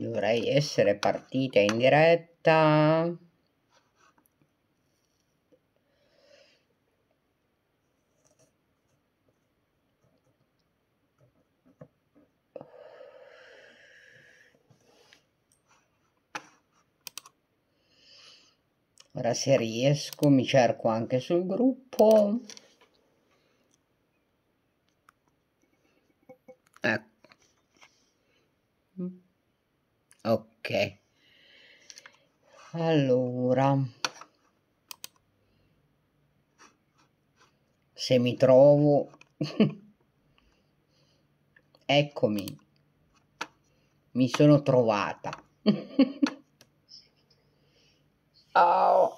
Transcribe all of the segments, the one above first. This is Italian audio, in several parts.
dovrei essere partita in diretta ora se riesco mi cerco anche sul gruppo ecco. ok allora se mi trovo eccomi mi sono trovata oh. Eh,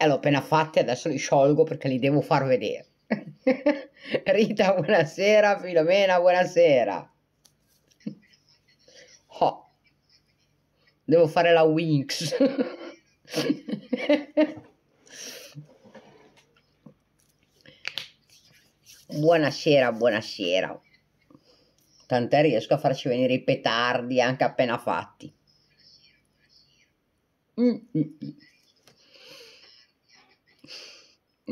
e l'ho appena fatta adesso li sciolgo perché li devo far vedere Rita buonasera Filomena buonasera Devo fare la Winx. buonasera, buonasera. Tant'è riesco a farci venire i petardi anche appena fatti. Mm, mm,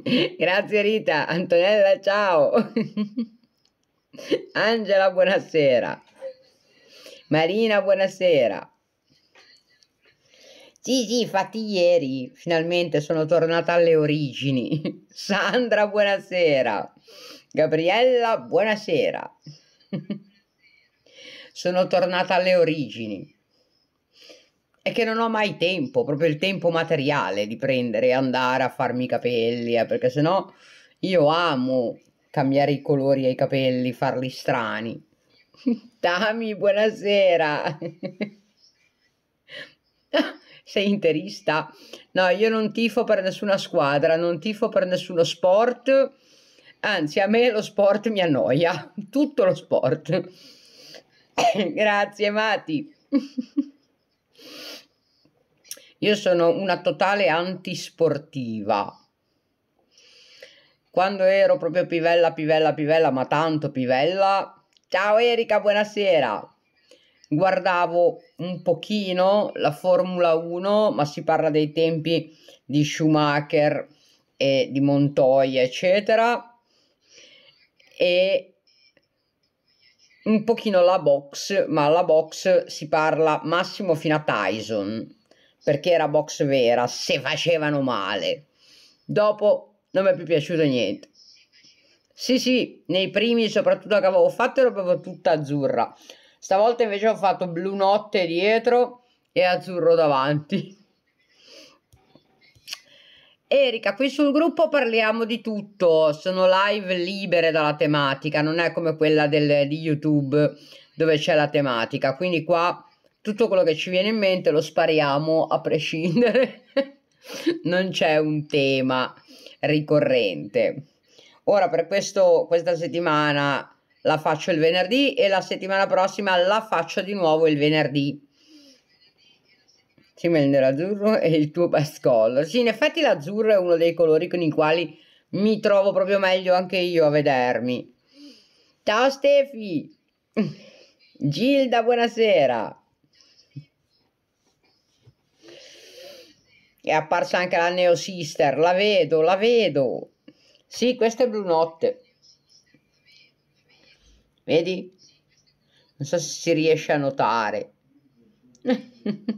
mm. Grazie Rita, Antonella ciao. Angela buonasera. Marina buonasera. Sì, sì, fatti ieri finalmente sono tornata alle origini. Sandra, buonasera. Gabriella, buonasera. sono tornata alle origini. È che non ho mai tempo, proprio il tempo materiale di prendere e andare a farmi i capelli, eh, perché sennò io amo cambiare i colori ai capelli, farli strani. Tami, buonasera. Ah, sei interista. No, io non tifo per nessuna squadra, non tifo per nessuno sport, anzi a me lo sport mi annoia, tutto lo sport. Grazie Mati. io sono una totale antisportiva. Quando ero proprio pivella, pivella, pivella, ma tanto pivella. Ciao Erika, buonasera guardavo un pochino la Formula 1, ma si parla dei tempi di Schumacher e di Montoya, eccetera, e un pochino la box, ma la box si parla massimo fino a Tyson, perché era box vera, se facevano male. Dopo non mi è più piaciuto niente. Sì, sì, nei primi, soprattutto che avevo fatto, ero proprio tutta azzurra. Stavolta invece ho fatto blu notte dietro e azzurro davanti. Erika, qui sul gruppo parliamo di tutto, sono live libere dalla tematica, non è come quella del, di YouTube dove c'è la tematica, quindi qua tutto quello che ci viene in mente lo spariamo a prescindere, non c'è un tema ricorrente. Ora per questo, questa settimana la faccio il venerdì e la settimana prossima la faccio di nuovo il venerdì. Sì, ma il nerazzurro è il tuo best color. Sì, in effetti l'azzurro è uno dei colori con i quali mi trovo proprio meglio anche io a vedermi. Ciao Stefi! Gilda, buonasera! È apparsa anche la Neo Sister, la vedo, la vedo. Sì, questo è Blu Notte. Vedi? Non so se si riesce a notare.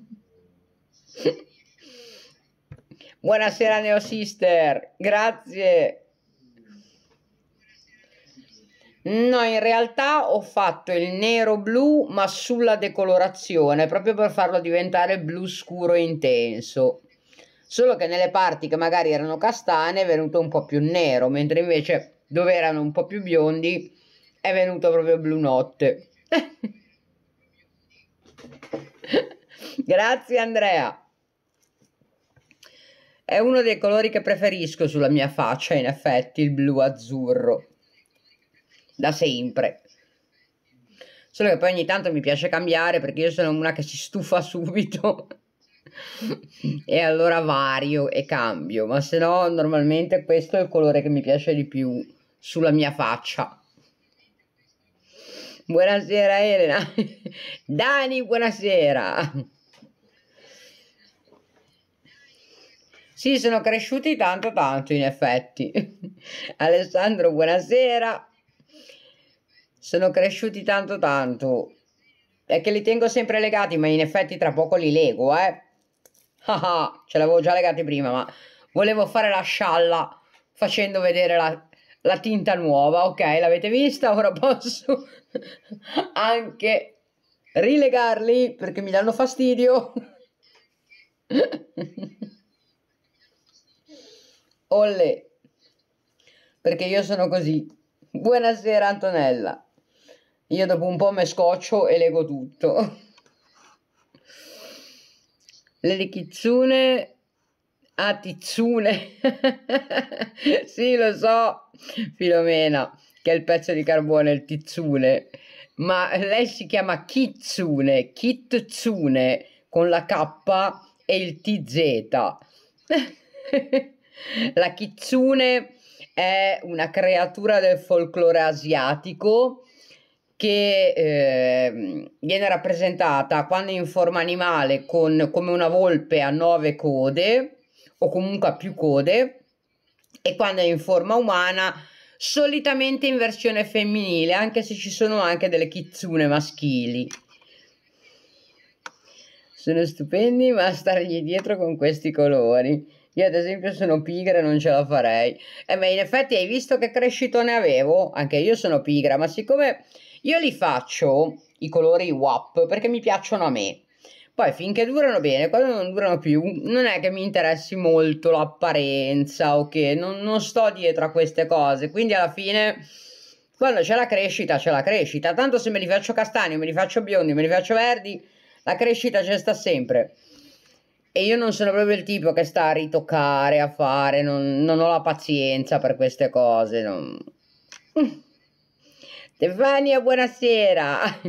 Buonasera Neo Sister, grazie. No, in realtà ho fatto il nero blu ma sulla decolorazione, proprio per farlo diventare blu scuro e intenso. Solo che nelle parti che magari erano castane è venuto un po' più nero, mentre invece dove erano un po' più biondi è venuto proprio blu notte. Grazie Andrea. È uno dei colori che preferisco sulla mia faccia, in effetti, il blu azzurro. Da sempre. Solo che poi ogni tanto mi piace cambiare perché io sono una che si stufa subito. e allora vario e cambio, ma se no normalmente questo è il colore che mi piace di più sulla mia faccia. Buonasera Elena. Dani, buonasera. Sì, sono cresciuti tanto tanto in effetti. Alessandro, buonasera. Sono cresciuti tanto tanto. È che li tengo sempre legati, ma in effetti tra poco li leggo, eh. Ah, ah, ce l'avevo già legati prima, ma volevo fare la scialla facendo vedere la la tinta nuova, ok, l'avete vista, ora posso anche rilegarli perché mi danno fastidio. Olle, perché io sono così. Buonasera Antonella. Io dopo un po' me scoccio e leggo tutto. Le lichizzune a ah, tizzune. sì, lo so, Filomena, che è il pezzo di carbone, il tizzune. Ma lei si chiama Kitsune, Kitsune, con la K e il TZ. la Kitsune è una creatura del folklore asiatico che eh, viene rappresentata quando in forma animale con, come una volpe a nove code o comunque ha più code e quando è in forma umana solitamente in versione femminile anche se ci sono anche delle kitsune maschili sono stupendi ma stargli dietro con questi colori io ad esempio sono pigra e non ce la farei e beh in effetti hai visto che crescitone avevo anche io sono pigra ma siccome io li faccio i colori WAP perché mi piacciono a me poi finché durano bene, quando non durano più, non è che mi interessi molto l'apparenza o okay? che non, non sto dietro a queste cose. Quindi alla fine quando c'è la crescita, c'è la crescita. Tanto se me li faccio castani, me li faccio biondi, me li faccio verdi, la crescita c'è sta sempre. E io non sono proprio il tipo che sta a ritoccare, a fare, non, non ho la pazienza per queste cose. Non... Mm. Stefania, buonasera!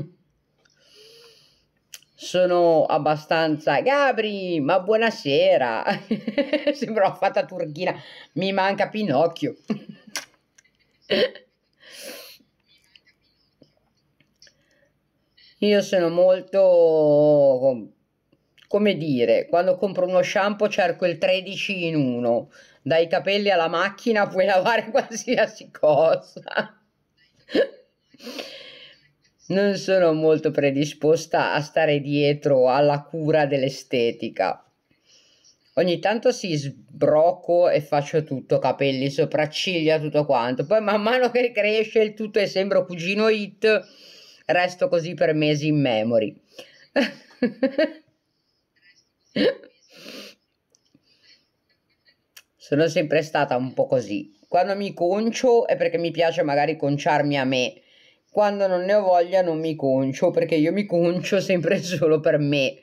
sono abbastanza Gabri, ma buonasera. Sembra una fatta turchina, mi manca Pinocchio. Io sono molto come dire, quando compro uno shampoo cerco il 13 in 1. Dai capelli alla macchina puoi lavare qualsiasi cosa non sono molto predisposta a stare dietro alla cura dell'estetica. Ogni tanto si sbrocco e faccio tutto, capelli, sopracciglia, tutto quanto. Poi man mano che cresce il tutto e sembro cugino Hit, resto così per mesi in memory. sono sempre stata un po' così. Quando mi concio è perché mi piace magari conciarmi a me quando non ne ho voglia non mi concio perché io mi concio sempre solo per me,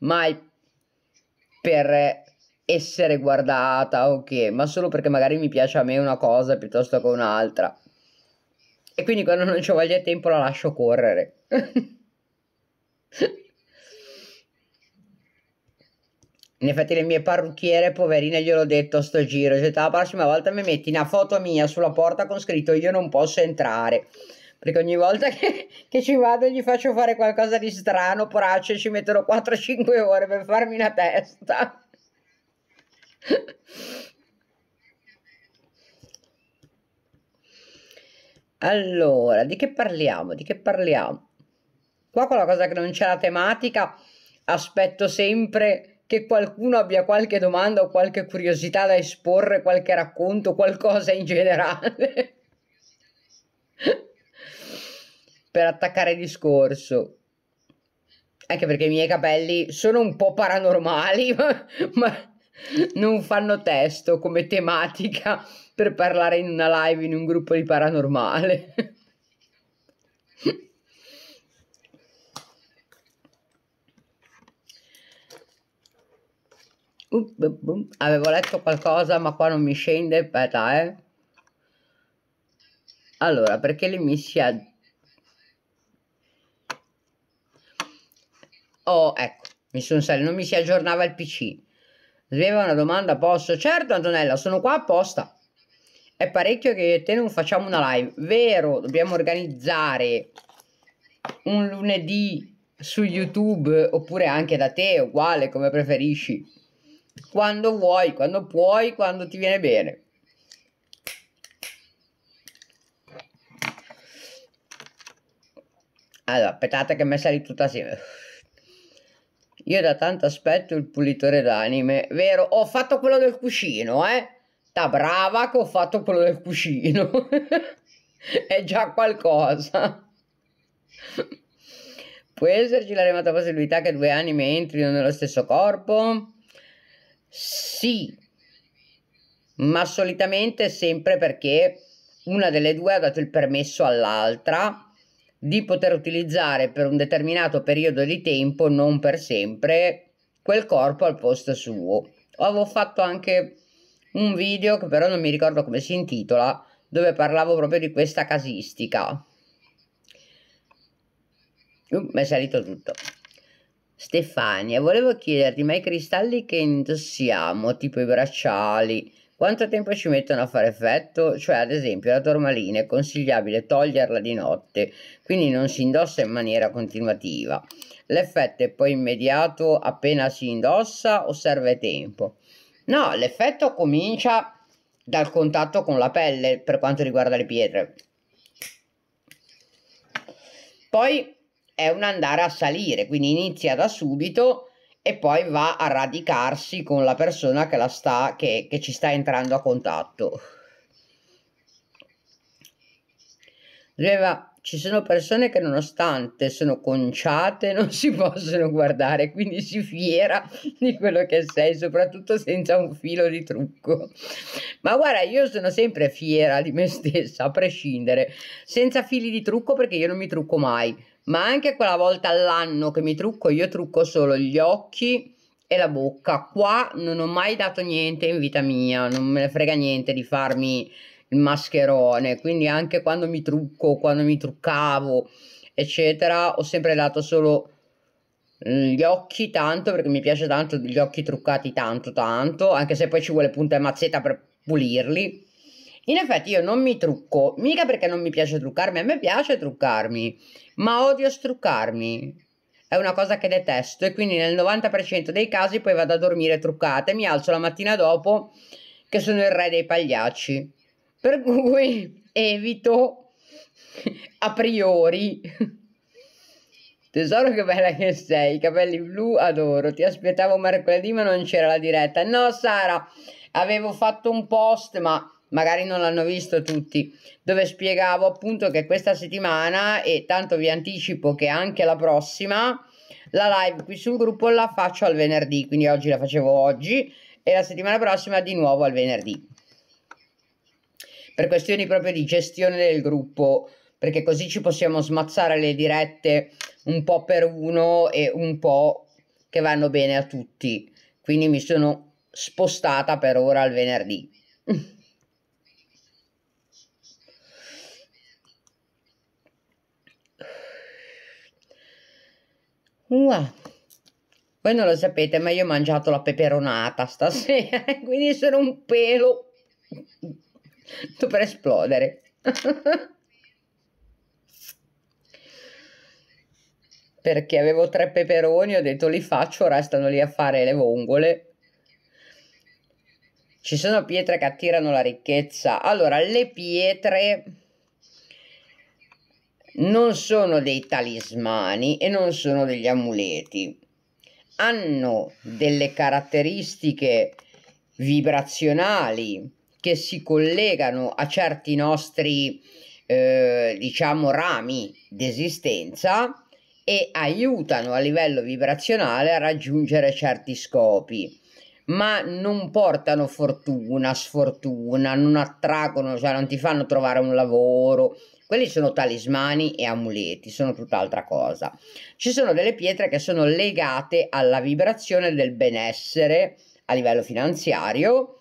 mai per essere guardata, ok, ma solo perché magari mi piace a me una cosa piuttosto che un'altra. E quindi quando non ho voglia di tempo la lascio correre. In effetti le mie parrucchiere, poverine, gliel'ho detto sto giro. Cioè, la prossima volta mi metti una foto mia sulla porta con scritto io non posso entrare perché ogni volta che, che, ci vado gli faccio fare qualcosa di strano, poraccio, ci mettono 4-5 ore per farmi una testa. Allora, di che parliamo? Di che parliamo? Qua con la cosa che non c'è la tematica, aspetto sempre che qualcuno abbia qualche domanda o qualche curiosità da esporre, qualche racconto, qualcosa in generale. per attaccare discorso. Anche perché i miei capelli sono un po' paranormali, ma, ma non fanno testo come tematica per parlare in una live in un gruppo di paranormale. Avevo letto qualcosa, ma qua non mi scende. Aspetta, eh. Allora, perché le mi si Oh, ecco, mi sono salito, non mi si aggiornava il PC. Sveva una domanda, posso? Certo Antonella, sono qua apposta. È parecchio che io e te non facciamo una live. Vero, dobbiamo organizzare un lunedì su YouTube oppure anche da te, uguale come preferisci. Quando vuoi, quando puoi, quando ti viene bene. Allora, aspettate che mi è salito tutta assieme. Io da tanto aspetto il pulitore d'anime, vero? Ho fatto quello del cuscino, eh? Ta brava che ho fatto quello del cuscino. È già qualcosa. Può esserci la remota possibilità che due anime entrino nello stesso corpo? Sì, ma solitamente sempre perché una delle due ha dato il permesso all'altra di poter utilizzare per un determinato periodo di tempo, non per sempre, quel corpo al posto suo. Avevo fatto anche un video che però non mi ricordo come si intitola, dove parlavo proprio di questa casistica. Uh, mi è salito tutto. Stefania, volevo chiederti, ma i cristalli che indossiamo, tipo i bracciali, quanto tempo ci mettono a fare effetto? Cioè, ad esempio, la tormalina è consigliabile toglierla di notte, quindi non si indossa in maniera continuativa. L'effetto è poi immediato appena si indossa o serve tempo? No, l'effetto comincia dal contatto con la pelle per quanto riguarda le pietre. Poi è un andare a salire, quindi inizia da subito e poi va a radicarsi con la persona che, la sta, che, che ci sta entrando a contatto. Doveva ci sono persone che nonostante sono conciate non si possono guardare, quindi si fiera di quello che sei, soprattutto senza un filo di trucco. Ma guarda, io sono sempre fiera di me stessa, a prescindere, senza fili di trucco perché io non mi trucco mai ma anche quella volta all'anno che mi trucco, io trucco solo gli occhi e la bocca. Qua non ho mai dato niente in vita mia, non me ne frega niente di farmi il mascherone, quindi anche quando mi trucco, quando mi truccavo, eccetera, ho sempre dato solo mm, gli occhi tanto perché mi piace tanto gli occhi truccati tanto tanto anche se poi ci vuole punta e mazzetta per pulirli in effetti io non mi trucco, mica perché non mi piace truccarmi, a me piace truccarmi, ma odio struccarmi. È una cosa che detesto e quindi nel 90% dei casi poi vado a dormire truccata e mi alzo la mattina dopo che sono il re dei pagliacci. Per cui evito a priori. Tesoro che bella che sei, capelli blu adoro, ti aspettavo mercoledì ma non c'era la diretta. No Sara, avevo fatto un post ma magari non l'hanno visto tutti, dove spiegavo appunto che questa settimana, e tanto vi anticipo che anche la prossima, la live qui sul gruppo la faccio al venerdì, quindi oggi la facevo oggi e la settimana prossima di nuovo al venerdì. Per questioni proprio di gestione del gruppo, perché così ci possiamo smazzare le dirette un po' per uno e un po' che vanno bene a tutti. Quindi mi sono spostata per ora al venerdì. Uah. Voi non lo sapete, ma io ho mangiato la peperonata stasera, quindi sono un pelo per esplodere. Perché avevo tre peperoni, ho detto li faccio, restano lì a fare le vongole. Ci sono pietre che attirano la ricchezza. Allora, le pietre non sono dei talismani e non sono degli amuleti. Hanno delle caratteristiche vibrazionali che si collegano a certi nostri, eh, diciamo, rami d'esistenza e aiutano a livello vibrazionale a raggiungere certi scopi ma non portano fortuna, sfortuna, non attraggono, cioè non ti fanno trovare un lavoro, quelli sono talismani e amuleti, sono tutt'altra cosa. Ci sono delle pietre che sono legate alla vibrazione del benessere a livello finanziario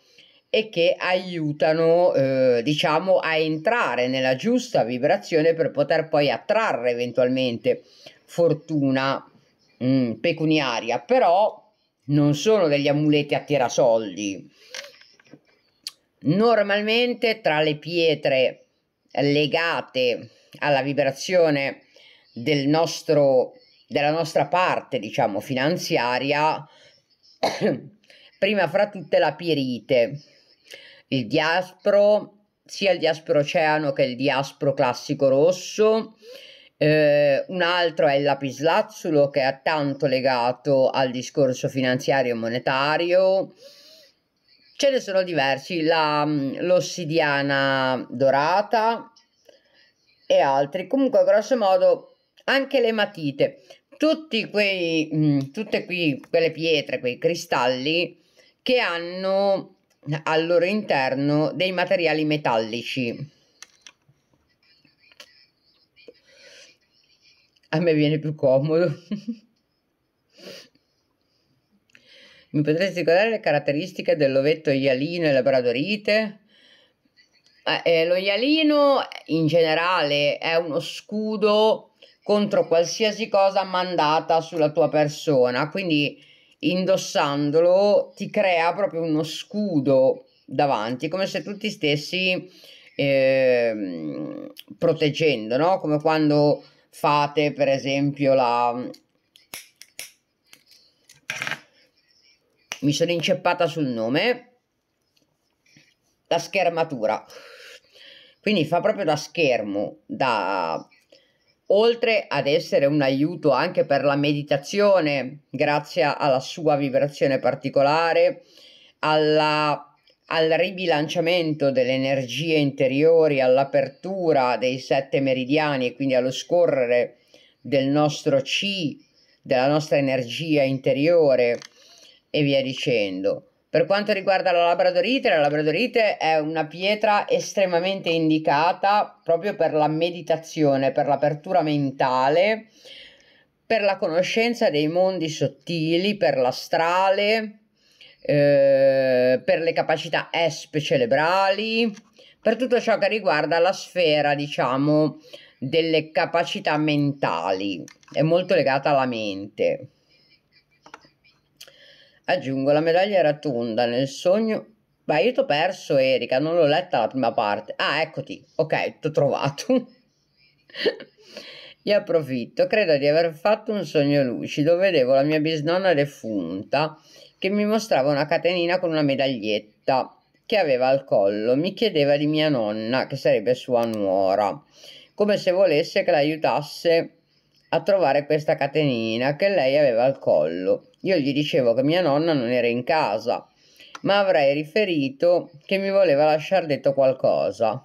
e che aiutano, eh, diciamo, a entrare nella giusta vibrazione per poter poi attrarre eventualmente fortuna mh, mm, pecuniaria, però non sono degli amuleti a tirasoldi. Normalmente tra le pietre legate alla vibrazione del nostro, della nostra parte, diciamo, finanziaria, prima fra tutte la pirite, il diaspro, sia il diaspro oceano che il diaspro classico rosso, eh, un altro è il lapislazzulo che è tanto legato al discorso finanziario e monetario, ce ne sono diversi, la, mm, l'ossidiana dorata e altri. Comunque, grosso modo, anche le matite, tutti quei, mm, tutte qui, quelle pietre, quei cristalli che hanno al loro interno dei materiali metallici. A me viene più comodo. Mi potresti ricordare le caratteristiche dell'ovetto ialino e labradorite? Eh, eh, lo ialino in generale è uno scudo contro qualsiasi cosa mandata sulla tua persona, quindi indossandolo ti crea proprio uno scudo davanti, come se tu ti stessi eh, proteggendo, no? come quando fate per esempio la, mi sono inceppata sul nome, la schermatura. Quindi fa proprio da schermo, da oltre ad essere un aiuto anche per la meditazione, grazie alla sua vibrazione particolare, alla, al ribilanciamento delle energie interiori, all'apertura dei sette meridiani e quindi allo scorrere del nostro chi, della nostra energia interiore, e via dicendo. Per quanto riguarda la labradorite, la labradorite è una pietra estremamente indicata proprio per la meditazione, per l'apertura mentale, per la conoscenza dei mondi sottili, per l'astrale, eh, per le capacità esp cerebrali, per tutto ciò che riguarda la sfera, diciamo, delle capacità mentali. È molto legata alla mente. Aggiungo, la medaglia era tonda nel sogno. Beh, io t'ho perso, Erika, non l'ho letta la prima parte. Ah, eccoti. Ok, t'ho trovato. Io approfitto, credo di aver fatto un sogno lucido. Vedevo la mia bisnonna defunta che mi mostrava una catenina con una medaglietta che aveva al collo. Mi chiedeva di mia nonna, che sarebbe sua nuora, come se volesse che l'aiutasse a trovare questa catenina che lei aveva al collo. Io gli dicevo che mia nonna non era in casa, ma avrei riferito che mi voleva lasciar detto qualcosa.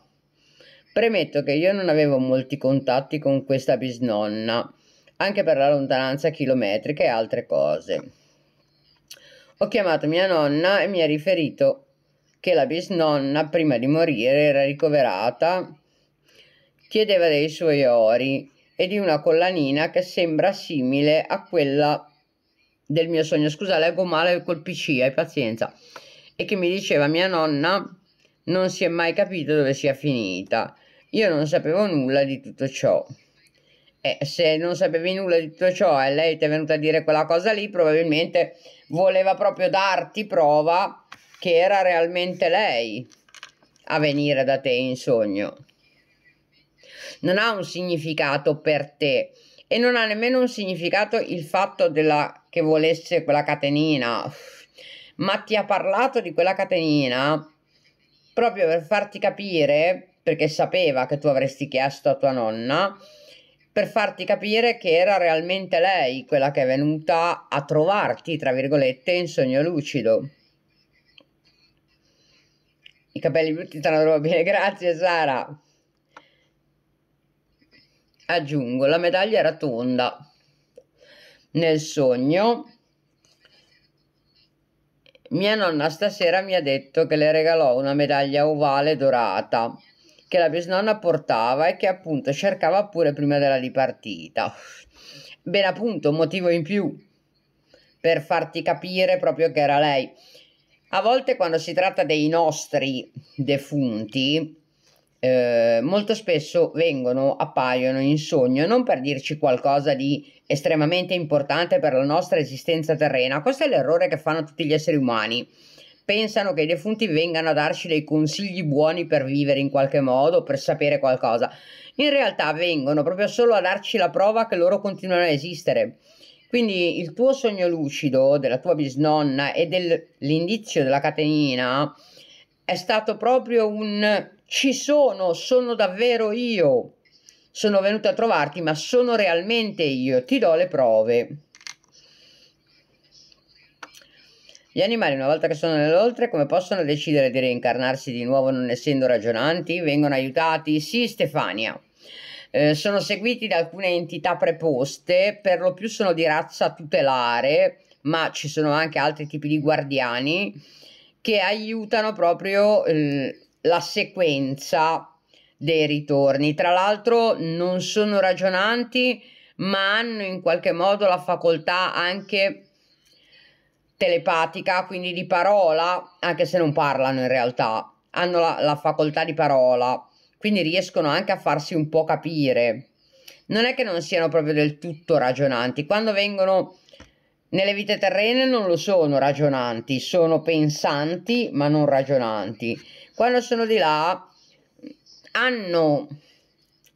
Premetto che io non avevo molti contatti con questa bisnonna, anche per la lontananza chilometrica e altre cose. Ho chiamato mia nonna e mi ha riferito che la bisnonna, prima di morire, era ricoverata, chiedeva dei suoi ori e di una collanina che sembra simile a quella del mio sogno. Scusa, leggo male col PC, hai pazienza. E che mi diceva mia nonna non si è mai capito dove sia finita. Io non sapevo nulla di tutto ciò. E se non sapevi nulla di tutto ciò e lei ti è venuta a dire quella cosa lì, probabilmente voleva proprio darti prova che era realmente lei a venire da te in sogno non ha un significato per te e non ha nemmeno un significato il fatto della, che volesse quella catenina, ma ti ha parlato di quella catenina proprio per farti capire, perché sapeva che tu avresti chiesto a tua nonna, per farti capire che era realmente lei quella che è venuta a trovarti, tra virgolette, in sogno lucido. I capelli brutti stanno troppo bene, grazie Sara aggiungo la medaglia era tonda nel sogno mia nonna stasera mi ha detto che le regalò una medaglia ovale dorata che la bisnonna portava e che appunto cercava pure prima della ripartita. Ben appunto, un motivo in più per farti capire proprio che era lei. A volte quando si tratta dei nostri defunti, eh, molto spesso vengono, appaiono in sogno non per dirci qualcosa di estremamente importante per la nostra esistenza terrena. Questo è l'errore che fanno tutti gli esseri umani. Pensano che i defunti vengano a darci dei consigli buoni per vivere in qualche modo, per sapere qualcosa. In realtà vengono proprio solo a darci la prova che loro continuano a esistere. Quindi il tuo sogno lucido della tua bisnonna e dell'indizio della catenina è stato proprio un ci sono, sono davvero io. Sono venuta a trovarti, ma sono realmente io. Ti do le prove. Gli animali, una volta che sono nell'oltre, come possono decidere di reincarnarsi di nuovo non essendo ragionanti? Vengono aiutati? Sì, Stefania. Eh, sono seguiti da alcune entità preposte, per lo più sono di razza tutelare, ma ci sono anche altri tipi di guardiani che aiutano proprio la sequenza dei ritorni. Tra l'altro non sono ragionanti, ma hanno in qualche modo la facoltà anche telepatica, quindi di parola, anche se non parlano in realtà, hanno la, la facoltà di parola, quindi riescono anche a farsi un po' capire. Non è che non siano proprio del tutto ragionanti, quando vengono nelle vite terrene non lo sono ragionanti, sono pensanti ma non ragionanti quando sono di là hanno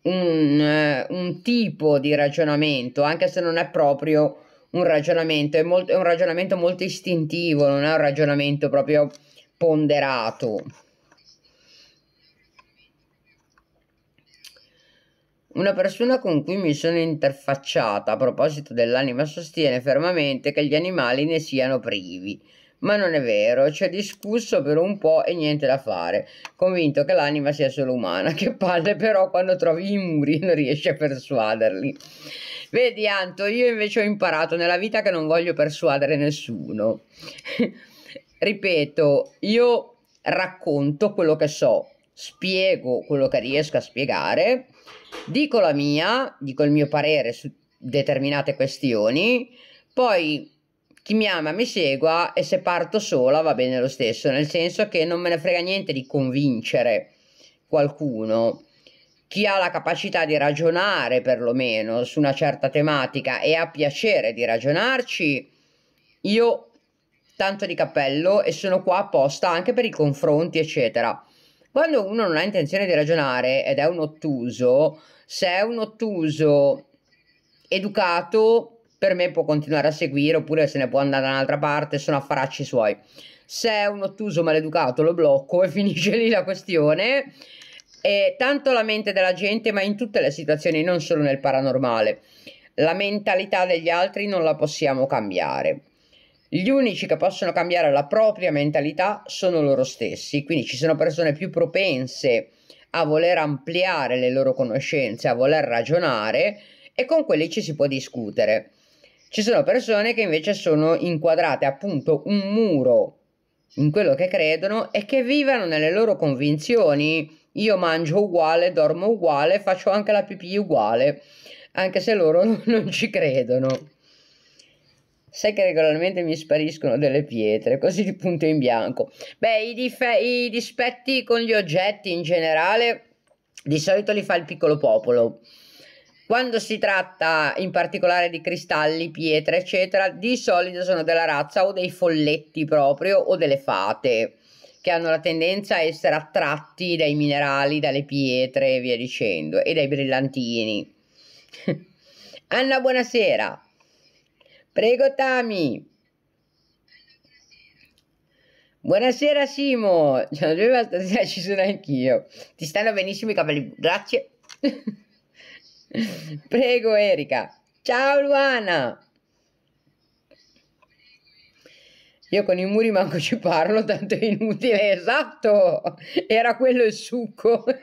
un, eh, un, tipo di ragionamento, anche se non è proprio un ragionamento, è, molto, è un ragionamento molto istintivo, non è un ragionamento proprio ponderato. Una persona con cui mi sono interfacciata a proposito dell'anima sostiene fermamente che gli animali ne siano privi ma non è vero, ci ha discusso per un po' e niente da fare, convinto che l'anima sia solo umana. Che palle però quando trovi i muri non riesci a persuaderli. Vedi Anto, io invece ho imparato nella vita che non voglio persuadere nessuno. Ripeto, io racconto quello che so, spiego quello che riesco a spiegare, dico la mia, dico il mio parere su determinate questioni, poi chi mi ama mi segua e se parto sola va bene lo stesso, nel senso che non me ne frega niente di convincere qualcuno. Chi ha la capacità di ragionare perlomeno su una certa tematica e ha piacere di ragionarci, io tanto di cappello e sono qua apposta anche per i confronti, eccetera. Quando uno non ha intenzione di ragionare ed è un ottuso, se è un ottuso educato per me può continuare a seguire oppure se ne può andare da un'altra parte, sono affaracci suoi. Se è un ottuso maleducato lo blocco e finisce lì la questione. E tanto la mente della gente, ma in tutte le situazioni, non solo nel paranormale. La mentalità degli altri non la possiamo cambiare. Gli unici che possono cambiare la propria mentalità sono loro stessi, quindi ci sono persone più propense a voler ampliare le loro conoscenze, a voler ragionare e con quelli ci si può discutere. Ci sono persone che invece sono inquadrate appunto un muro in quello che credono e che vivono nelle loro convinzioni. Io mangio uguale, dormo uguale, faccio anche la pipì uguale, anche se loro non ci credono. Sai che regolarmente mi spariscono delle pietre, così di punto in bianco. Beh, i, dife- i dispetti con gli oggetti in generale di solito li fa il piccolo popolo. Quando si tratta in particolare di cristalli, pietre, eccetera, di solito sono della razza o dei folletti proprio o delle fate che hanno la tendenza a essere attratti dai minerali, dalle pietre e via dicendo, e dai brillantini. Anna, buonasera. Prego, Tami. Buonasera Simo, cioè, ci sono anch'io. Ti stanno benissimo i capelli, grazie. Prego Erika. Ciao Luana. Io con i muri manco ci parlo, tanto è inutile. Esatto, era quello il succo.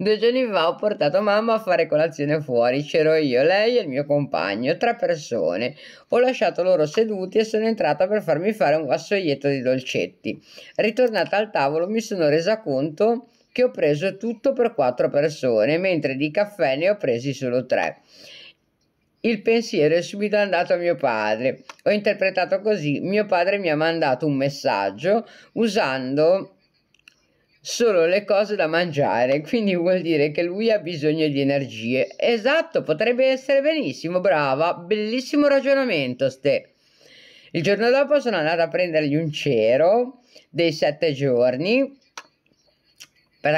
Due giorni fa ho portato mamma a fare colazione fuori, c'ero io, lei e il mio compagno, tre persone. Ho lasciato loro seduti e sono entrata per farmi fare un vassoietto di dolcetti. Ritornata al tavolo mi sono resa conto che ho preso tutto per quattro persone, mentre di caffè ne ho presi solo tre. Il pensiero è subito andato a mio padre. Ho interpretato così, mio padre mi ha mandato un messaggio usando solo le cose da mangiare, quindi vuol dire che lui ha bisogno di energie. Esatto, potrebbe essere benissimo, brava, bellissimo ragionamento, Ste. Il giorno dopo sono andata a prendergli un cero dei sette giorni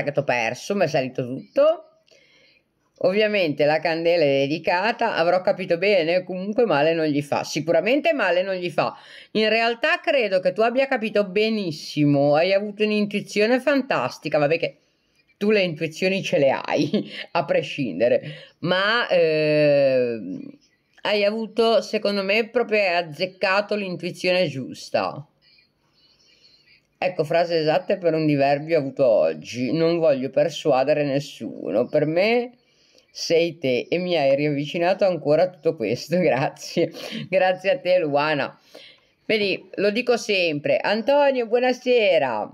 che ti ho perso, mi è salito tutto. Ovviamente la candela è dedicata, avrò capito bene, comunque male non gli fa, sicuramente male non gli fa. In realtà credo che tu abbia capito benissimo, hai avuto un'intuizione fantastica, vabbè che tu le intuizioni ce le hai, a prescindere, ma eh, hai avuto secondo me proprio azzeccato l'intuizione giusta. Ecco frase esatte per un diverbio avuto oggi. Non voglio persuadere nessuno. Per me sei te e mi hai riavvicinato ancora a tutto questo. Grazie. Grazie a te Luana. Vedi, lo dico sempre. Antonio, buonasera.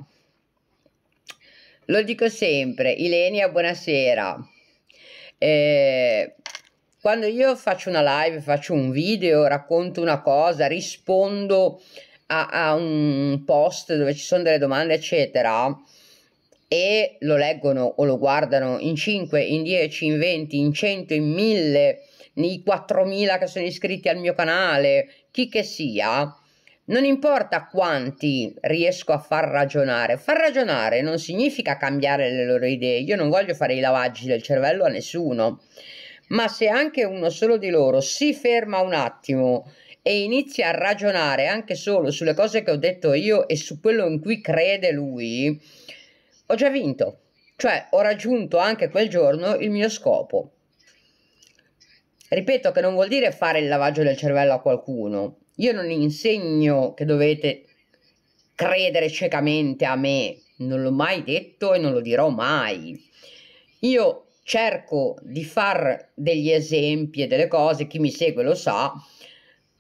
Lo dico sempre. Ilenia, buonasera. Eh, quando io faccio una live, faccio un video, racconto una cosa, rispondo a, a un post dove ci sono delle domande, eccetera, e lo leggono o lo guardano in 5, in 10, in 20, in 100, in 1000, nei 4000 che sono iscritti al mio canale, chi che sia, non importa quanti riesco a far ragionare, far ragionare non significa cambiare le loro idee, io non voglio fare i lavaggi del cervello a nessuno, ma se anche uno solo di loro si ferma un attimo e inizia a ragionare anche solo sulle cose che ho detto io e su quello in cui crede lui, ho già vinto. Cioè, ho raggiunto anche quel giorno il mio scopo. Ripeto che non vuol dire fare il lavaggio del cervello a qualcuno. Io non insegno che dovete credere ciecamente a me, non l'ho mai detto e non lo dirò mai. Io cerco di far degli esempi e delle cose, chi mi segue lo sa,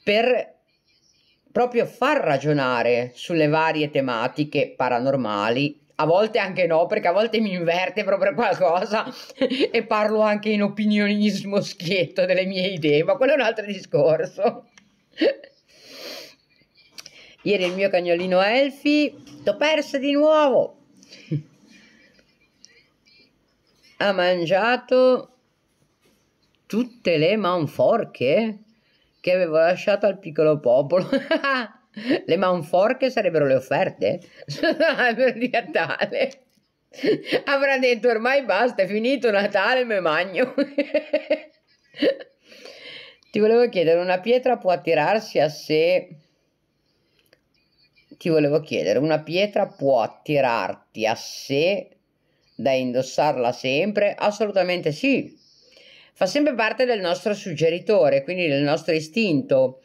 per proprio far ragionare sulle varie tematiche paranormali. A volte anche no, perché a volte mi inverte proprio qualcosa e parlo anche in opinionismo schietto delle mie idee, ma quello è un altro discorso. Ieri il mio cagnolino Elfi, l'ho perso di nuovo. Ha mangiato tutte le manforche? che avevo lasciato al piccolo popolo. le manforche sarebbero le offerte di Natale. Avrà detto ormai basta, è finito Natale, me magno. Ti volevo chiedere, una pietra può attirarsi a sé? Ti volevo chiedere, una pietra può attirarti a sé da indossarla sempre? Assolutamente sì fa sempre parte del nostro suggeritore, quindi del nostro istinto.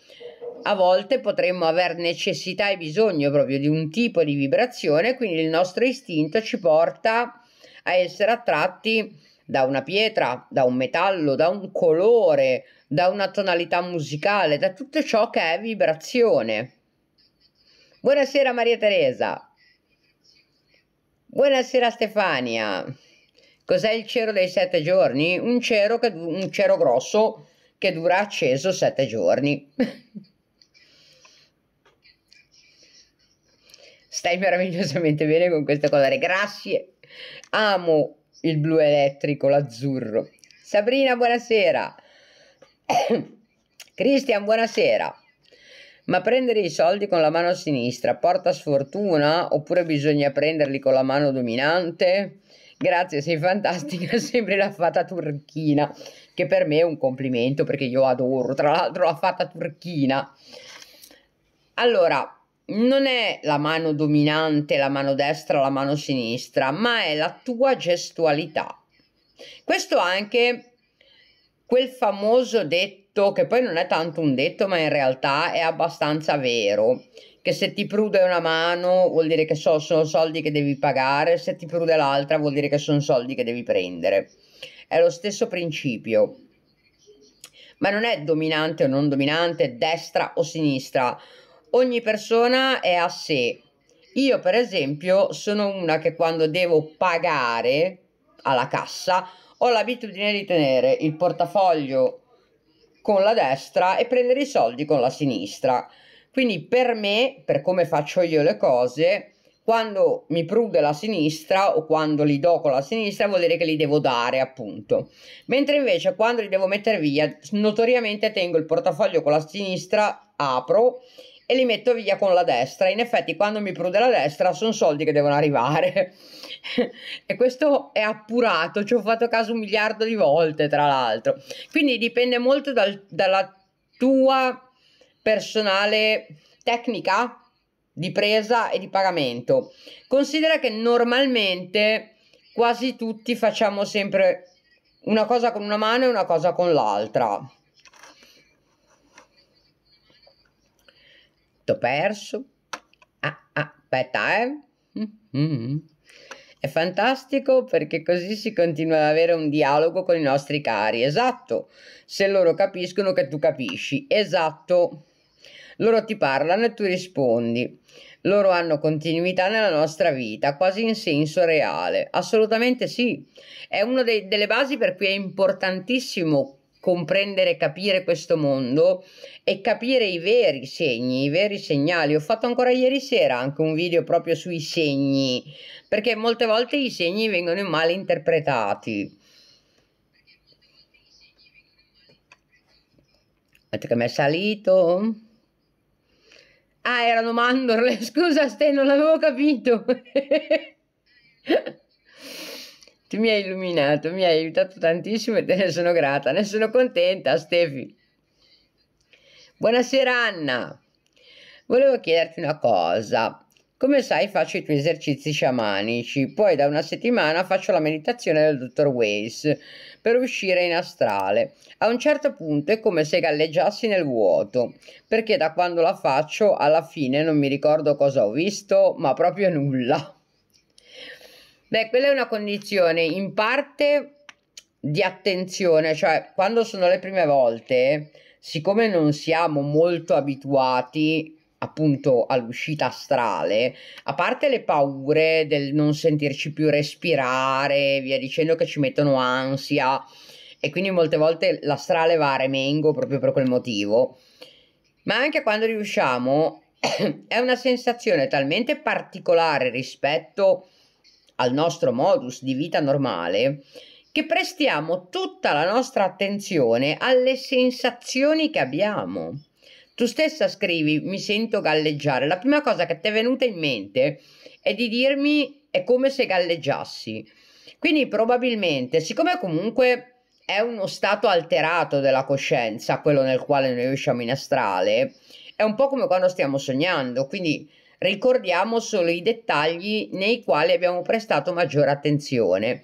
A volte potremmo aver necessità e bisogno proprio di un tipo di vibrazione, quindi il nostro istinto ci porta a essere attratti da una pietra, da un metallo, da un colore, da una tonalità musicale, da tutto ciò che è vibrazione. Buonasera Maria Teresa. Buonasera Stefania. Cos'è il cero dei sette giorni? Un cero, che, un cero grosso che dura acceso sette giorni. Stai meravigliosamente bene con questo colore, grazie. Amo il blu elettrico, l'azzurro. Sabrina, buonasera. Cristian, buonasera. Ma prendere i soldi con la mano sinistra porta sfortuna oppure bisogna prenderli con la mano dominante? Grazie, sei fantastica, sembri la fata turchina, che per me è un complimento perché io adoro, tra l'altro la fata turchina. Allora, non è la mano dominante, la mano destra, la mano sinistra, ma è la tua gestualità. Questo anche quel famoso detto, che poi non è tanto un detto, ma in realtà è abbastanza vero, che se ti prude una mano vuol dire che so, sono soldi che devi pagare, se ti prude l'altra vuol dire che sono soldi che devi prendere. È lo stesso principio. Ma non è dominante o non dominante, destra o sinistra. Ogni persona è a sé. Io per esempio sono una che quando devo pagare alla cassa ho l'abitudine di tenere il portafoglio con la destra e prendere i soldi con la sinistra. Quindi per me, per come faccio io le cose, quando mi prude la sinistra o quando li do con la sinistra vuol dire che li devo dare appunto mentre invece quando li devo mettere via notoriamente tengo il portafoglio con la sinistra apro e li metto via con la destra in effetti quando mi prude la destra sono soldi che devono arrivare e questo è appurato ci ho fatto caso un miliardo di volte tra l'altro quindi dipende molto dal, dalla tua personale tecnica di presa e di pagamento. Considera che normalmente quasi tutti facciamo sempre una cosa con una mano e una cosa con l'altra. T'ho perso. Ah, ah aspetta, eh. Mm-hmm. È fantastico perché così si continua ad avere un dialogo con i nostri cari. Esatto. Se loro capiscono che tu capisci. Esatto. Loro ti parlano e tu rispondi. Loro hanno continuità nella nostra vita, quasi in senso reale. Assolutamente sì. È una de- delle basi per cui è importantissimo comprendere e capire questo mondo e capire i veri segni, i veri segnali. Ho fatto ancora ieri sera anche un video proprio sui segni, perché molte volte i segni vengono mal interpretati. Aspetta che mi è salito. Ah, erano mandorle, scusa Ste, non l'avevo capito. tu mi hai illuminato, mi hai aiutato tantissimo e te ne sono grata, ne sono contenta Stefi. Buonasera Anna, volevo chiederti una cosa. Come sai faccio i tuoi esercizi sciamanici, poi da una settimana faccio la meditazione del dottor Waze per uscire in astrale. A un certo punto è come se galleggiassi nel vuoto, perché da quando la faccio alla fine non mi ricordo cosa ho visto, ma proprio nulla. Beh, quella è una condizione in parte di attenzione, cioè quando sono le prime volte, siccome non siamo molto abituati appunto all'uscita astrale, a parte le paure del non sentirci più respirare, via dicendo che ci mettono ansia e quindi molte volte l'astrale va a remengo proprio per quel motivo, ma anche quando riusciamo è una sensazione talmente particolare rispetto al nostro modus di vita normale che prestiamo tutta la nostra attenzione alle sensazioni che abbiamo. Tu stessa scrivi, mi sento galleggiare. La prima cosa che ti è venuta in mente è di dirmi è come se galleggiassi. Quindi probabilmente, siccome comunque è uno stato alterato della coscienza, quello nel quale noi usciamo in astrale, è un po' come quando stiamo sognando, quindi ricordiamo solo i dettagli nei quali abbiamo prestato maggiore attenzione.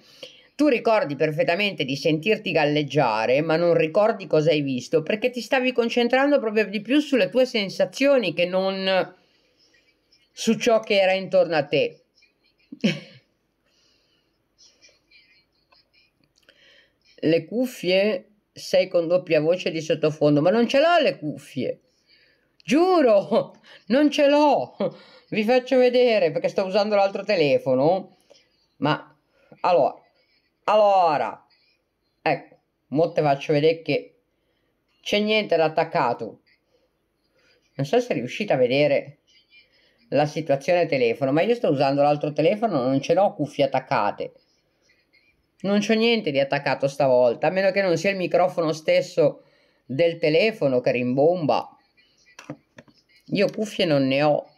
Tu ricordi perfettamente di sentirti galleggiare, ma non ricordi cosa hai visto perché ti stavi concentrando proprio di più sulle tue sensazioni che non su ciò che era intorno a te. le cuffie sei con doppia voce di sottofondo, ma non ce l'ho le cuffie. Giuro, non ce l'ho. Vi faccio vedere perché sto usando l'altro telefono. Ma allora allora ecco mo te faccio vedere che c'è niente da attaccato non so se riuscite a vedere la situazione telefono ma io sto usando l'altro telefono non ce l'ho cuffie attaccate non c'ho niente di attaccato stavolta a meno che non sia il microfono stesso del telefono che rimbomba io cuffie non ne ho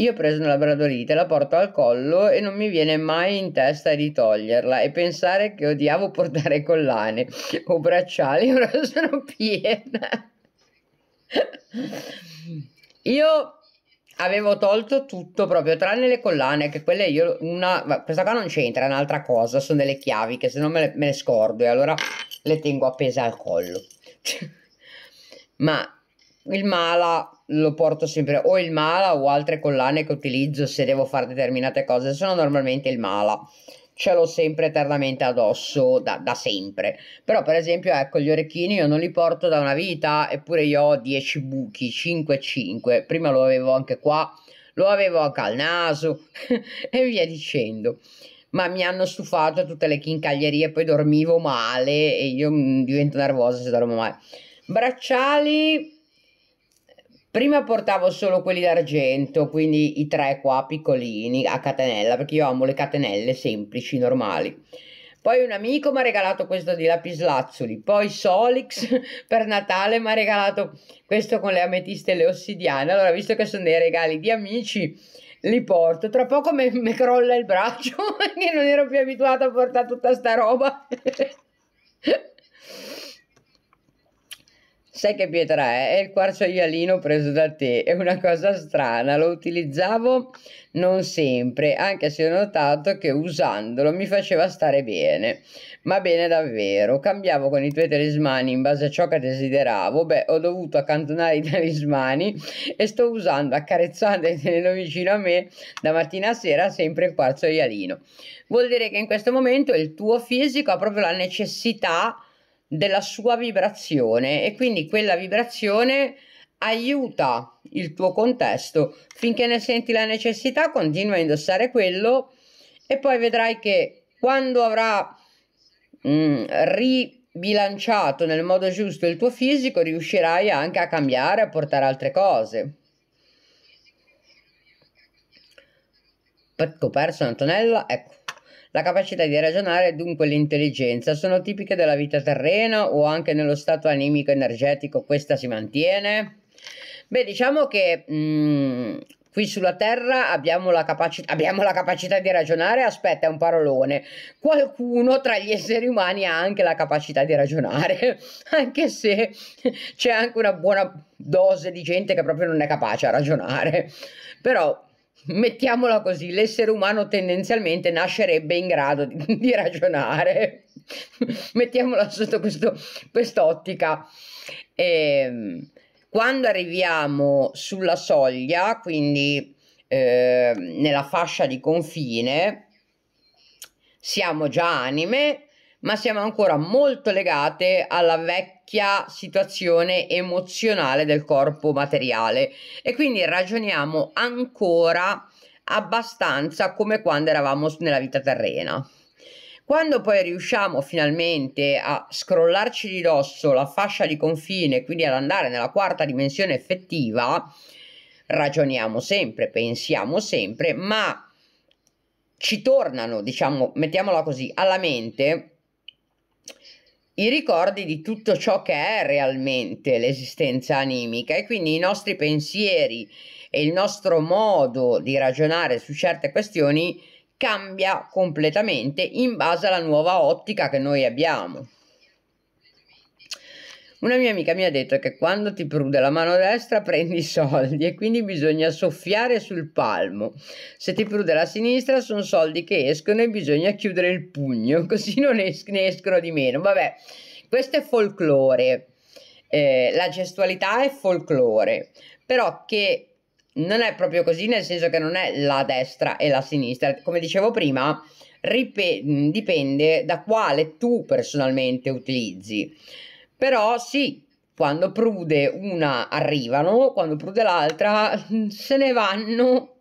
Io ho preso una labradorite, la porto al collo e non mi viene mai in testa di toglierla e pensare che odiavo portare collane o bracciali, ora sono piena. Io avevo tolto tutto proprio tranne le collane che quelle io una questa qua non c'entra è un'altra cosa sono delle chiavi che se no me, me le, scordo e allora le tengo appese al collo ma il mala lo porto sempre o il mala o altre collane che utilizzo se devo fare determinate cose, sono normalmente il mala. Ce l'ho sempre eternamente addosso da, da sempre. Però, per esempio, ecco, gli orecchini io non li porto da una vita, eppure io ho 10 buchi, 5 5. Prima lo avevo anche qua, lo avevo anche al naso e via dicendo ma mi hanno stufato tutte le chincaglierie, poi dormivo male e io mm, divento nervosa se dormo male. Bracciali Prima portavo solo quelli d'argento, quindi i tre qua piccolini a catenella, perché io amo le catenelle semplici, normali. Poi un amico mi ha regalato questo di lapislazzuli, poi Solix per Natale mi ha regalato questo con le ametiste e le ossidiane. Allora, visto che sono dei regali di amici, li porto. Tra poco mi crolla il braccio, perché non ero più abituata a portare tutta sta roba. Sai che pietra è? È il quarzo ialino preso da te, è una cosa strana, lo utilizzavo non sempre, anche se ho notato che usandolo mi faceva stare bene, ma bene davvero, cambiavo con i tuoi talismani in base a ciò che desideravo, beh ho dovuto accantonare i talismani e sto usando, accarezzando e tenendo vicino a me da mattina a sera sempre il quarzo ialino. Vuol dire che in questo momento il tuo fisico ha proprio la necessità di della sua vibrazione e quindi quella vibrazione aiuta il tuo contesto finché ne senti la necessità continua a indossare quello e poi vedrai che quando avrà mh, mm, ribilanciato nel modo giusto il tuo fisico riuscirai anche a cambiare a portare altre cose Ecco, perso Antonella, ecco. La capacità di ragionare e dunque l'intelligenza sono tipiche della vita terrena o anche nello stato animico energetico questa si mantiene? Beh, diciamo che mh, mm, qui sulla Terra abbiamo la, capaci- abbiamo la, capacità di ragionare, aspetta, è un parolone. Qualcuno tra gli esseri umani ha anche la capacità di ragionare, anche se c'è anche una buona dose di gente che proprio non è capace a ragionare. Però mettiamola così, l'essere umano tendenzialmente nascerebbe in grado di, di ragionare, mettiamola sotto questo, quest'ottica. E, ehm, quando arriviamo sulla soglia, quindi eh, nella fascia di confine, siamo già anime ma siamo ancora molto legate alla vecchia situazione emozionale del corpo materiale e quindi ragioniamo ancora abbastanza come quando eravamo nella vita terrena. Quando poi riusciamo finalmente a scrollarci di dosso la fascia di confine, quindi ad andare nella quarta dimensione effettiva, ragioniamo sempre, pensiamo sempre, ma ci tornano, diciamo, mettiamola così, alla mente i ricordi di tutto ciò che è realmente l'esistenza animica e quindi i nostri pensieri e il nostro modo di ragionare su certe questioni cambia completamente in base alla nuova ottica che noi abbiamo. Una mia amica mi ha detto che quando ti prude la mano destra prendi i soldi e quindi bisogna soffiare sul palmo. Se ti prude la sinistra sono soldi che escono e bisogna chiudere il pugno, così non es- ne escono di meno. Vabbè, questo è folklore. Eh, la gestualità è folklore, però che non è proprio così, nel senso che non è la destra e la sinistra. Come dicevo prima, rip- dipende da quale tu personalmente utilizzi. Però sì, quando prude una arrivano, quando prude l'altra se ne vanno.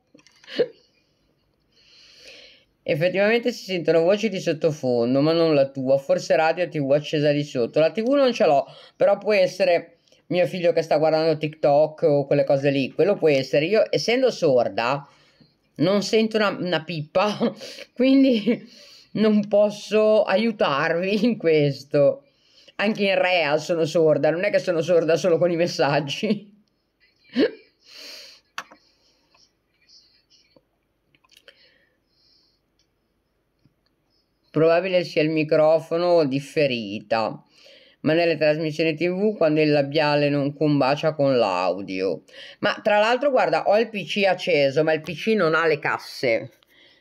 Effettivamente si sentono voci di sottofondo, ma non la tua, forse radio e tv accesa di sotto. La tv non ce l'ho, però può essere mio figlio che sta guardando TikTok o quelle cose lì, quello può essere. Io, essendo sorda, non sento una, una pippa, quindi non posso aiutarvi in questo anche in real sono sorda, non è che sono sorda solo con i messaggi. Probabile sia il microfono differita, ma nelle trasmissioni tv quando il labiale non combacia con l'audio. Ma tra l'altro guarda, ho il PC acceso, ma il PC non ha le casse,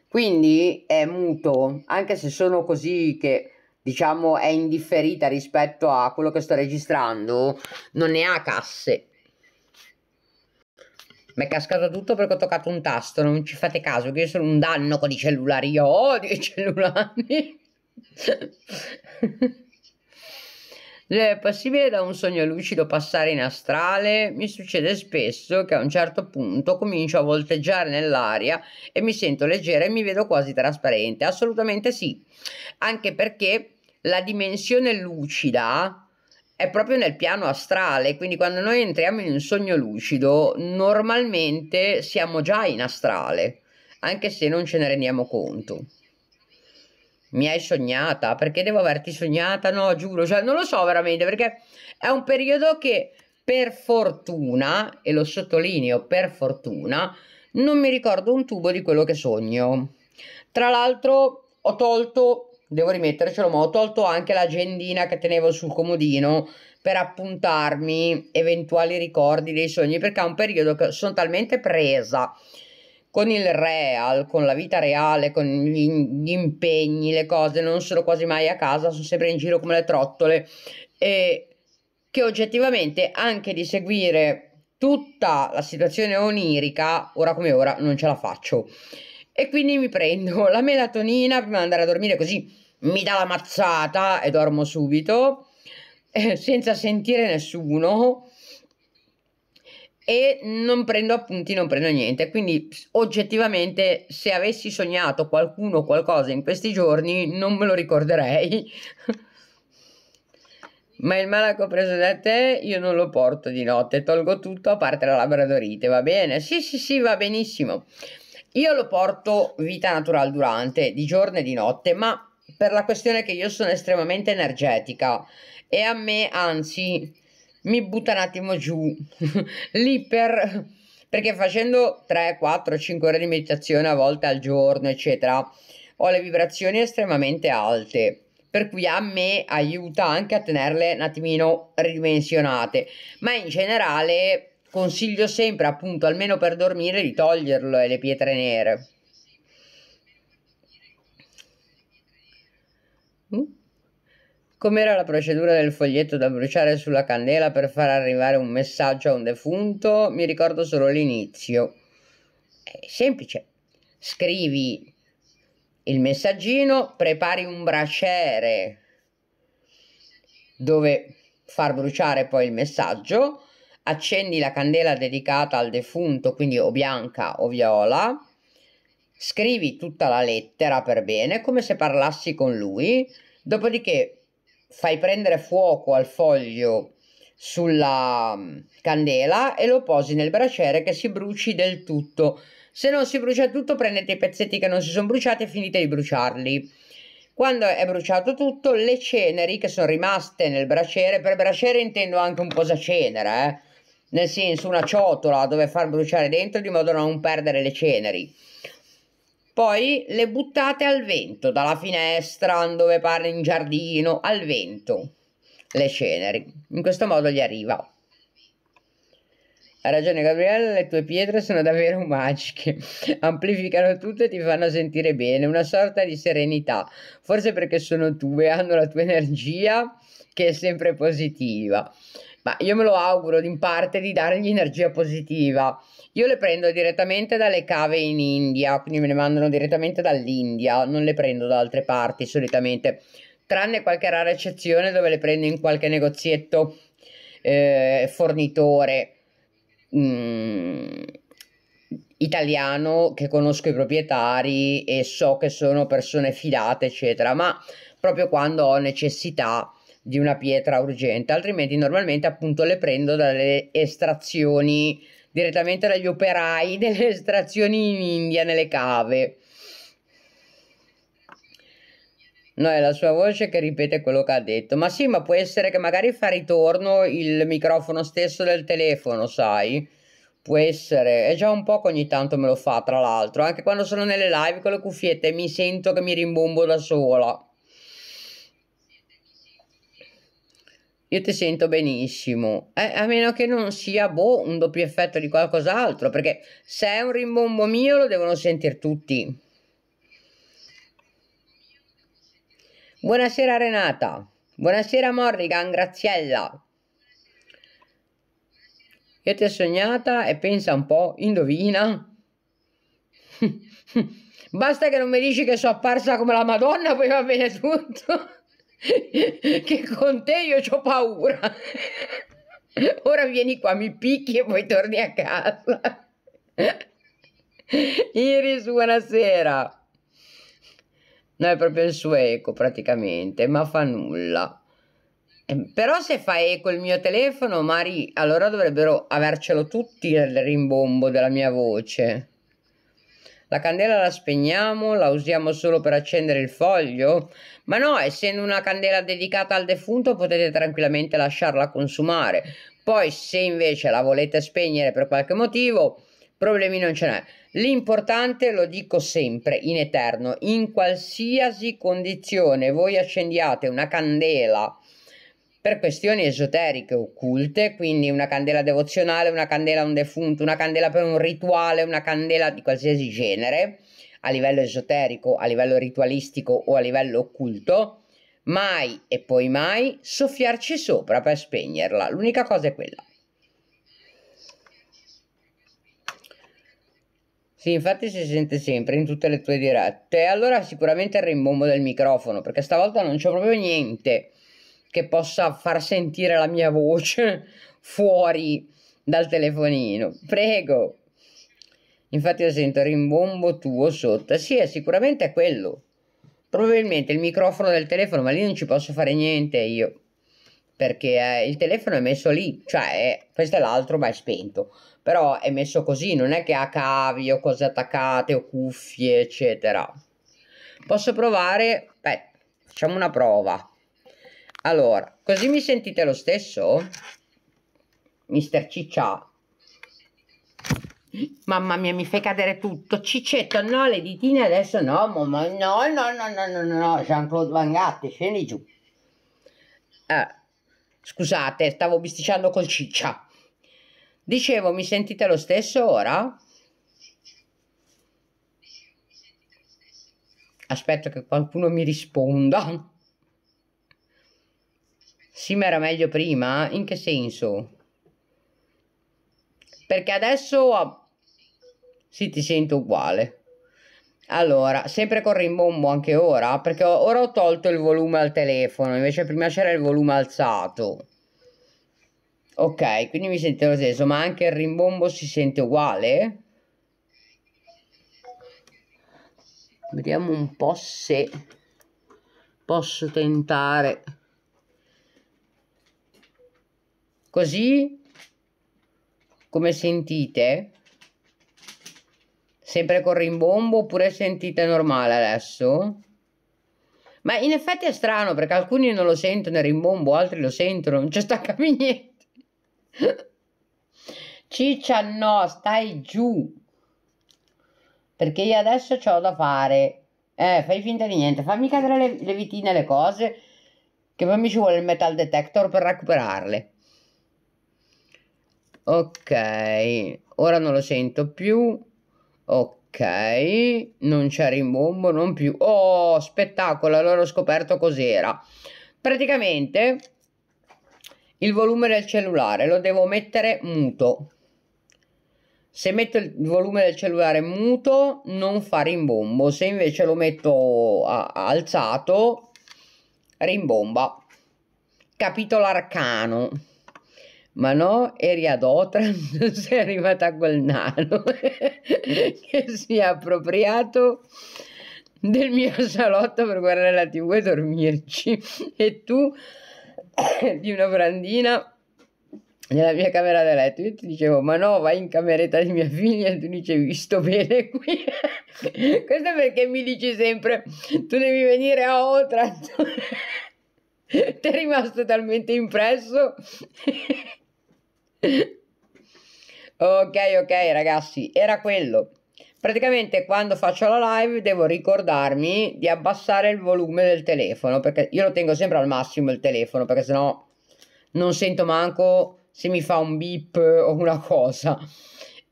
quindi è muto, anche se sono così che diciamo è indifferita rispetto a quello che sto registrando, non ne ha casse. Mi è cascato tutto perché ho toccato un tasto, non ci fate caso che io sono un danno con i cellulari, io odio i cellulari. è eh, possibile da un sogno lucido passare in astrale? Mi succede spesso che a un certo punto comincio a volteggiare nell'aria e mi sento leggera e mi vedo quasi trasparente. Assolutamente sì, anche perché la dimensione lucida è proprio nel piano astrale, quindi quando noi entriamo in un sogno lucido, normalmente siamo già in astrale, anche se non ce ne rendiamo conto. Mi hai sognata? Perché devo averti sognata? No, giuro, cioè, non lo so veramente, perché è un periodo che per fortuna, e lo sottolineo per fortuna, non mi ricordo un tubo di quello che sogno. Tra l'altro ho tolto devo rimettercelo, ma ho tolto anche l'agendina che tenevo sul comodino per appuntarmi eventuali ricordi dei sogni, perché è un periodo che sono talmente presa con il real, con la vita reale, con gli, impegni, le cose, non sono quasi mai a casa, sono sempre in giro come le trottole, e che oggettivamente anche di seguire tutta la situazione onirica, ora come ora, non ce la faccio e quindi mi prendo la melatonina prima di andare a dormire così mi dà la mazzata e dormo subito eh, senza sentire nessuno e non prendo appunti, non prendo niente. Quindi oggettivamente se avessi sognato qualcuno o qualcosa in questi giorni non me lo ricorderei. Ma il malaco preso da te io non lo porto di notte, tolgo tutto a parte la labbra dorite, va bene? Sì, sì, sì, va benissimo. Io lo porto vita natural durante, di giorno e di notte, ma per la questione che io sono estremamente energetica e a me anzi mi butta un attimo giù l'iper perché facendo 3, 4, 5 ore di meditazione a volte al giorno eccetera ho le vibrazioni estremamente alte per cui a me aiuta anche a tenerle un attimino ridimensionate ma in generale Consiglio sempre, appunto, almeno per dormire, di toglierlo e le pietre nere. Mm? Com'era la procedura del foglietto da bruciare sulla candela per far arrivare un messaggio a un defunto? Mi ricordo solo l'inizio. È semplice. Scrivi il messaggino, prepari un braciere dove far bruciare poi il messaggio accendi la candela dedicata al defunto, quindi o bianca o viola, scrivi tutta la lettera per bene, come se parlassi con lui, dopodiché fai prendere fuoco al foglio sulla mm, candela e lo posi nel braciere che si bruci del tutto. Se non si brucia tutto, prendete i pezzetti che non si sono bruciati e finite di bruciarli. Quando è bruciato tutto, le ceneri che sono rimaste nel braciere, per braciere intendo anche un posacenere, eh, nel senso una ciotola dove far bruciare dentro di modo da non perdere le ceneri. Poi le buttate al vento, dalla finestra, dove parli in giardino, al vento, le ceneri. In questo modo gli arriva. Ha ragione Gabriele, le tue pietre sono davvero magiche, amplificano tutto e ti fanno sentire bene, una sorta di serenità, forse perché sono tue, hanno la tua energia che è sempre positiva ma io me lo auguro in parte di dargli energia positiva. Io le prendo direttamente dalle cave in India, quindi me le mandano direttamente dall'India, non le prendo da altre parti solitamente, tranne qualche rara eccezione dove le prendo in qualche negozietto eh, fornitore. Mm italiano che conosco i proprietari e so che sono persone fidate, eccetera, ma proprio quando ho necessità di una pietra urgente, altrimenti normalmente appunto le prendo dalle estrazioni direttamente dagli operai delle estrazioni in India nelle cave. No, è la sua voce che ripete quello che ha detto. Ma sì, ma può essere che magari fa ritorno il microfono stesso del telefono, sai? Può essere. È già un po' che ogni tanto me lo fa, tra l'altro. Anche quando sono nelle live con le cuffiette mi sento che mi rimbombo da sola. Io ti sento benissimo, eh, a meno che non sia boh, un doppio effetto di qualcos'altro, perché se è un rimbombo mio lo devono sentire tutti. Buonasera Renata, buonasera Morrigan, Graziella. Io ti ho sognata e pensa un po', indovina. Basta che non mi dici che sono apparsa come la Madonna, poi va bene tutto che con te io ho paura. Ora vieni qua, mi picchi e poi torni a casa. Iris, buonasera. No, è proprio il suo eco praticamente, ma fa nulla. Ehm, però se fa eco il mio telefono, Mari, allora dovrebbero avercelo tutti il rimbombo della mia voce. La candela la spegniamo, la usiamo solo per accendere il foglio? Ma no, essendo una candela dedicata al defunto potete tranquillamente lasciarla consumare. Poi se invece la volete spegnere per qualche motivo, problemi non ce n'è. L'importante, lo dico sempre, in eterno, in qualsiasi condizione voi accendiate una candela per questioni esoteriche, occulte, quindi una candela devozionale, una candela a un defunto, una candela per un rituale, una candela di qualsiasi genere, a livello esoterico, a livello ritualistico o a livello occulto, mai e poi mai soffiarci sopra per spegnerla. L'unica cosa è quella. Sì, infatti si sente sempre in tutte le tue dirette. Allora sicuramente il rimbombo del microfono, perché stavolta non c'è proprio niente che possa far sentire la mia voce fuori dal telefonino. Prego. Infatti io sento rimbombo tuo sotto. Sì, è sicuramente è quello. Probabilmente il microfono del telefono, ma lì non ci posso fare niente io. Perché eh, il telefono è messo lì, cioè è, questo è l'altro ma è spento. Però è messo così, non è che ha cavi o cose attaccate o cuffie, eccetera. Posso provare? Beh, facciamo una prova. Allora, così mi sentite lo stesso? Mister Ciccia. Mamma mia, mi fai cadere tutto. Cicetto, no, le ditine adesso no, mamma, no, no, no, no, no, no, Jean-Claude Van Gatti, scendi giù. Eh, scusate, stavo bisticciando col Ciccia. Dicevo, mi sentite lo stesso ora? Aspetto che qualcuno mi risponda. Sì, ma era meglio prima? In che senso? Perché adesso sì, ti sento uguale. Allora, sempre con rimbombo anche ora, perché ora ho tolto il volume al telefono, invece prima c'era il volume alzato. Ok, quindi mi sento lo stesso, ma anche il rimbombo si sente uguale? Vediamo un po' se posso tentare... così come sentite sempre con rimbombo oppure sentite normale adesso ma in effetti è strano perché alcuni non lo sentono il rimbombo altri lo sentono non c'è stacca niente ciccia no stai giù perché io adesso ho da fare eh fai finta di niente fammi cadere le, le vitine le cose che poi mi ci vuole il metal detector per recuperarle ok ora non lo sento più ok non c'è rimbombo non più oh spettacolo allora ho scoperto cos'era praticamente il volume del cellulare lo devo mettere muto se metto il volume del cellulare muto non fa rimbombo se invece lo metto a, a alzato rimbomba Capito l'arcano ma no, eri ad Otranto, sei arrivata a quel nano che si è appropriato del mio salotto per guardare la tv e dormirci e tu di una brandina nella mia camera da letto io ti dicevo ma no vai in cameretta di mia figlia e tu dicevi sto bene qui questo perché mi dici sempre tu devi venire a Otranto ti è rimasto talmente impresso ok, ok, ragazzi, era quello. Praticamente quando faccio la live devo ricordarmi di abbassare il volume del telefono, perché io lo tengo sempre al massimo il telefono, perché sennò non sento manco se mi fa un beep o una cosa.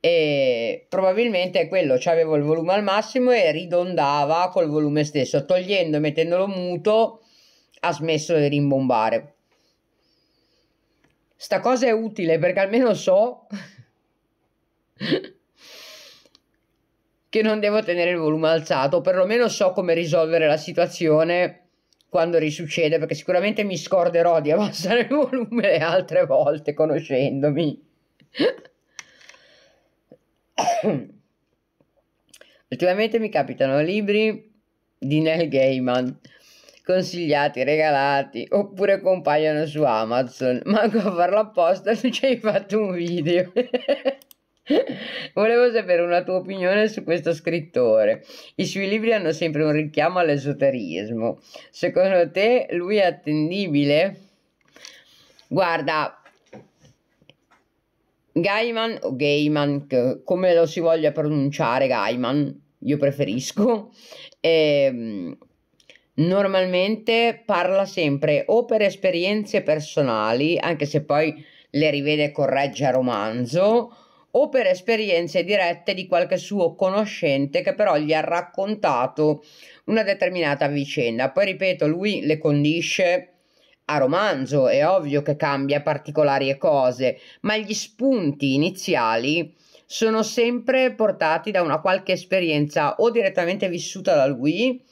E probabilmente è quello, cioè avevo il volume al massimo e ridondava col volume stesso, togliendo e mettendolo muto ha smesso di rimbombare. Sta cosa è utile perché almeno so che non devo tenere il volume alzato, perlomeno so come risolvere la situazione quando risuccede, perché sicuramente mi scorderò di abbassare il volume le altre volte conoscendomi. Ultimamente mi capitano libri di Nel Gaiman consigliati, regalati oppure compaiono su Amazon. Manco a farlo apposta tu ci hai fatto un video. Volevo sapere una tua opinione su questo scrittore. I suoi libri hanno sempre un richiamo all'esoterismo. Secondo te lui è attendibile? Guarda, Gaiman o Gaiman, come lo si voglia pronunciare, Gaiman, io preferisco. Ehm normalmente parla sempre o per esperienze personali, anche se poi le rivede e corregge a romanzo, o per esperienze dirette di qualche suo conoscente che però gli ha raccontato una determinata vicenda. Poi ripeto, lui le condisce a romanzo, è ovvio che cambia particolari cose, ma gli spunti iniziali sono sempre portati da una qualche esperienza o direttamente vissuta da lui,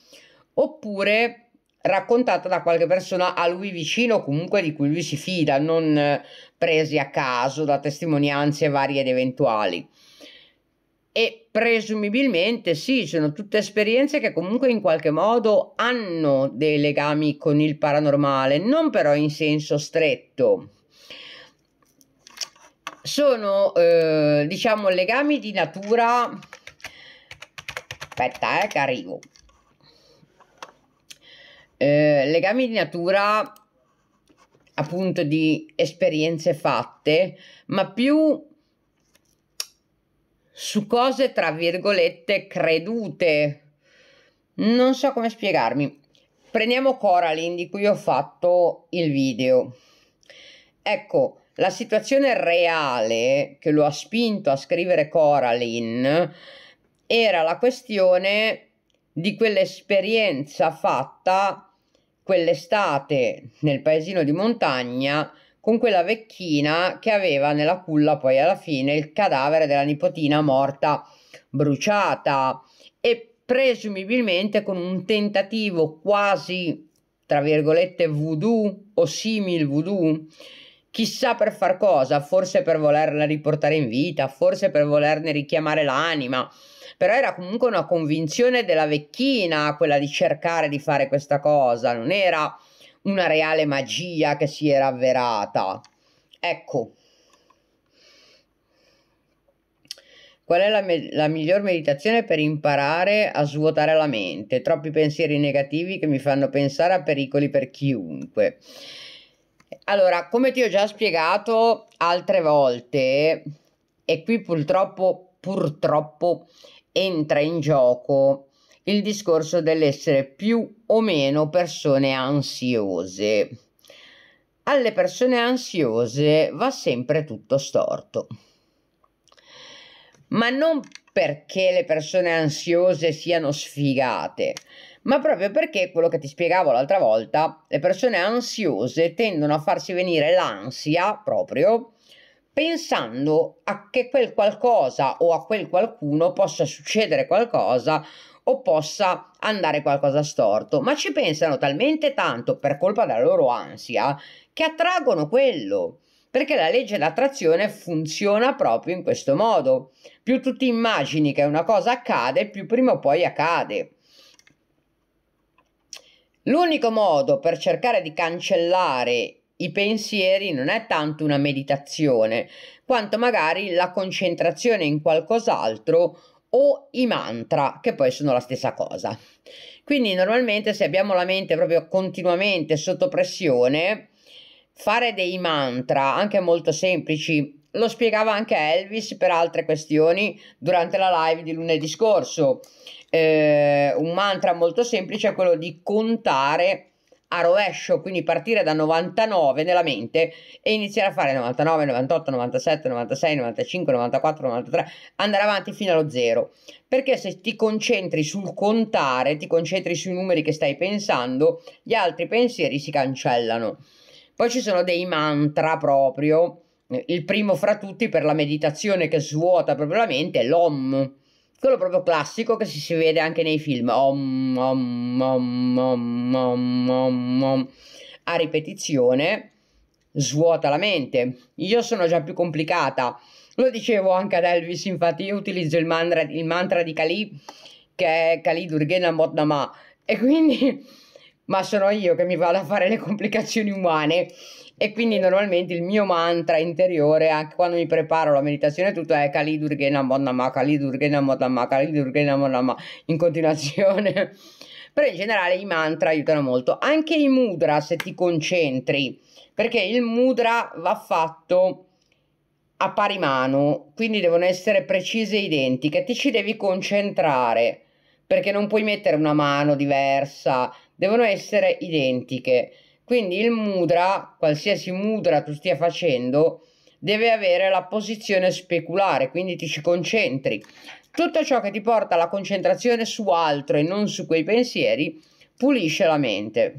oppure raccontata da qualche persona a lui vicino, comunque di cui lui si fida, non eh, presi a caso da testimonianze varie ed eventuali. E presumibilmente sì, sono tutte esperienze che comunque in qualche modo hanno dei legami con il paranormale, non però in senso stretto. Sono, eh, diciamo, legami di natura... Aspetta, eh, che arrivo eh, legami di natura appunto di esperienze fatte, ma più su cose tra virgolette credute. Non so come spiegarmi. Prendiamo Coraline di cui ho fatto il video. Ecco, la situazione reale che lo ha spinto a scrivere Coraline era la questione di quell'esperienza fatta quell'estate nel paesino di montagna con quella vecchina che aveva nella culla poi alla fine il cadavere della nipotina morta bruciata e presumibilmente con un tentativo quasi tra virgolette voodoo o simil voodoo chissà per far cosa forse per volerla riportare in vita forse per volerne richiamare l'anima però era comunque una convinzione della vecchina quella di cercare di fare questa cosa, non era una reale magia che si era avverata. Ecco. Qual è la, me- la, miglior meditazione per imparare a svuotare la mente? Troppi pensieri negativi che mi fanno pensare a pericoli per chiunque. Allora, come ti ho già spiegato altre volte, e qui purtroppo, purtroppo entra in gioco il discorso dell'essere più o meno persone ansiose. Alle persone ansiose va sempre tutto storto. Ma non perché le persone ansiose siano sfigate, ma proprio perché quello che ti spiegavo l'altra volta, le persone ansiose tendono a farsi venire l'ansia proprio pensando a che quel qualcosa o a quel qualcuno possa succedere qualcosa o possa andare qualcosa storto, ma ci pensano talmente tanto per colpa della loro ansia che attraggono quello. Perché la legge d'attrazione funziona proprio in questo modo. Più tu ti immagini che una cosa accade, più prima o poi accade. L'unico modo per cercare di cancellare i pensieri non è tanto una meditazione, quanto magari la concentrazione in qualcos'altro o i mantra, che poi sono la stessa cosa. Quindi normalmente se abbiamo la mente proprio continuamente sotto pressione, fare dei mantra, anche molto semplici, lo spiegava anche Elvis per altre questioni durante la live di lunedì scorso. Eh, un mantra molto semplice è quello di contare a rovescio, quindi partire da 99 nella mente e iniziare a fare 99, 98, 97, 96, 95, 94, 93, andare avanti fino allo zero. Perché se ti concentri sul contare, ti concentri sui numeri che stai pensando, gli altri pensieri si cancellano. Poi ci sono dei mantra proprio, il primo fra tutti per la meditazione che svuota proprio la mente è l'OM quello proprio classico che si, si vede anche nei film, om, om, om, a ripetizione, svuota la mente. Io sono già più complicata, lo dicevo anche ad Elvis, infatti io utilizzo il mantra, il mantra di Kali, che è Kali Durgena Modnama, e quindi... ma sono io che mi vado a fare le complicazioni umane. E quindi normalmente il mio mantra interiore, anche quando mi preparo la meditazione, tutto è Kali Durgena Monnama, Kali Durgena Monnama, Kali Durgena Monnama, in continuazione. Però in generale i mantra aiutano molto, anche i mudra se ti concentri, perché il mudra va fatto a pari mano, quindi devono essere precise e identiche, ti ci devi concentrare perché non puoi mettere una mano diversa, devono essere identiche. Quindi il mudra, qualsiasi mudra tu stia facendo, deve avere la posizione speculare, quindi ti ci concentri. Tutto ciò che ti porta alla concentrazione su altro e non su quei pensieri pulisce la mente.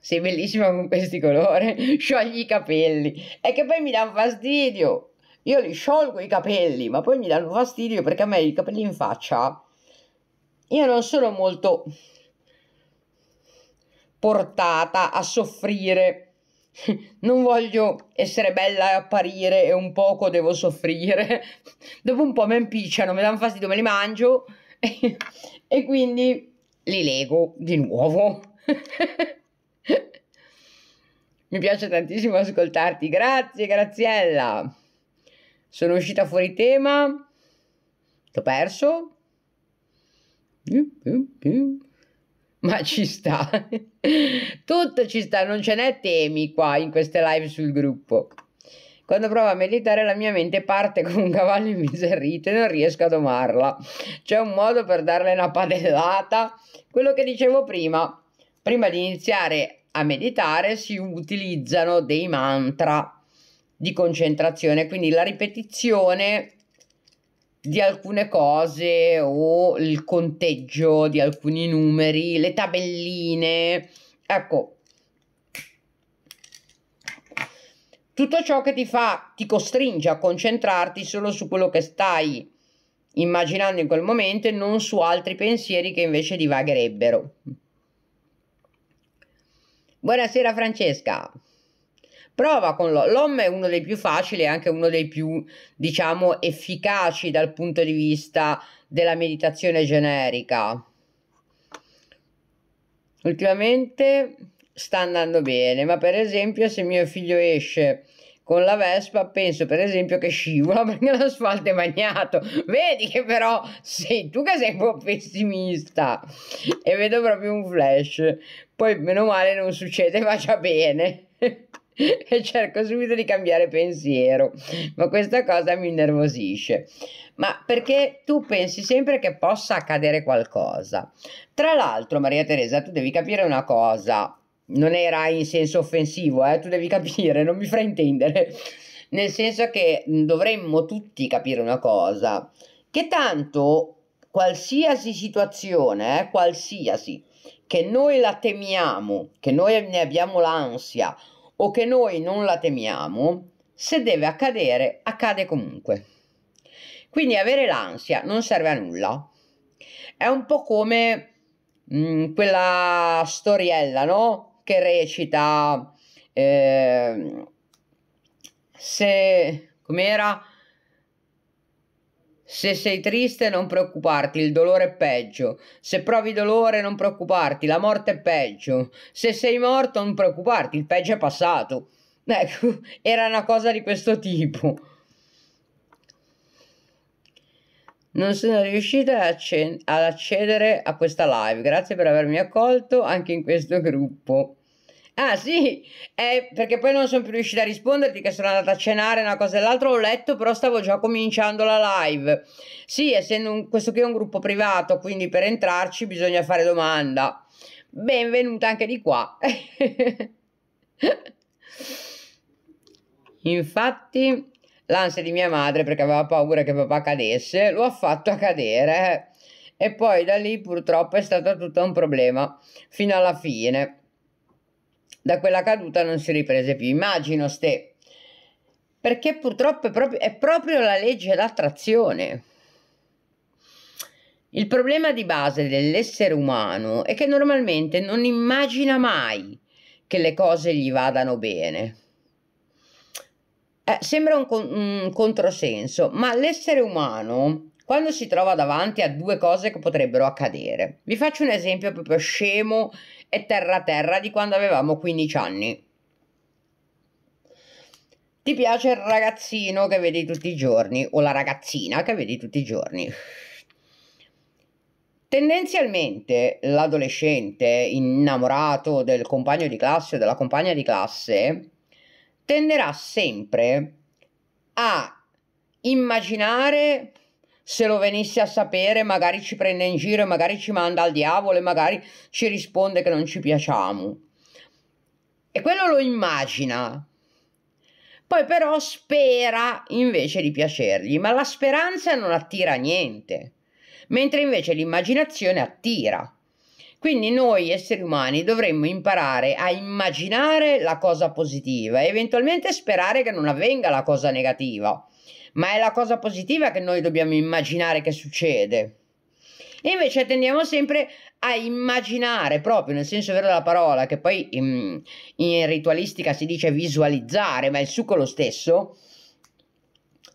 Sei bellissima con questi colori, sciogli i capelli. è che poi mi dà un fastidio. Io li sciolgo i capelli, ma poi mi danno fastidio perché a me i capelli in faccia io non sono molto portata a soffrire. Non voglio essere bella e apparire e un poco devo soffrire. Dopo un po' mi impicciano, mi danno fastidio, me li mangio e, quindi li lego di nuovo. Mi piace tantissimo ascoltarti. Grazie, Graziella. Sono uscita fuori tema. L'ho perso. Ma ci sta. Tutto ci sta, non ce n'è temi qua in queste live sul gruppo. Quando provo a meditare la mia mente parte come un cavallo immiserito e non riesco a domarla. C'è un modo per darle una padellata. Quello che dicevo prima, prima di iniziare a meditare si utilizzano dei mantra di concentrazione, quindi la ripetizione di alcune cose o il conteggio di alcuni numeri, le tabelline, ecco, tutto ciò che ti fa, ti costringe a concentrarti solo su quello che stai immaginando in quel momento e non su altri pensieri che invece divagherebbero. Buonasera Francesca prova con l'OM. L'OM è uno dei più facili e anche uno dei più, diciamo, efficaci dal punto di vista della meditazione generica. Ultimamente sta andando bene, ma per esempio se mio figlio esce con la Vespa penso per esempio che scivola perché l'asfalto è bagnato vedi che però sei tu che sei un po' pessimista e vedo proprio un flash poi meno male non succede va già bene e cerco subito di cambiare pensiero, ma questa cosa mi innervosisce. Ma perché tu pensi sempre che possa accadere qualcosa. Tra l'altro, Maria Teresa, tu devi capire una cosa, non era in senso offensivo, eh? tu devi capire, non mi fraintendere. Nel senso che mm, dovremmo tutti capire una cosa, che tanto qualsiasi situazione, eh, qualsiasi, che noi la temiamo, che noi ne abbiamo l'ansia, o che noi non la temiamo, se deve accadere, accade comunque. Quindi avere l'ansia non serve a nulla. È un po' come mh, mm, quella storiella, no? Che recita... Eh, se... com'era? Se sei triste non preoccuparti, il dolore è peggio. Se provi dolore non preoccuparti, la morte è peggio. Se sei morto non preoccuparti, il peggio è passato. Ecco, era una cosa di questo tipo. Non sono riuscita ad accedere a questa live. Grazie per avermi accolto anche in questo gruppo. Ah sì, eh, perché poi non sono più riuscita a risponderti che sono andata a cenare una cosa e l'altra, ho letto, però stavo già cominciando la live. Sì, essendo un, questo qui è un gruppo privato, quindi per entrarci bisogna fare domanda. Benvenuta anche di qua. Infatti, l'ansia di mia madre, perché aveva paura che papà cadesse, lo ha fatto cadere. Eh. E poi da lì purtroppo è stato tutto un problema, fino alla fine da quella caduta non si riprese più, immagino ste, perché purtroppo è proprio, è proprio la legge d'attrazione. Il problema di base dell'essere umano è che normalmente non immagina mai che le cose gli vadano bene. Eh, sembra un, un controsenso, ma l'essere umano quando si trova davanti a due cose che potrebbero accadere. Vi faccio un esempio proprio scemo e Terra Terra di quando avevamo 15 anni. Ti piace il ragazzino che vedi tutti i giorni o la ragazzina che vedi tutti i giorni? Tendenzialmente l'adolescente innamorato del compagno di classe o della compagna di classe tenderà sempre a immaginare se lo venisse a sapere magari ci prende in giro, magari ci manda al diavolo e magari ci risponde che non ci piacciamo. E quello lo immagina. Poi però spera invece di piacergli, ma la speranza non attira niente, mentre invece l'immaginazione attira. Quindi noi esseri umani dovremmo imparare a immaginare la cosa positiva e eventualmente sperare che non avvenga la cosa negativa ma è la cosa positiva che noi dobbiamo immaginare che succede. E invece tendiamo sempre a immaginare, proprio nel senso vero della parola, che poi in, mm, in ritualistica si dice visualizzare, ma è il succo lo stesso,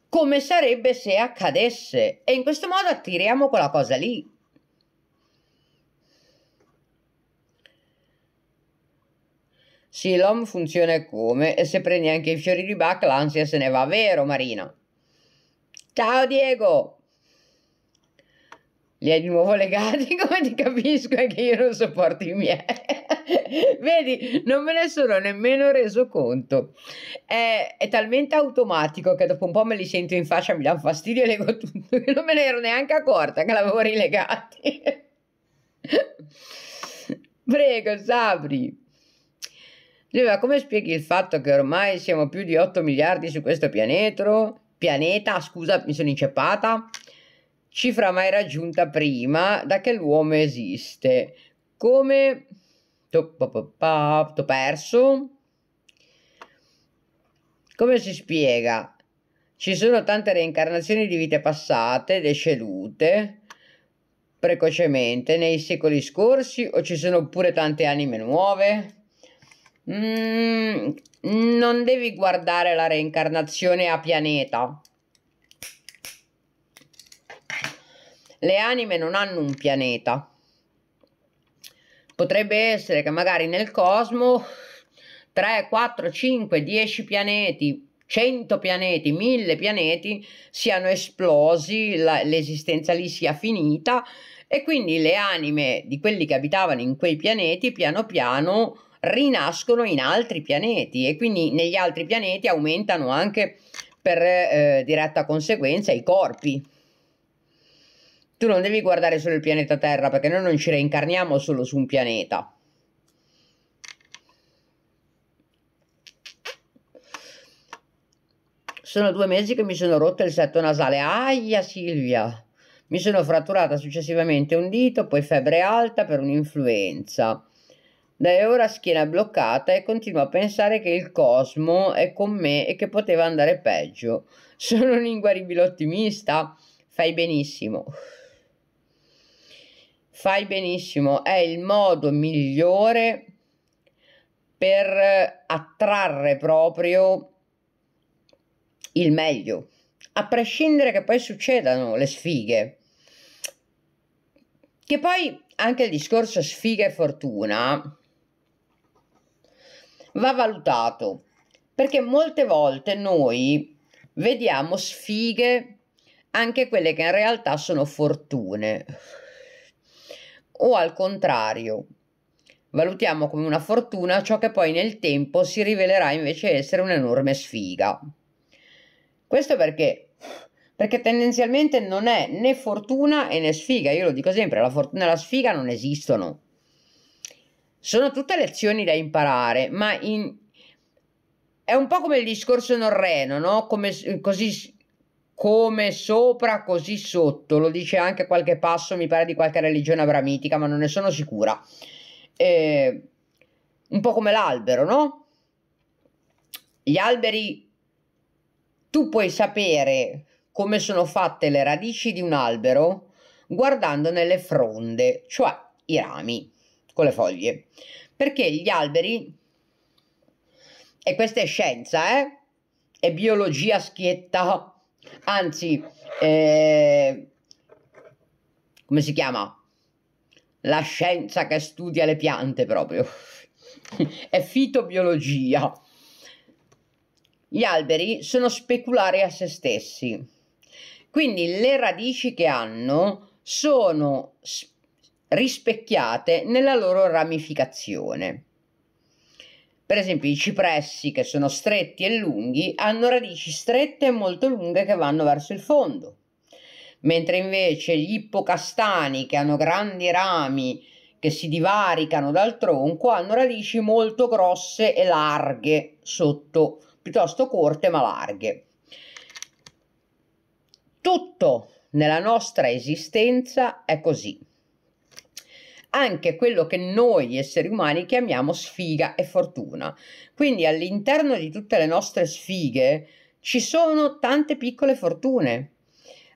come sarebbe se accadesse. E in questo modo attiriamo quella cosa lì. Sì, l'OM funziona come? E se prendi anche i fiori di Bach l'ansia se ne va, vero Marina? Ciao Diego! Li hai di nuovo legati, come ti capisco, è che io non sopporto i miei. Vedi, non me ne sono nemmeno reso conto. È, è, talmente automatico che dopo un po' me li sento in faccia, mi dà fastidio e leggo tutto. non me ne ero neanche accorta che l'avevo rilegati. Prego, Sabri. Come spieghi il fatto che ormai siamo più di 8 miliardi su questo pianeta? pianeta, scusa, mi sono inceppata, cifra mai raggiunta prima da che l'uomo esiste. Come t'ho perso? Come si spiega? Ci sono tante reincarnazioni di vite passate, decedute precocemente nei secoli scorsi o ci sono pure tante anime nuove? Mm, non devi guardare la reincarnazione a pianeta. Le anime non hanno un pianeta. Potrebbe essere che magari nel cosmo 3, 4, 5, 10 pianeti, 100 pianeti, 1000 pianeti siano esplosi, l'esistenza lì sia finita e quindi le anime di quelli che abitavano in quei pianeti piano piano rinascono in altri pianeti e quindi negli altri pianeti aumentano anche per eh, diretta conseguenza i corpi. Tu non devi guardare solo il pianeta Terra perché noi non ci reincarniamo solo su un pianeta. Sono due mesi che mi sono rotto il setto nasale. Aia Silvia! Mi sono fratturata successivamente un dito, poi febbre alta per un'influenza. Da ora schiena bloccata e continuo a pensare che il cosmo è con me e che poteva andare peggio. Sono un inguaribile ottimista. Fai benissimo. Fai benissimo, è il modo migliore per attrarre proprio il meglio, a prescindere che poi succedano le sfighe. Che poi anche il discorso sfiga e fortuna va valutato perché molte volte noi vediamo sfighe anche quelle che in realtà sono fortune o al contrario valutiamo come una fortuna ciò che poi nel tempo si rivelerà invece essere un'enorme sfiga questo perché perché tendenzialmente non è né fortuna né sfiga io lo dico sempre la fortuna e la sfiga non esistono sono tutte lezioni da imparare, ma in... è un po' come il discorso norreno, no? Come, così come sopra, così sotto, lo dice anche qualche passo, mi pare di qualche religione abramitica, ma non ne sono sicura. Eh, un po' come l'albero, no? Gli alberi, tu puoi sapere come sono fatte le radici di un albero guardando nelle fronde, cioè i rami con le foglie, perché gli alberi, e questa è scienza, eh? è biologia schietta, anzi, eh, come si chiama? La scienza che studia le piante proprio, è fitobiologia. Gli alberi sono speculari a se stessi, quindi le radici che hanno sono speculari rispecchiate nella loro ramificazione. Per esempio i cipressi che sono stretti e lunghi hanno radici strette e molto lunghe che vanno verso il fondo, mentre invece gli ippocastani che hanno grandi rami che si divaricano dal tronco hanno radici molto grosse e larghe sotto, piuttosto corte ma larghe. Tutto nella nostra esistenza è così anche quello che noi esseri umani chiamiamo sfiga e fortuna. Quindi all'interno di tutte le nostre sfighe ci sono tante piccole fortune.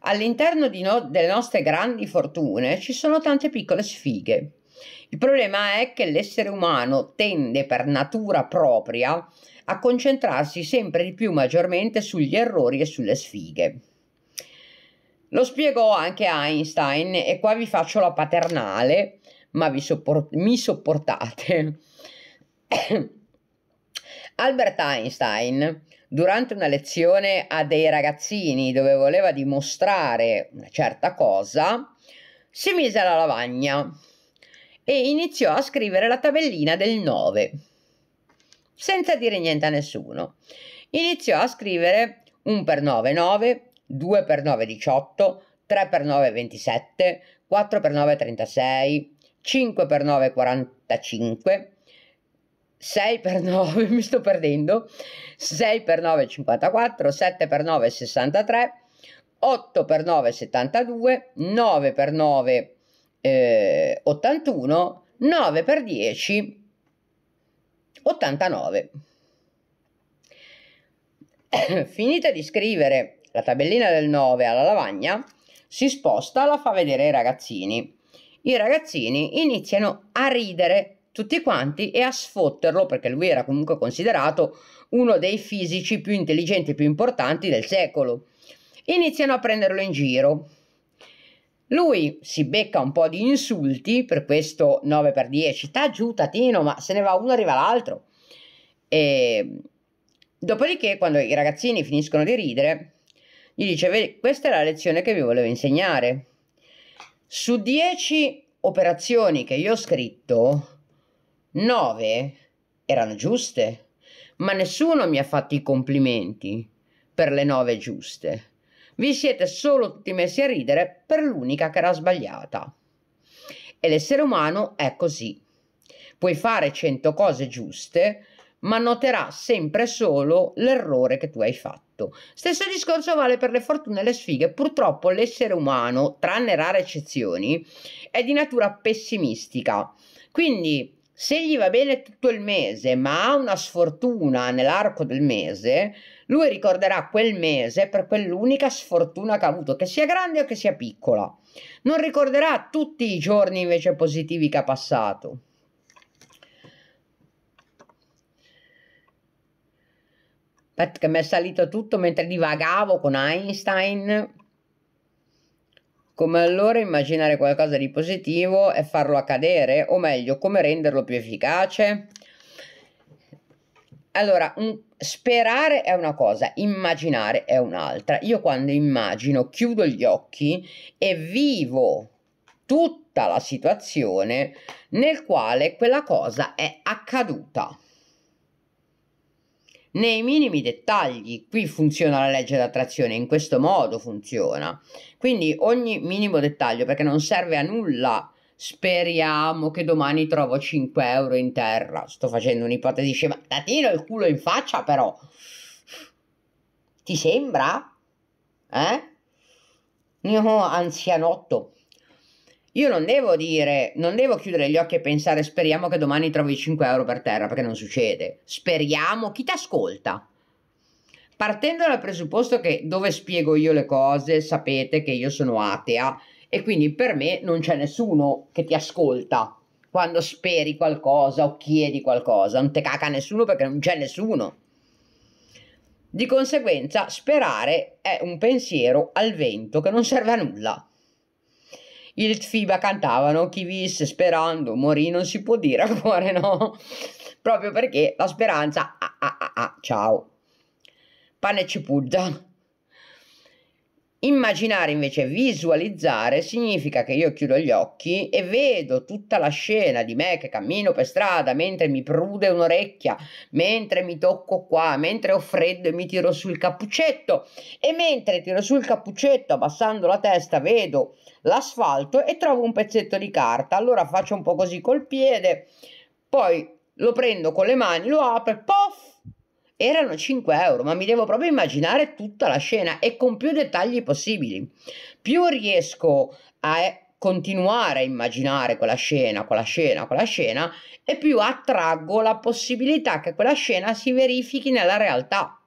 All'interno di no- delle nostre grandi fortune ci sono tante piccole sfighe. Il problema è che l'essere umano tende per natura propria a concentrarsi sempre di più maggiormente sugli errori e sulle sfighe. Lo spiegò anche Einstein e qua vi faccio la paternale ma sopport- mi sopportate. Albert Einstein, durante una lezione a dei ragazzini dove voleva dimostrare una certa cosa, si mise alla lavagna e iniziò a scrivere la tabellina del 9, senza dire niente a nessuno. Iniziò a scrivere 1 per 9 9, 2 per 9 18, 3 per 9 27, 4 per 9 36, 5 per 9 è 45, 6 per 9 mi sto perdendo, 6 per 9 è 54, 7 per 9 è 63, 8 per 9 è 72, 9 per 9 eh, 81, 9 per 10 89. Finita di scrivere la tabellina del 9 alla lavagna, si sposta e la fa vedere ai ragazzini i ragazzini iniziano a ridere tutti quanti e a sfotterlo perché lui era comunque considerato uno dei fisici più intelligenti e più importanti del secolo. Iniziano a prenderlo in giro. Lui si becca un po' di insulti per questo 9 x 10, sta giù Tatino, ma se ne va uno arriva l'altro. E dopodiché quando i ragazzini finiscono di ridere, gli dice questa è la lezione che vi volevo insegnare su 10 operazioni che io ho scritto, 9 erano giuste, ma nessuno mi ha fatto i complimenti per le 9 giuste. Vi siete solo tutti messi a ridere per l'unica che era sbagliata. E l'essere umano è così. Puoi fare 100 cose giuste, ma noterà sempre solo l'errore che tu hai fatto fatto. Stesso discorso vale per le fortune e le sfighe. Purtroppo l'essere umano, tranne rare eccezioni, è di natura pessimistica. Quindi se gli va bene tutto il mese, ma ha una sfortuna nell'arco del mese, lui ricorderà quel mese per quell'unica sfortuna che ha avuto, che sia grande o che sia piccola. Non ricorderà tutti i giorni invece positivi che ha passato. Aspetta che mi è salito tutto mentre divagavo con Einstein. Come allora immaginare qualcosa di positivo e farlo accadere, o meglio, come renderlo più efficace? Allora, un, sperare è una cosa, immaginare è un'altra. Io quando immagino chiudo gli occhi e vivo tutta la situazione nel quale quella cosa è accaduta nei minimi dettagli. Qui funziona la legge d'attrazione, in questo modo funziona. Quindi ogni minimo dettaglio, perché non serve a nulla. Speriamo che domani trovo 5 euro in terra. Sto facendo un'ipotesi scema. Datino il culo in faccia, però. Ti sembra? Eh? Io anzianotto. Io non devo dire, non devo chiudere gli occhi e pensare speriamo che domani trovi 5 euro per terra, perché non succede. Speriamo, chi ti ascolta? Partendo dal presupposto che dove spiego io le cose, sapete che io sono atea e quindi per me non c'è nessuno che ti ascolta quando speri qualcosa o chiedi qualcosa, non te caca nessuno perché non c'è nessuno. Di conseguenza, sperare è un pensiero al vento che non serve a nulla il FIBA cantavano chi visse sperando morì non si può dire a no proprio perché la speranza ah, ah, ah, ah ciao pane e cipuzza Immaginare invece visualizzare significa che io chiudo gli occhi e vedo tutta la scena di me che cammino per strada mentre mi prude un'orecchia, mentre mi tocco qua, mentre ho freddo e mi tiro sul cappuccetto e mentre tiro sul cappuccetto abbassando la testa vedo l'asfalto e trovo un pezzetto di carta. Allora faccio un po' così col piede, poi lo prendo con le mani, lo apro e poi erano 5 euro, ma mi devo proprio immaginare tutta la scena e con più dettagli possibili. Più riesco a eh, continuare a immaginare quella scena, quella scena, quella scena, e più attraggo la possibilità che quella scena si verifichi nella realtà.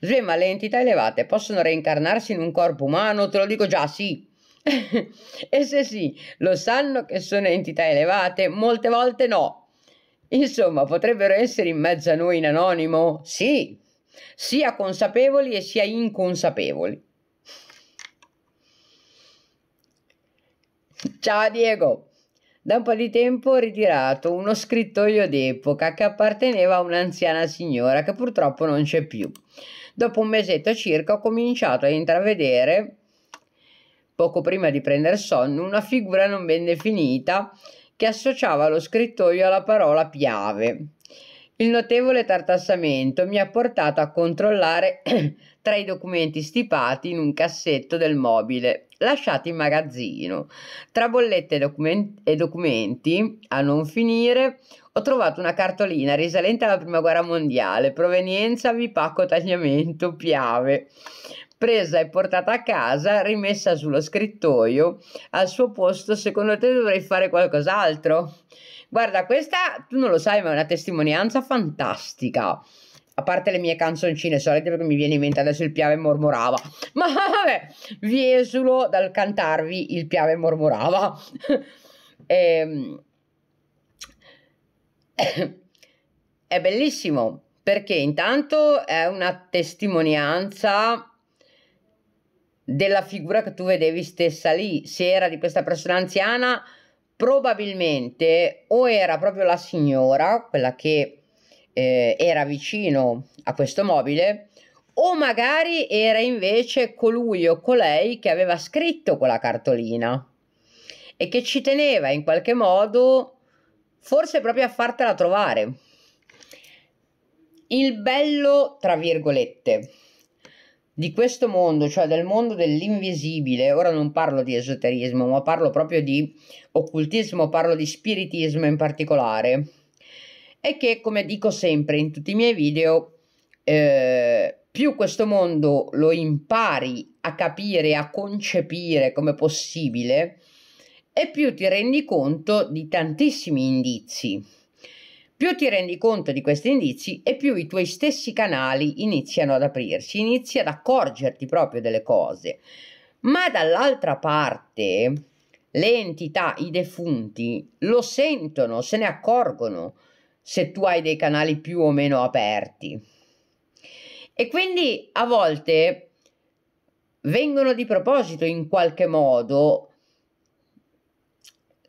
Sì, ma le entità elevate possono reincarnarsi in un corpo umano? Te lo dico già, sì. e se sì, lo sanno che sono entità elevate? Molte volte no, Insomma, potrebbero essere in mezzo a noi in anonimo? Sì, sia consapevoli e sia inconsapevoli. Ciao Diego! Da un po' di tempo ho ritirato uno scrittoio d'epoca che apparteneva a un'anziana signora che purtroppo non c'è più. Dopo un mesetto circa ho cominciato a intravedere, poco prima di prendere sonno, una figura non ben definita che associava lo scrittoio alla parola piave. Il notevole tartassamento mi ha portato a controllare tra i documenti stipati in un cassetto del mobile, lasciati in magazzino. Tra bollette e documenti, a non finire, ho trovato una cartolina risalente alla Prima Guerra Mondiale, provenienza Vipacco Tagliamento Piave, presa e portata a casa, rimessa sullo scrittoio al suo posto, secondo te dovrei fare qualcos'altro? Guarda, questa tu non lo sai, ma è una testimonianza fantastica. A parte le mie canzoncine solite perché mi viene in mente adesso il piave mormorava. Ma vabbè, vi esulo dal cantarvi il piave mormorava. ehm... è bellissimo perché intanto è una testimonianza della figura che tu vedevi stessa lì, se era di questa persona anziana, probabilmente o era proprio la signora, quella che eh, era vicino a questo mobile, o magari era invece colui o colei che aveva scritto quella cartolina e che ci teneva in qualche modo forse proprio a fartela trovare. Il bello, tra virgolette, di questo mondo, cioè del mondo dell'invisibile, ora non parlo di esoterismo, ma parlo proprio di occultismo, parlo di spiritismo in particolare, è che, come dico sempre in tutti i miei video, eh, più questo mondo lo impari a capire, a concepire come possibile, e più ti rendi conto di tantissimi indizi più ti rendi conto di questi indizi e più i tuoi stessi canali iniziano ad aprirsi, inizi ad accorgerti proprio delle cose. Ma dall'altra parte le entità, i defunti, lo sentono, se ne accorgono se tu hai dei canali più o meno aperti. E quindi a volte vengono di proposito in qualche modo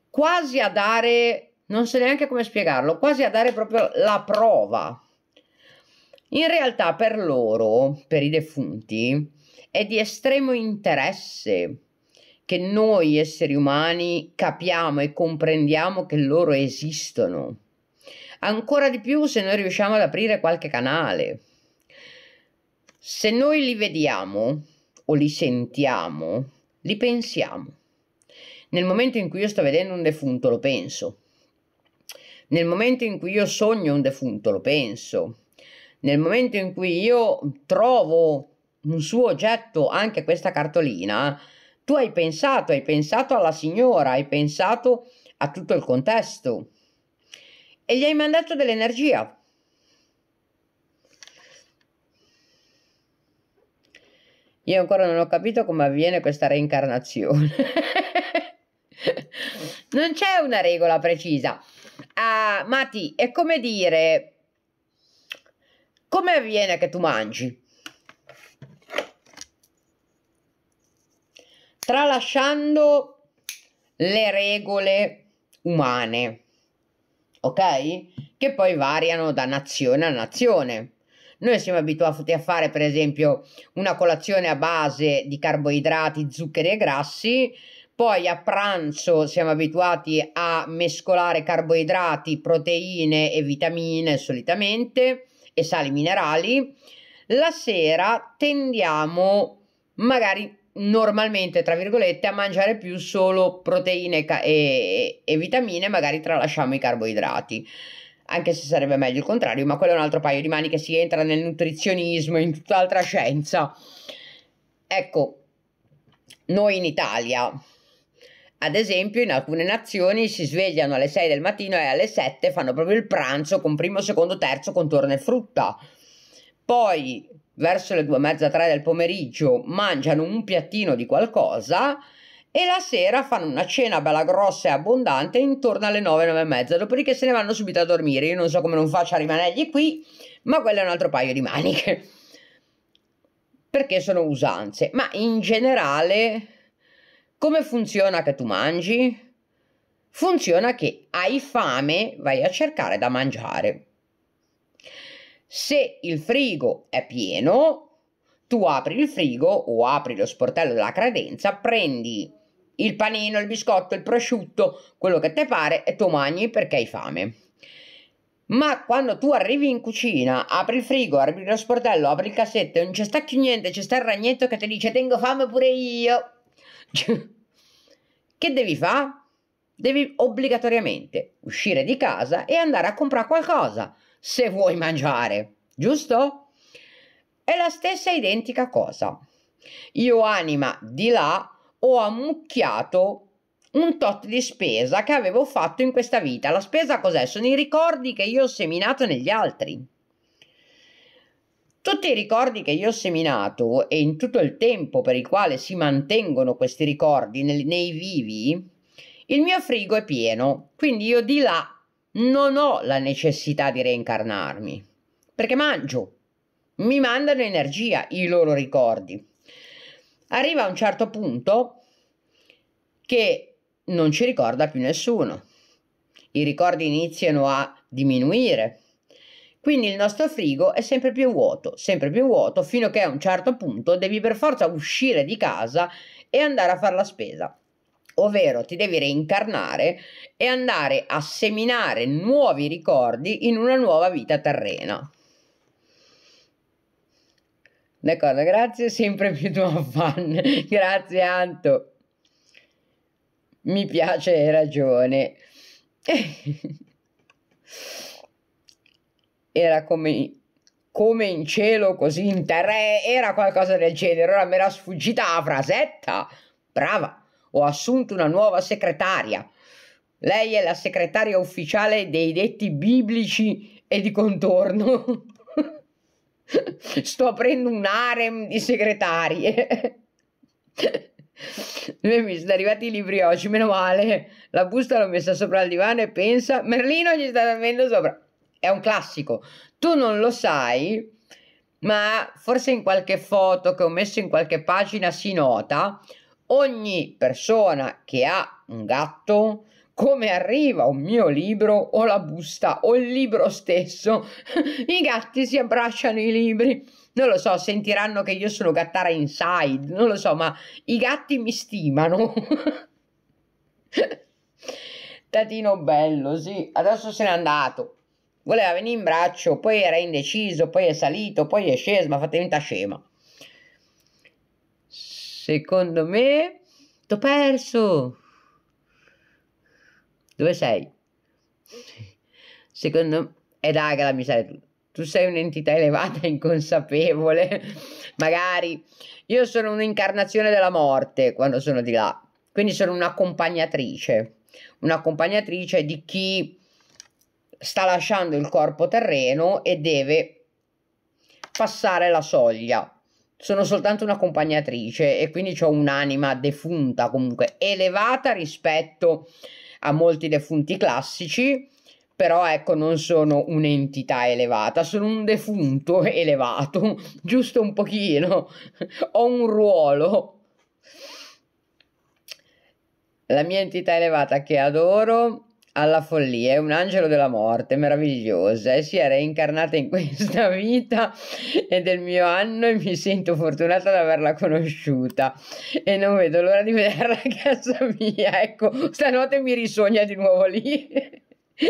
quasi a dare non so neanche come spiegarlo, quasi a dare proprio la prova. In realtà per loro, per i defunti, è di estremo interesse che noi esseri umani capiamo e comprendiamo che loro esistono. Ancora di più se noi riusciamo ad aprire qualche canale. Se noi li vediamo o li sentiamo, li pensiamo. Nel momento in cui io sto vedendo un defunto lo penso nel momento in cui io sogno un defunto, lo penso. Nel momento in cui io trovo un suo oggetto, anche questa cartolina, tu hai pensato, hai pensato alla signora, hai pensato a tutto il contesto e gli hai mandato dell'energia. Io ancora non ho capito come avviene questa reincarnazione. non c'è una regola precisa uh, ah, Mati, è come dire, come avviene che tu mangi? Tralasciando le regole umane, ok? Che poi variano da nazione a nazione. Noi siamo abituati a fare, per esempio, una colazione a base di carboidrati, zuccheri e grassi, poi a pranzo siamo abituati a mescolare carboidrati, proteine e vitamine solitamente e sali minerali. La sera tendiamo magari normalmente, tra virgolette, a mangiare più solo proteine e, e, vitamine, magari tralasciamo i carboidrati. Anche se sarebbe meglio il contrario, ma quello è un altro paio di mani che si entra nel nutrizionismo, in tutt'altra scienza. Ecco, noi in Italia ad esempio, in alcune nazioni si svegliano alle 6 del mattino e alle 7 fanno proprio il pranzo con primo, secondo, terzo, contorno e frutta. Poi, verso le 2 e mezza, 3 del pomeriggio, mangiano un piattino di qualcosa e la sera fanno una cena bella grossa e abbondante intorno alle 9, 9 e mezza, dopodiché se ne vanno subito a dormire. Io non so come non faccio a rimanergli qui, ma quello è un altro paio di maniche. Perché sono usanze, ma in generale come funziona che tu mangi? Funziona che hai fame, vai a cercare da mangiare. Se il frigo è pieno, tu apri il frigo o apri lo sportello della credenza, prendi il panino, il biscotto, il prosciutto, quello che ti pare e tu mangi perché hai fame. Ma quando tu arrivi in cucina, apri il frigo, apri lo sportello, apri il cassetto e non c'è sta più niente, c'è sta il ragnetto che ti dice tengo fame pure io. Cioè, che devi fare? Devi obbligatoriamente uscire di casa e andare a comprare qualcosa se vuoi mangiare, giusto? È la stessa identica cosa. Io anima di là ho ammucchiato un tot di spesa che avevo fatto in questa vita. La spesa cos'è? Sono i ricordi che io ho seminato negli altri. Tutti i ricordi che io ho seminato e in tutto il tempo per il quale si mantengono questi ricordi nei, nei vivi, il mio frigo è pieno, quindi io di là non ho la necessità di reincarnarmi, perché mangio, mi mandano energia i loro ricordi. Arriva a un certo punto che non ci ricorda più nessuno, i ricordi iniziano a diminuire quindi il nostro frigo è sempre più vuoto, sempre più vuoto, fino a che a un certo punto devi per forza uscire di casa e andare a fare la spesa. Ovvero ti devi reincarnare e andare a seminare nuovi ricordi in una nuova vita terrena. D'accordo, grazie, sempre più tuo fan. grazie Anto. Mi piace, hai ragione. era come, come in cielo, così in terra, era qualcosa del genere. Ora mi era sfuggita la frasetta. Brava, ho assunto una nuova segretaria. Lei è la segretaria ufficiale dei detti biblici e di contorno. Sto aprendo un harem di segretarie. Mi sono arrivati i libri oggi, meno male. La busta l'ho messa sopra il divano e pensa, Merlino gli sta dormendo sopra è un classico. Tu non lo sai, ma forse in qualche foto che ho messo in qualche pagina si nota, ogni persona che ha un gatto, come arriva un mio libro o la busta o il libro stesso, i gatti si abbracciano i libri. Non lo so, sentiranno che io sono gattara inside, non lo so, ma i gatti mi stimano. Tatino bello, sì, adesso se n'è andato voleva venire in braccio, poi era indeciso, poi è salito, poi è sceso, ma fate finta scema. Secondo me, t'ho perso. Dove sei? Secondo me, è daga mi sai tu. Tu sei un'entità elevata e inconsapevole, magari. Io sono un'incarnazione della morte quando sono di là, quindi sono un'accompagnatrice, un'accompagnatrice di chi sta lasciando il corpo terreno e deve passare la soglia. Sono soltanto un'accompagnatrice e quindi ho un'anima defunta comunque elevata rispetto a molti defunti classici, però ecco non sono un'entità elevata, sono un defunto elevato, giusto un pochino, ho un ruolo. La mia entità elevata che adoro alla follia, è un angelo della morte, meravigliosa, e si è reincarnata in questa vita e del mio anno e mi sento fortunata ad averla conosciuta e non vedo l'ora di vederla a casa mia, ecco, stanotte mi risogna di nuovo lì.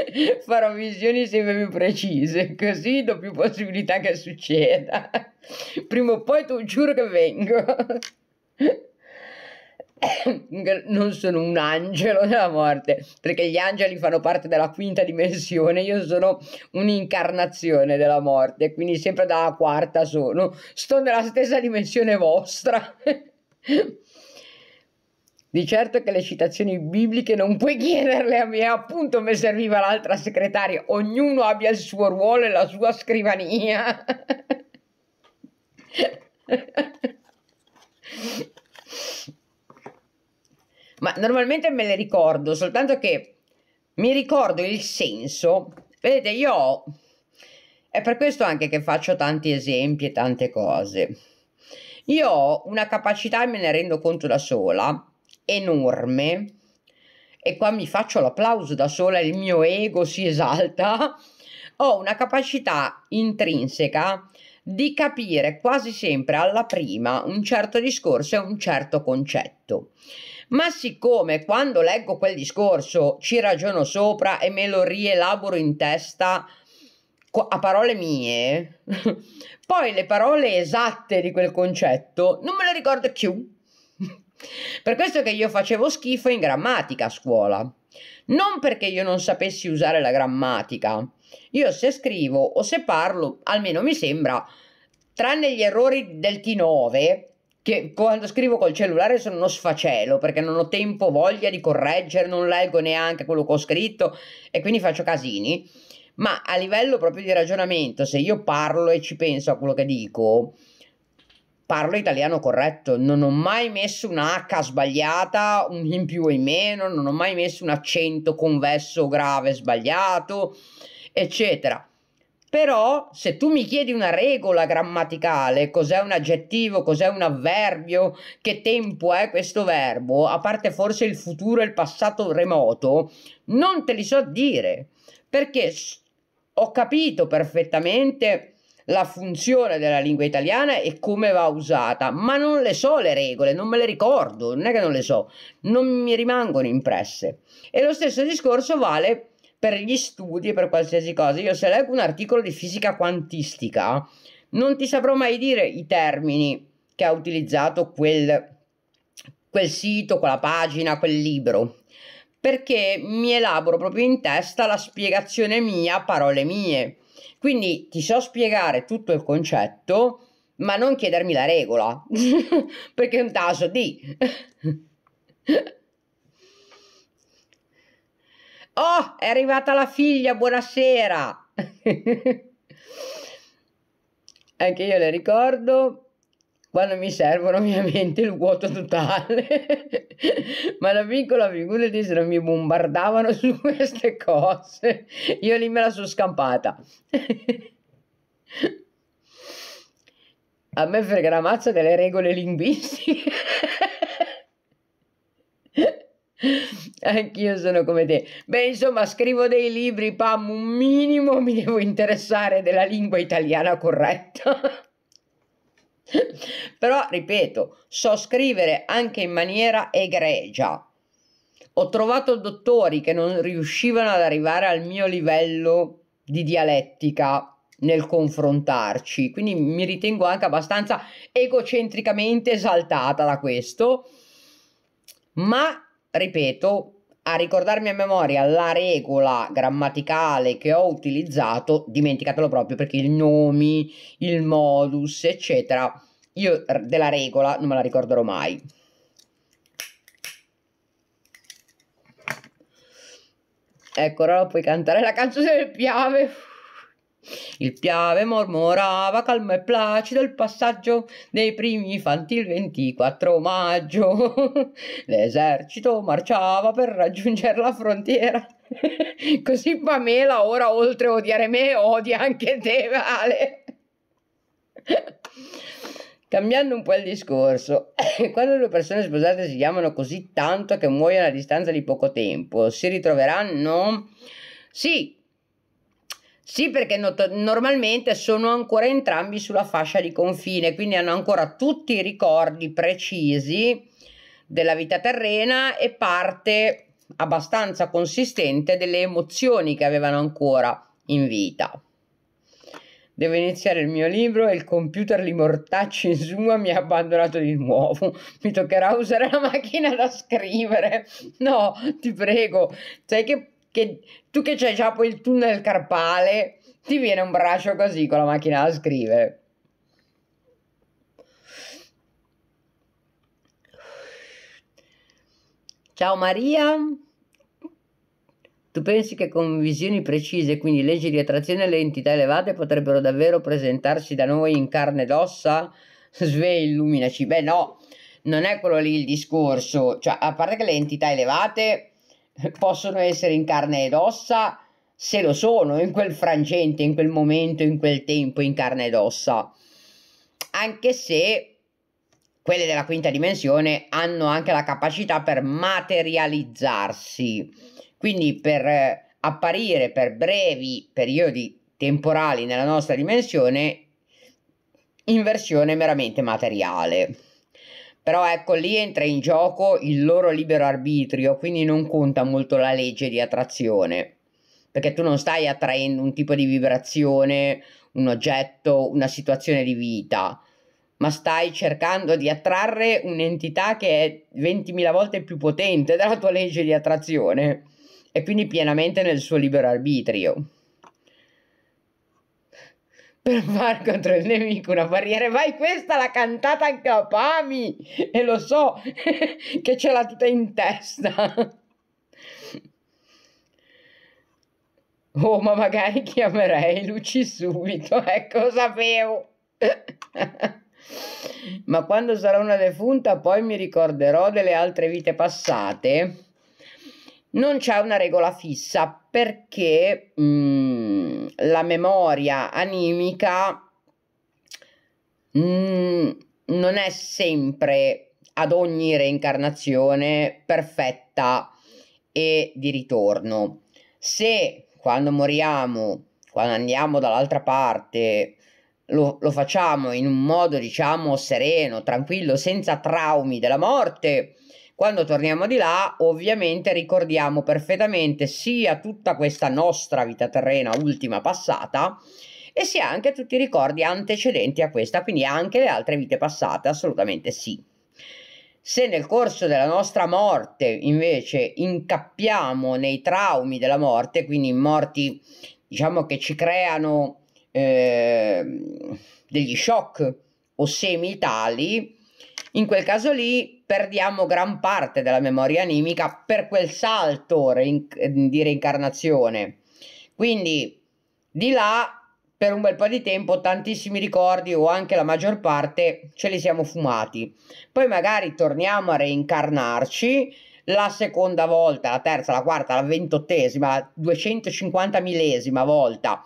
Farò visioni sempre più precise, così do più possibilità che succeda. Prima o poi tu giuro che vengo. non sono un angelo della morte, perché gli angeli fanno parte della quinta dimensione, io sono un'incarnazione della morte, quindi sempre dalla quarta sono, sto nella stessa dimensione vostra. Di certo che le citazioni bibliche non puoi chiederle a me, appunto mi serviva l'altra segretaria, ognuno abbia il suo ruolo e la sua scrivania ma normalmente me le ricordo, soltanto che mi ricordo il senso. Vedete, io ho... È per questo anche che faccio tanti esempi e tante cose. Io ho una capacità, e me ne rendo conto da sola, enorme, e qua mi faccio l'applauso da sola, il mio ego si esalta, ho una capacità intrinseca di capire quasi sempre alla prima un certo discorso e un certo concetto. Ma siccome quando leggo quel discorso ci ragiono sopra e me lo rielaboro in testa a parole mie, poi le parole esatte di quel concetto non me le ricordo più. Per questo che io facevo schifo in grammatica a scuola. Non perché io non sapessi usare la grammatica. Io se scrivo o se parlo, almeno mi sembra, tranne gli errori del T9, che quando scrivo col cellulare sono uno sfacelo perché non ho tempo, voglia di correggere, non leggo neanche quello che ho scritto e quindi faccio casini. Ma a livello proprio di ragionamento, se io parlo e ci penso a quello che dico, parlo italiano corretto, non ho mai messo una H sbagliata, un in più o in meno, non ho mai messo un accento convesso grave sbagliato, eccetera. Però se tu mi chiedi una regola grammaticale, cos'è un aggettivo, cos'è un avverbio, che tempo è questo verbo, a parte forse il futuro e il passato remoto, non te li so dire, perché ho capito perfettamente la funzione della lingua italiana e come va usata, ma non le so le regole, non me le ricordo, non è che non le so, non mi rimangono impresse. E lo stesso discorso vale per per gli studi per qualsiasi cosa. Io se leggo un articolo di fisica quantistica non ti saprò mai dire i termini che ha utilizzato quel, quel sito, quella pagina, quel libro, perché mi elaboro proprio in testa la spiegazione mia, parole mie. Quindi ti so spiegare tutto il concetto, ma non chiedermi la regola, perché è un taso di... Oh, è arrivata la figlia, buonasera! Anche io le ricordo, quando mi servono ovviamente il vuoto totale, ma la piccola figura di se non mi bombardavano su queste cose, io lì me la sono scampata. A me frega la mazza delle regole linguistiche. Anch'io sono come te. Beh, insomma, scrivo dei libri, pam, un minimo mi devo interessare della lingua italiana corretta. Però, ripeto, so scrivere anche in maniera egregia. Ho trovato dottori che non riuscivano ad arrivare al mio livello di dialettica nel confrontarci, quindi mi ritengo anche abbastanza egocentricamente esaltata da questo, ma ripeto, a ricordarmi a memoria la regola grammaticale che ho utilizzato, dimenticatelo proprio perché i nomi, il modus, eccetera, io della regola non me la ricorderò mai. Ecco, ora puoi cantare la canzone del piave. Il Piave mormorava calmo e placido il passaggio dei primi infanti il 24 maggio. L'esercito marciava per raggiungere la frontiera. Così Pamela ora oltre a odiare me odia anche te, Vale. Cambiando un po' il discorso, quando le persone sposate si chiamano così tanto che muoiono a distanza di poco tempo, si ritroveranno? Sì, sì, perché not- normalmente sono ancora entrambi sulla fascia di confine, quindi hanno ancora tutti i ricordi precisi della vita terrena e parte abbastanza consistente delle emozioni che avevano ancora in vita. Devo iniziare il mio libro e il computer li mortacci in Zoom mi ha abbandonato di nuovo. Mi toccherà usare la macchina da scrivere. No, ti prego. Sai che che tu che c'hai già poi il tunnel carpale, ti viene un braccio così con la macchina da scrivere. Ciao Maria. Tu pensi che con visioni precise, quindi leggi di attrazione, le entità elevate potrebbero davvero presentarsi da noi in carne ed ossa? Svei, illuminaci. Beh, no, non è quello lì il discorso. Cioè, a parte che le entità elevate possono essere in carne ed ossa se lo sono in quel frangente, in quel momento, in quel tempo, in carne ed ossa. Anche se quelle della quinta dimensione hanno anche la capacità per materializzarsi, quindi per eh, apparire per brevi periodi temporali nella nostra dimensione in versione meramente materiale. Però ecco, lì entra in gioco il loro libero arbitrio, quindi non conta molto la legge di attrazione, perché tu non stai attraendo un tipo di vibrazione, un oggetto, una situazione di vita, ma stai cercando di attrarre un'entità che è 20.000 volte più potente della tua legge di attrazione e quindi pienamente nel suo libero arbitrio per far contro il nemico una barriera. Vai, questa l'ha cantata anche a Pami e lo so che ce l'ha tutta in testa. Oh, ma magari chiamerei Luci subito, ecco, lo sapevo. ma quando sarò una defunta poi mi ricorderò delle altre vite passate non c'è una regola fissa perché mh, mm, la memoria animica mh, mm, non è sempre ad ogni reincarnazione perfetta e di ritorno. Se quando moriamo, quando andiamo dall'altra parte, lo, lo, facciamo in un modo diciamo sereno, tranquillo, senza traumi della morte, quando torniamo di là, ovviamente ricordiamo perfettamente sia tutta questa nostra vita terrena ultima passata, e sia anche tutti i ricordi antecedenti a questa, quindi anche le altre vite passate, assolutamente sì. Se nel corso della nostra morte invece incappiamo nei traumi della morte, quindi in morti diciamo che ci creano eh, degli shock o semi tali, in quel caso lì perdiamo gran parte della memoria animica per quel salto ehm, di reincarnazione. Quindi di là per un bel po' di tempo tantissimi ricordi o anche la maggior parte ce li siamo fumati. Poi magari torniamo a reincarnarci la seconda volta, la terza, la quarta, la ventottesima, la 250 millesima volta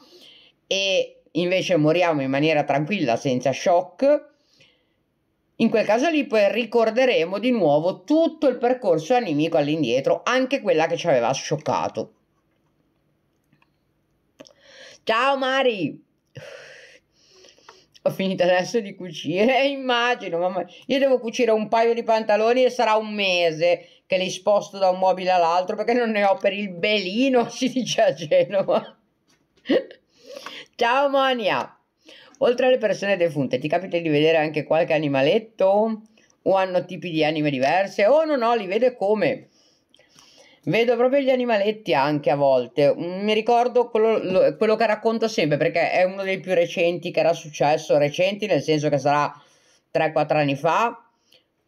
e invece moriamo in maniera tranquilla senza shock in quel caso lì poi ricorderemo di nuovo tutto il percorso animico all'indietro, anche quella che ci aveva scioccato. Ciao Mari! Ho finito adesso di cucire, eh, immagino, mamma. Io devo cucire un paio di pantaloni e sarà un mese che li sposto da un mobile all'altro perché non ne ho per il belino, si dice a Genova. Ciao Monia! Oltre alle persone defunte, ti capita di vedere anche qualche animaletto? O hanno tipi di anime diverse? Oh no, no, li vedo come? Vedo proprio gli animaletti anche a volte. Mm, mi ricordo quello, lo, quello, che racconto sempre perché è uno dei più recenti che era successo, recenti nel senso che sarà 3-4 anni fa.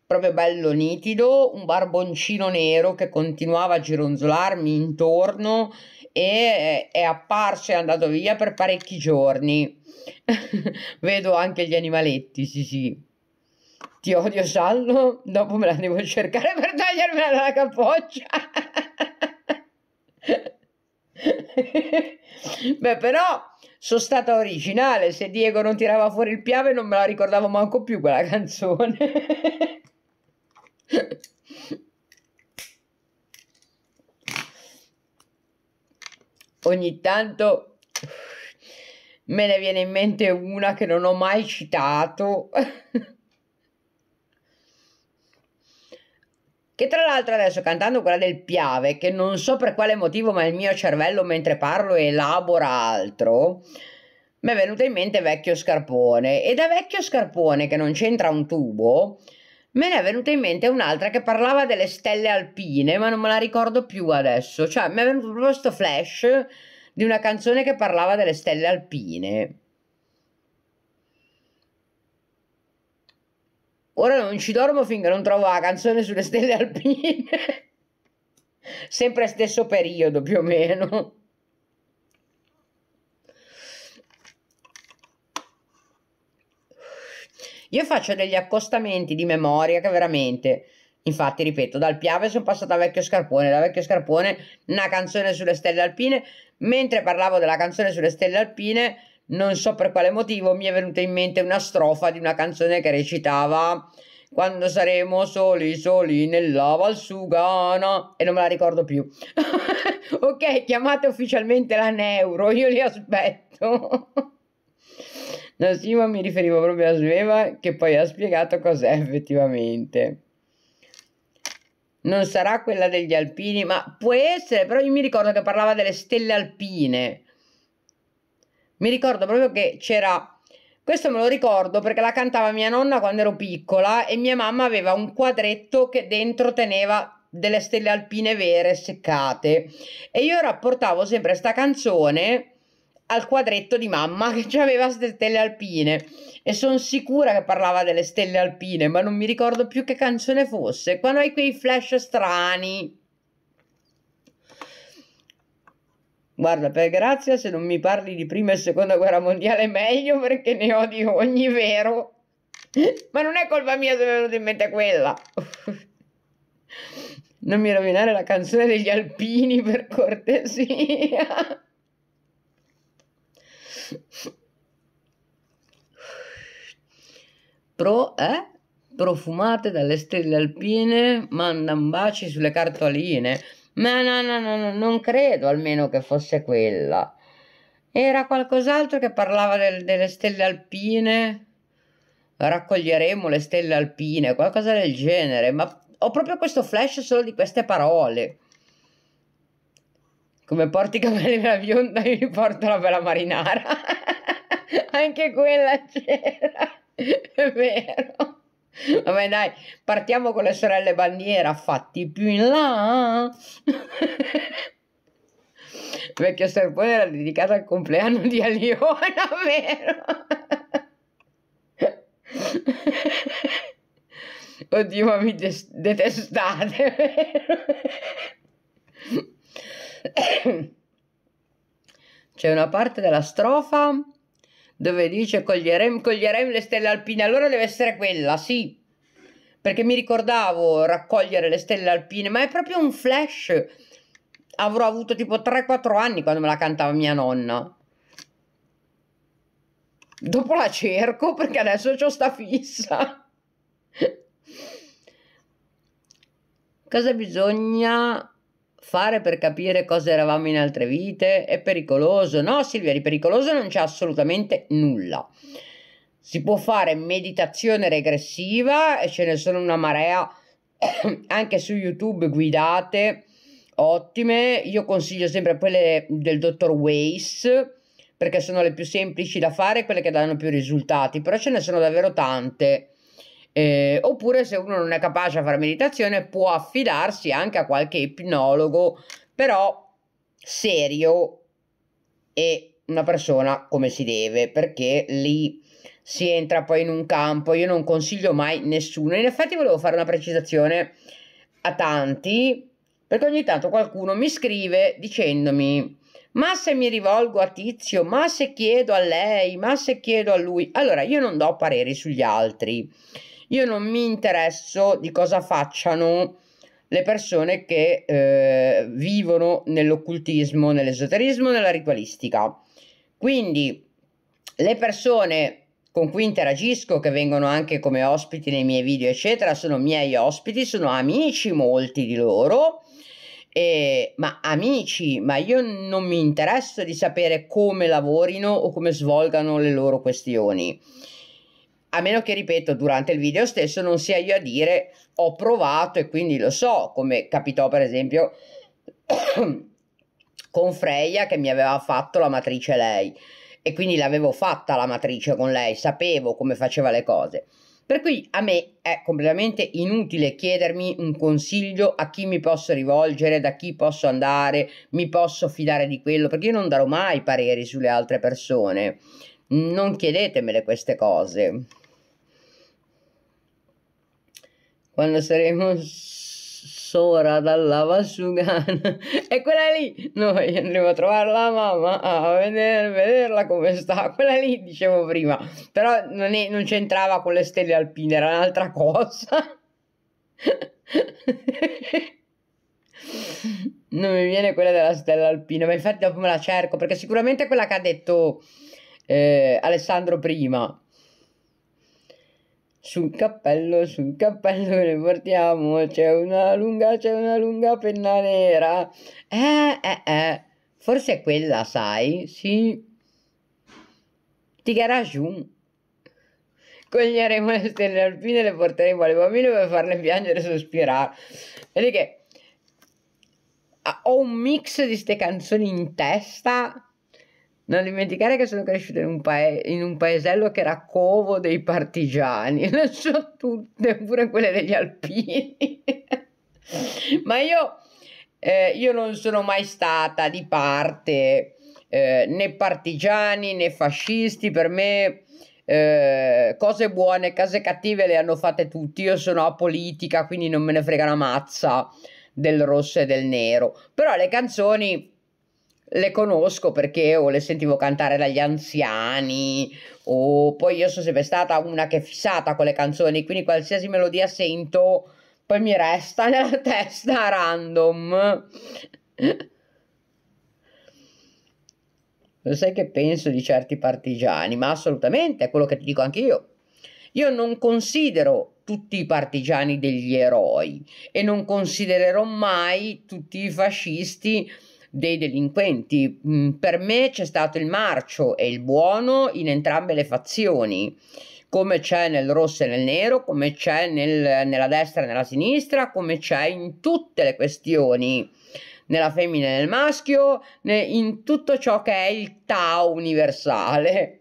Proprio bello nitido, un barboncino nero che continuava a gironzolarmi intorno e è apparso e è andato via per parecchi giorni. Vedo anche gli animaletti, sì sì. Ti odio Sallo, dopo me la devo cercare per tagliarmela dalla capoccia. Beh, però sono stata originale. Se Diego non tirava fuori il piave, non me la ricordavo manco più quella canzone. Ogni tanto me ne viene in mente una che non ho mai citato. che tra l'altro adesso cantando quella del Piave, che non so per quale motivo, ma il mio cervello mentre parlo elabora altro, mi è venuta in mente Vecchio Scarpone. E da Vecchio Scarpone, che non c'entra un tubo, me ne è venuta in mente un'altra che parlava delle stelle alpine, ma non me la ricordo più adesso. Cioè, mi è venuto proprio questo flash di una canzone che parlava delle stelle alpine. Ora non ci dormo finché non trovo la canzone sulle stelle alpine. Sempre stesso periodo più o meno. Io faccio degli accostamenti di memoria che veramente Infatti, ripeto, dal Piave sono passato a Vecchio Scarpone, da Vecchio Scarpone una canzone sulle stelle alpine. Mentre parlavo della canzone sulle stelle alpine, non so per quale motivo mi è venuta in mente una strofa di una canzone che recitava quando saremo soli soli nella Valsugana e non me la ricordo più. ok, chiamate ufficialmente la Neuro, io li aspetto. No, sì, ma mi riferivo proprio a Sveva che poi ha spiegato cos'è effettivamente non sarà quella degli alpini, ma può essere, però io mi ricordo che parlava delle stelle alpine. Mi ricordo proprio che c'era, questo me lo ricordo perché la cantava mia nonna quando ero piccola e mia mamma aveva un quadretto che dentro teneva delle stelle alpine vere seccate e io rapportavo sempre questa canzone al quadretto di mamma che aveva queste stelle alpine e sono sicura che parlava delle stelle alpine, ma non mi ricordo più che canzone fosse. Quando hai quei flash strani. Guarda, per grazia, se non mi parli di prima e seconda guerra mondiale, meglio perché ne odio ogni vero. ma non è colpa mia se mi è venuta in mente quella. non mi rovinare la canzone degli alpini, per cortesia. Pro, eh? Profumate dalle stelle alpine, mandan baci sulle cartoline. Ma no, no, no, no, non credo almeno che fosse quella. Era qualcos'altro che parlava del, delle stelle alpine. Raccoglieremo le stelle alpine, qualcosa del genere. Ma ho proprio questo flash solo di queste parole come porti i capelli nella bionda io porto la bella marinara anche quella c'era è vero Vabbè dai, partiamo con le sorelle bandiera, fatti più in là. Il vecchio serpone era dedicato al compleanno di Aliona, vero? Oddio, ma mi detestate, vero? C'è una parte della strofa dove dice coglierem, coglierem le stelle alpine, allora deve essere quella, sì, perché mi ricordavo raccogliere le stelle alpine, ma è proprio un flash. Avrò avuto tipo 3-4 anni quando me la cantava mia nonna. Dopo la cerco perché adesso ho sta fissa. Cosa bisogna fare per capire cosa eravamo in altre vite? È pericoloso? No, Silvia, di pericoloso non c'è assolutamente nulla. Si può fare meditazione regressiva e ce ne sono una marea anche su YouTube guidate ottime. Io consiglio sempre quelle del dottor Weiss perché sono le più semplici da fare, quelle che danno più risultati, però ce ne sono davvero tante eh, oppure se uno non è capace a fare meditazione può affidarsi anche a qualche ipnologo, però serio e una persona come si deve, perché lì si entra poi in un campo, io non consiglio mai nessuno. In effetti volevo fare una precisazione a tanti, perché ogni tanto qualcuno mi scrive dicendomi ma se mi rivolgo a tizio, ma se chiedo a lei, ma se chiedo a lui, allora io non do pareri sugli altri. Io non mi interesso di cosa facciano le persone che eh, vivono nell'occultismo, nell'esoterismo, nella ritualistica. Quindi le persone con cui interagisco, che vengono anche come ospiti nei miei video, eccetera, sono miei ospiti, sono amici molti di loro. E, ma amici, ma io non mi interesso di sapere come lavorino o come svolgano le loro questioni a meno che, ripeto, durante il video stesso non sia io a dire ho provato e quindi lo so, come capitò per esempio con Freya che mi aveva fatto la matrice lei e quindi l'avevo fatta la matrice con lei, sapevo come faceva le cose. Per cui a me è completamente inutile chiedermi un consiglio a chi mi posso rivolgere, da chi posso andare, mi posso fidare di quello, perché io non darò mai pareri sulle altre persone. Non chiedetemele queste cose. quando saremo sora dalla Valsugana e quella lì noi andremo a trovare la mamma a vedere, vederla come sta quella lì dicevo prima però non, è, non c'entrava con le stelle alpine era un'altra cosa non mi viene quella della stella alpina ma infatti dopo me la cerco perché sicuramente quella che ha detto eh, Alessandro prima sul cappello, sul cappello ne portiamo, c'è una lunga, c'è una lunga penna nera. Eh, eh, eh, forse è quella, sai? Sì. Ti garage Coglieremo le stelle alpine e le porteremo alle bambine per farle piangere e sospirare. Vedi che ho un mix di ste canzoni in testa non dimenticare che sono cresciuta in un, pae- in un paesello che era covo dei partigiani, le so tutte, pure quelle degli alpini. Ma io, eh, io non sono mai stata di parte eh, né partigiani né fascisti, per me eh, cose buone, case cattive le hanno fatte tutti. Io sono a politica, quindi non me ne frega una mazza del rosso e del nero. Però le canzoni le conosco perché o le sentivo cantare dagli anziani o poi io sono sempre stata una che è fissata con le canzoni, quindi qualsiasi melodia sento poi mi resta nella testa random. Lo sai che penso di certi partigiani, ma assolutamente è quello che ti dico anche io. Io non considero tutti i partigiani degli eroi e non considererò mai tutti i fascisti dei delinquenti. Mm, per me c'è stato il marcio e il buono in entrambe le fazioni, come c'è nel rosso e nel nero, come c'è nel, nella destra e nella sinistra, come c'è in tutte le questioni, nella femmina e nel maschio, in tutto ciò che è il Tao universale.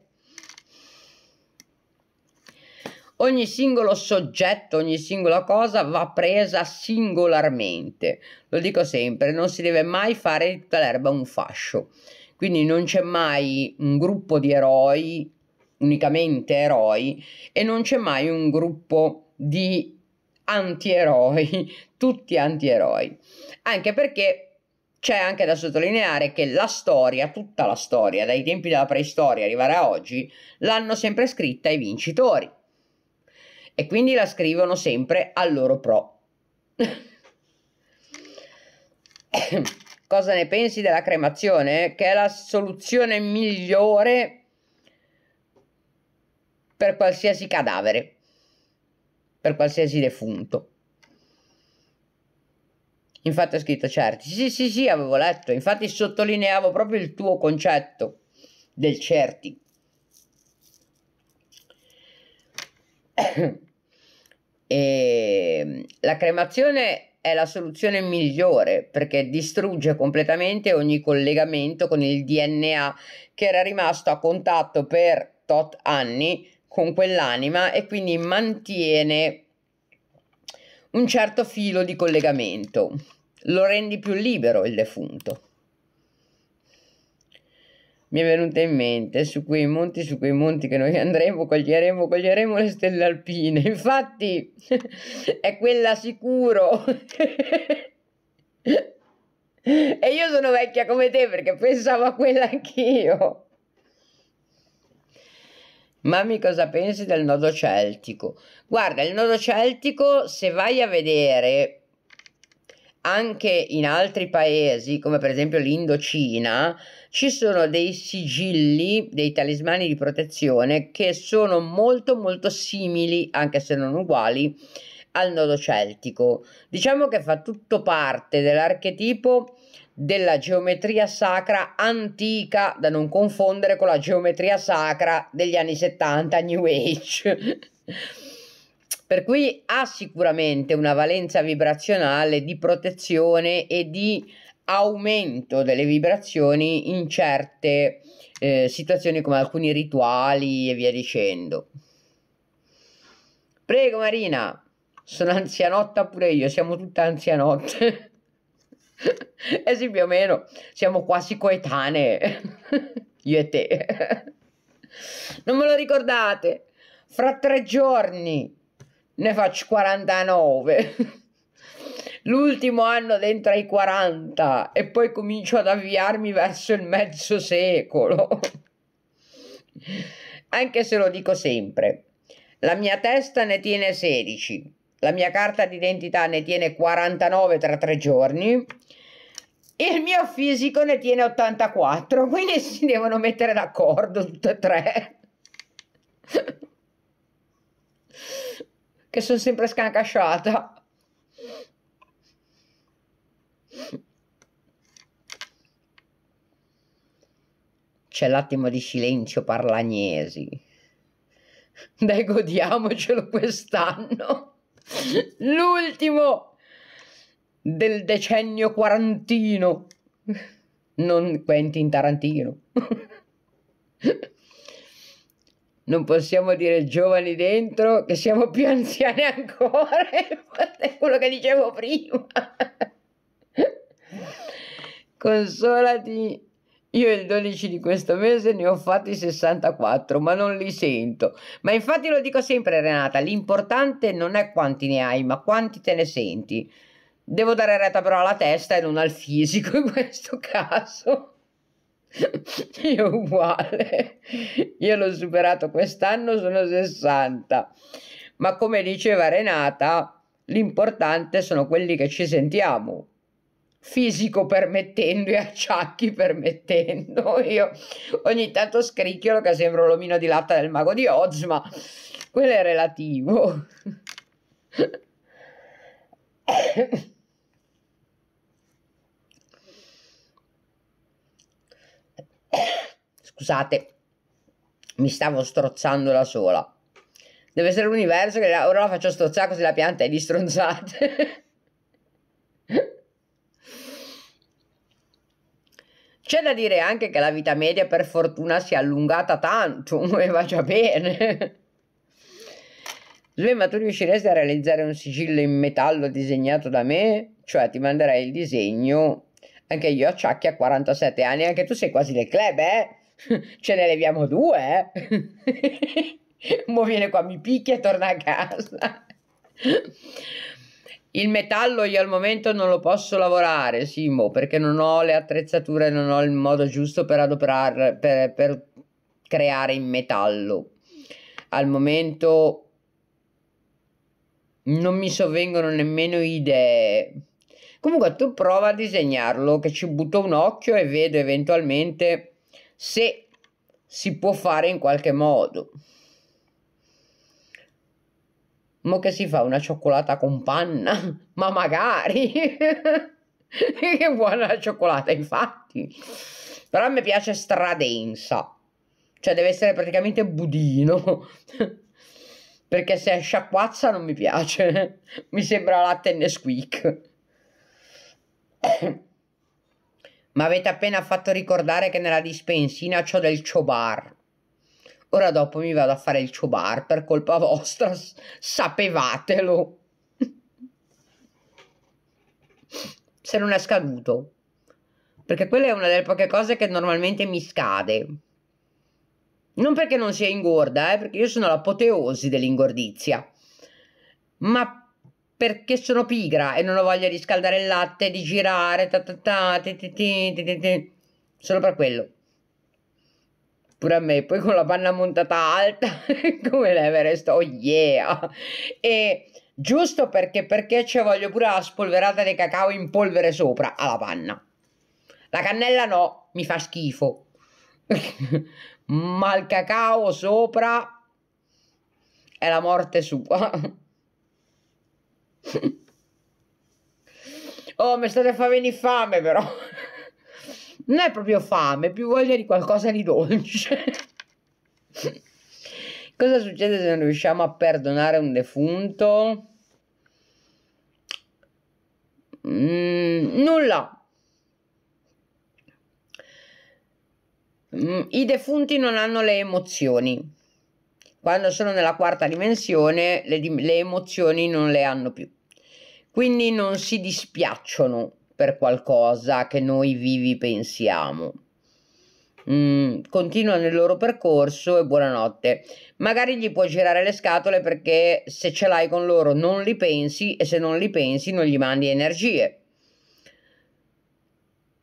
ogni singolo soggetto, ogni singola cosa va presa singolarmente. Lo dico sempre, non si deve mai fare di tutta l'erba un fascio. Quindi non c'è mai un gruppo di eroi, unicamente eroi, e non c'è mai un gruppo di antieroi, tutti antieroi. Anche perché c'è anche da sottolineare che la storia, tutta la storia, dai tempi della preistoria arrivare a oggi, l'hanno sempre scritta i vincitori e quindi la scrivono sempre al loro pro. Cosa ne pensi della cremazione? Che è la soluzione migliore per qualsiasi cadavere, per qualsiasi defunto. Infatti ho scritto certi. Sì, sì, sì, avevo letto. Infatti sottolineavo proprio il tuo concetto del certi. E ehm, la cremazione è la soluzione migliore perché distrugge completamente ogni collegamento con il DNA che era rimasto a contatto per tot anni con quell'anima e quindi mantiene un certo filo di collegamento, lo rendi più libero il defunto mi è venuta in mente su quei monti, su quei monti che noi andremo, coglieremo, coglieremo le stelle alpine. Infatti è quella sicuro. e io sono vecchia come te perché pensavo a quella anch'io. Mami, cosa pensi del nodo celtico? Guarda, il nodo celtico, se vai a vedere anche in altri paesi, come per esempio l'Indocina, ci sono dei sigilli, dei talismani di protezione che sono molto molto simili, anche se non uguali, al nodo celtico. Diciamo che fa tutto parte dell'archetipo della geometria sacra antica, da non confondere con la geometria sacra degli anni 70 New Age. per cui ha sicuramente una valenza vibrazionale di protezione e di aumento delle vibrazioni in certe eh, situazioni come alcuni rituali e via dicendo. Prego Marina, sono anzianotta pure io, siamo tutte anzianotte. eh sì, più o meno, siamo quasi coetanee, io e te. non me lo ricordate? Fra tre giorni ne faccio 49. L'ultimo anno dentro ai 40 e poi comincio ad avviarmi verso il mezzo secolo. Anche se lo dico sempre, la mia testa ne tiene 16, la mia carta d'identità ne tiene 49 tra tre giorni il mio fisico ne tiene 84, quindi si devono mettere d'accordo tutte e tre che sono sempre scancasciata. C'è l'attimo di silenzio parlagnesi. Dai, godiamocelo quest'anno. L'ultimo del decennio quarantino. Non Quentin Tarantino non possiamo dire giovani dentro, che siamo più anziani ancora, è quello che dicevo prima. Consolati, io il 12 di questo mese ne ho fatti 64, ma non li sento. Ma infatti lo dico sempre Renata, l'importante non è quanti ne hai, ma quanti te ne senti. Devo dare retta però alla testa e non al fisico in questo caso. Io uguale. Io l'ho superato quest'anno, sono 60. Ma come diceva Renata, l'importante sono quelli che ci sentiamo. Fisico permettendo e acciacchi permettendo. Io ogni tanto scricchiolo che sembra l'omino di latta del mago di Oz, ma quello è relativo. Scusate, mi stavo strozzando da sola. Deve essere l'universo che la, ora la faccio strozzare così la pianta è di stronzate. C'è da dire anche che la vita media per fortuna si è allungata tanto e va già bene. Sve, ma tu riusciresti a realizzare un sigillo in metallo disegnato da me? Cioè, ti manderei il disegno. Anche io a ciacchi a 47 anni, anche tu sei quasi del club, eh? ce ne leviamo due, eh? Mo viene qua, mi picchia e torna a casa. Il metallo io al momento non lo posso lavorare, Simo, perché non ho le attrezzature, non ho il modo giusto per adoperare, per, per creare in metallo. Al momento non mi sovvengono nemmeno idee. Comunque tu prova a disegnarlo, che ci butto un occhio e vedo eventualmente se si può fare in qualche modo. Mo che si fa una cioccolata con panna? Ma magari! che buona la cioccolata, infatti! Però a me piace stradensa. Cioè deve essere praticamente budino. Perché se è sciacquazza non mi piace. mi sembra latte Nesquik. Ma avete appena fatto ricordare che nella dispensina c'ho del ciobar. Ora dopo mi vado a fare il ciobar per colpa vostra, sapevatelo. Se non è scaduto. Perché quella è una delle poche cose che normalmente mi scade. Non perché non sia ingorda, eh, perché io sono l'apoteosi dell'ingordizia. Ma perché sono pigra e non ho voglia di scaldare il latte, di girare, ta ta ta, ti ti ti, ti, ti, ti. solo per quello. Pure a me, poi con la panna montata alta, come l'Everest, oh yeah! E giusto perché, perché ci voglio pure la spolverata di cacao in polvere sopra alla panna. La cannella no, mi fa schifo. Ma il cacao sopra è la morte sua. oh, mi state a far venire fame però. non è proprio fame, è più voglia di qualcosa di dolce. Cosa succede se non riusciamo a perdonare un defunto? Mm, nulla. Mm, I defunti non hanno le emozioni. Quando sono nella quarta dimensione le, le emozioni non le hanno più. Quindi non si dispiacciono per qualcosa che noi vivi pensiamo. Mm, continuano il loro percorso e buonanotte. Magari gli puoi girare le scatole perché se ce l'hai con loro non li pensi e se non li pensi non gli mandi energie.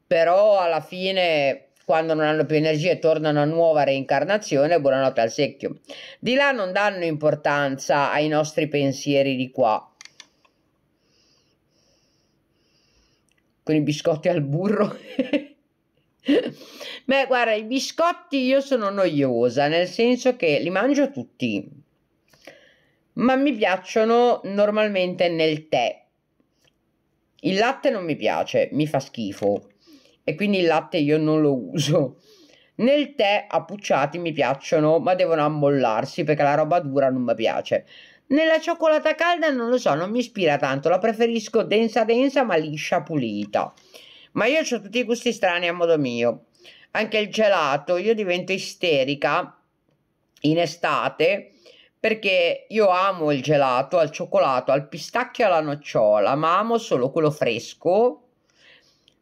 Però alla fine quando non hanno più energie e tornano a nuova reincarnazione, buonanotte al secchio. Di là non danno importanza ai nostri pensieri di qua. Con i biscotti al burro. Beh, guarda, i biscotti io sono noiosa, nel senso che li mangio tutti, ma mi piacciono normalmente nel tè. Il latte non mi piace, mi fa schifo e quindi il latte io non lo uso. Nel tè appucciati mi piacciono, ma devono ammollarsi perché la roba dura non mi piace. Nella cioccolata calda non lo so, non mi ispira tanto, la preferisco densa densa ma liscia pulita. Ma io ho tutti i gusti strani a modo mio. Anche il gelato, io divento isterica in estate perché io amo il gelato al cioccolato, al pistacchio e alla nocciola, ma amo solo quello fresco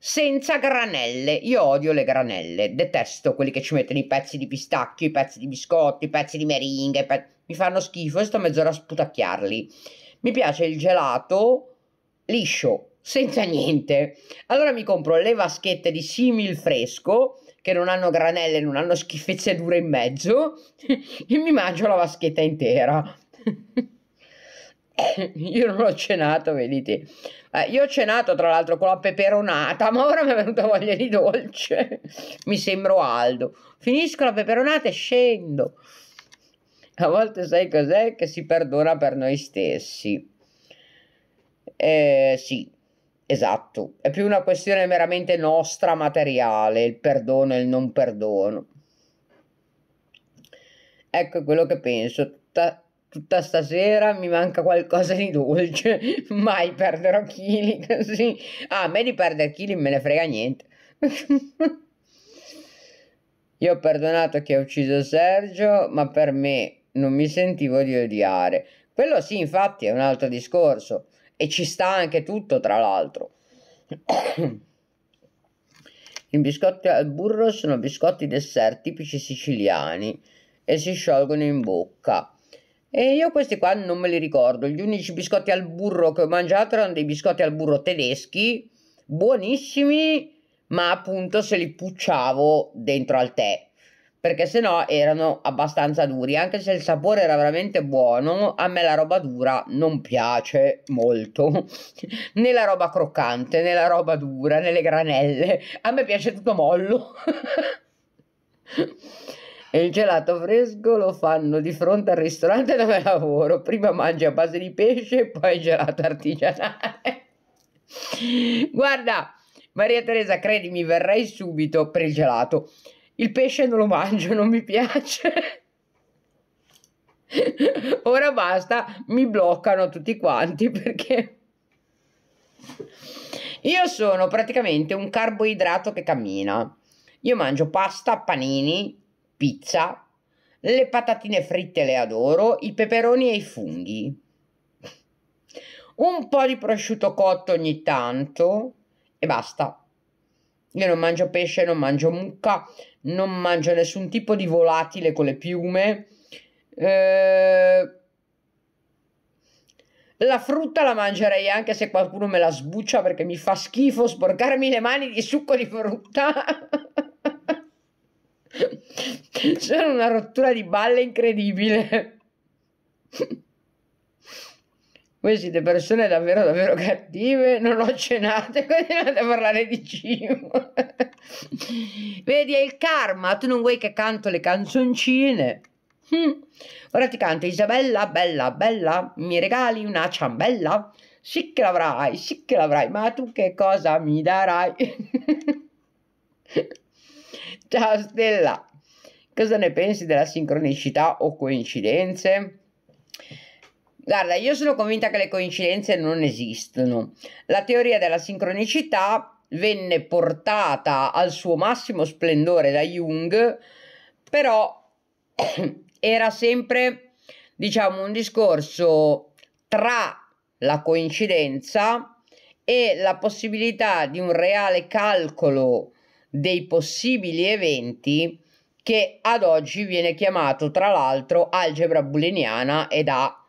senza granelle. Io odio le granelle, detesto quelli che ci mettono i pezzi di pistacchio, i pezzi di biscotti, i pezzi di meringhe, pe... mi fanno schifo e sto mezz'ora a sputacchiarli. Mi piace il gelato liscio, senza niente. Allora mi compro le vaschette di simil fresco, che non hanno granelle, non hanno schifezze dure in mezzo, e mi mangio la vaschetta intera. Io non ho cenato, vedete. Eh, io ho cenato tra l'altro con la peperonata, ma ora mi è venuta voglia di dolce. mi sembro Aldo. Finisco la peperonata e scendo. A volte sai cos'è? Che si perdona per noi stessi. Eh, sì, esatto. È più una questione meramente nostra, materiale, il perdono e il non perdono. Ecco quello che penso. Ta- tutta stasera mi manca qualcosa di dolce, mai perderò chili così. Ah, a me di perdere chili me ne frega niente. Io ho perdonato che ha ucciso Sergio, ma per me non mi sentivo di odiare. Quello sì, infatti, è un altro discorso. E ci sta anche tutto, tra l'altro. I biscotti al burro sono biscotti dessert tipici siciliani e si sciolgono in bocca. E io questi qua non me li ricordo. Gli unici biscotti al burro che ho mangiato erano dei biscotti al burro tedeschi, buonissimi, ma appunto se li pucciavo dentro al tè perché sennò erano abbastanza duri, anche se il sapore era veramente buono, a me la roba dura non piace molto, né la roba croccante, né la roba dura, né le granelle, a me piace tutto mollo. E il gelato fresco lo fanno di fronte al ristorante dove lavoro. Prima mangi a base di pesce e poi gelato artigianale. Guarda, Maria Teresa, credimi, verrei subito per il gelato. Il pesce non lo mangio, non mi piace. Ora basta, mi bloccano tutti quanti perché io sono praticamente un carboidrato che cammina. Io mangio pasta, panini, pizza, le patatine fritte le adoro, i peperoni e i funghi. Un po' di prosciutto cotto ogni tanto e basta. Io non mangio pesce, non mangio mucca, non mangio nessun tipo di volatile con le piume. Eh, la frutta la mangerei anche se qualcuno me la sbuccia perché mi fa schifo sporcarmi le mani di succo di frutta. C'era una rottura di balle incredibile. Voi siete persone davvero, davvero cattive. Non ho cenato e continuate a parlare di cibo. Vedi, è il karma. Tu non vuoi che canto le canzoncine. Hm. Ora ti canta Isabella, bella, bella, mi regali una ciambella? Sì che l'avrai, sì che l'avrai, ma tu che cosa mi darai? Ciao Stella, cosa ne pensi della sincronicità o coincidenze? Guarda, io sono convinta che le coincidenze non esistono. La teoria della sincronicità venne portata al suo massimo splendore da Jung, però era sempre, diciamo, un discorso tra la coincidenza e la possibilità di un reale calcolo dei possibili eventi che ad oggi viene chiamato tra l'altro algebra buliniana ed ha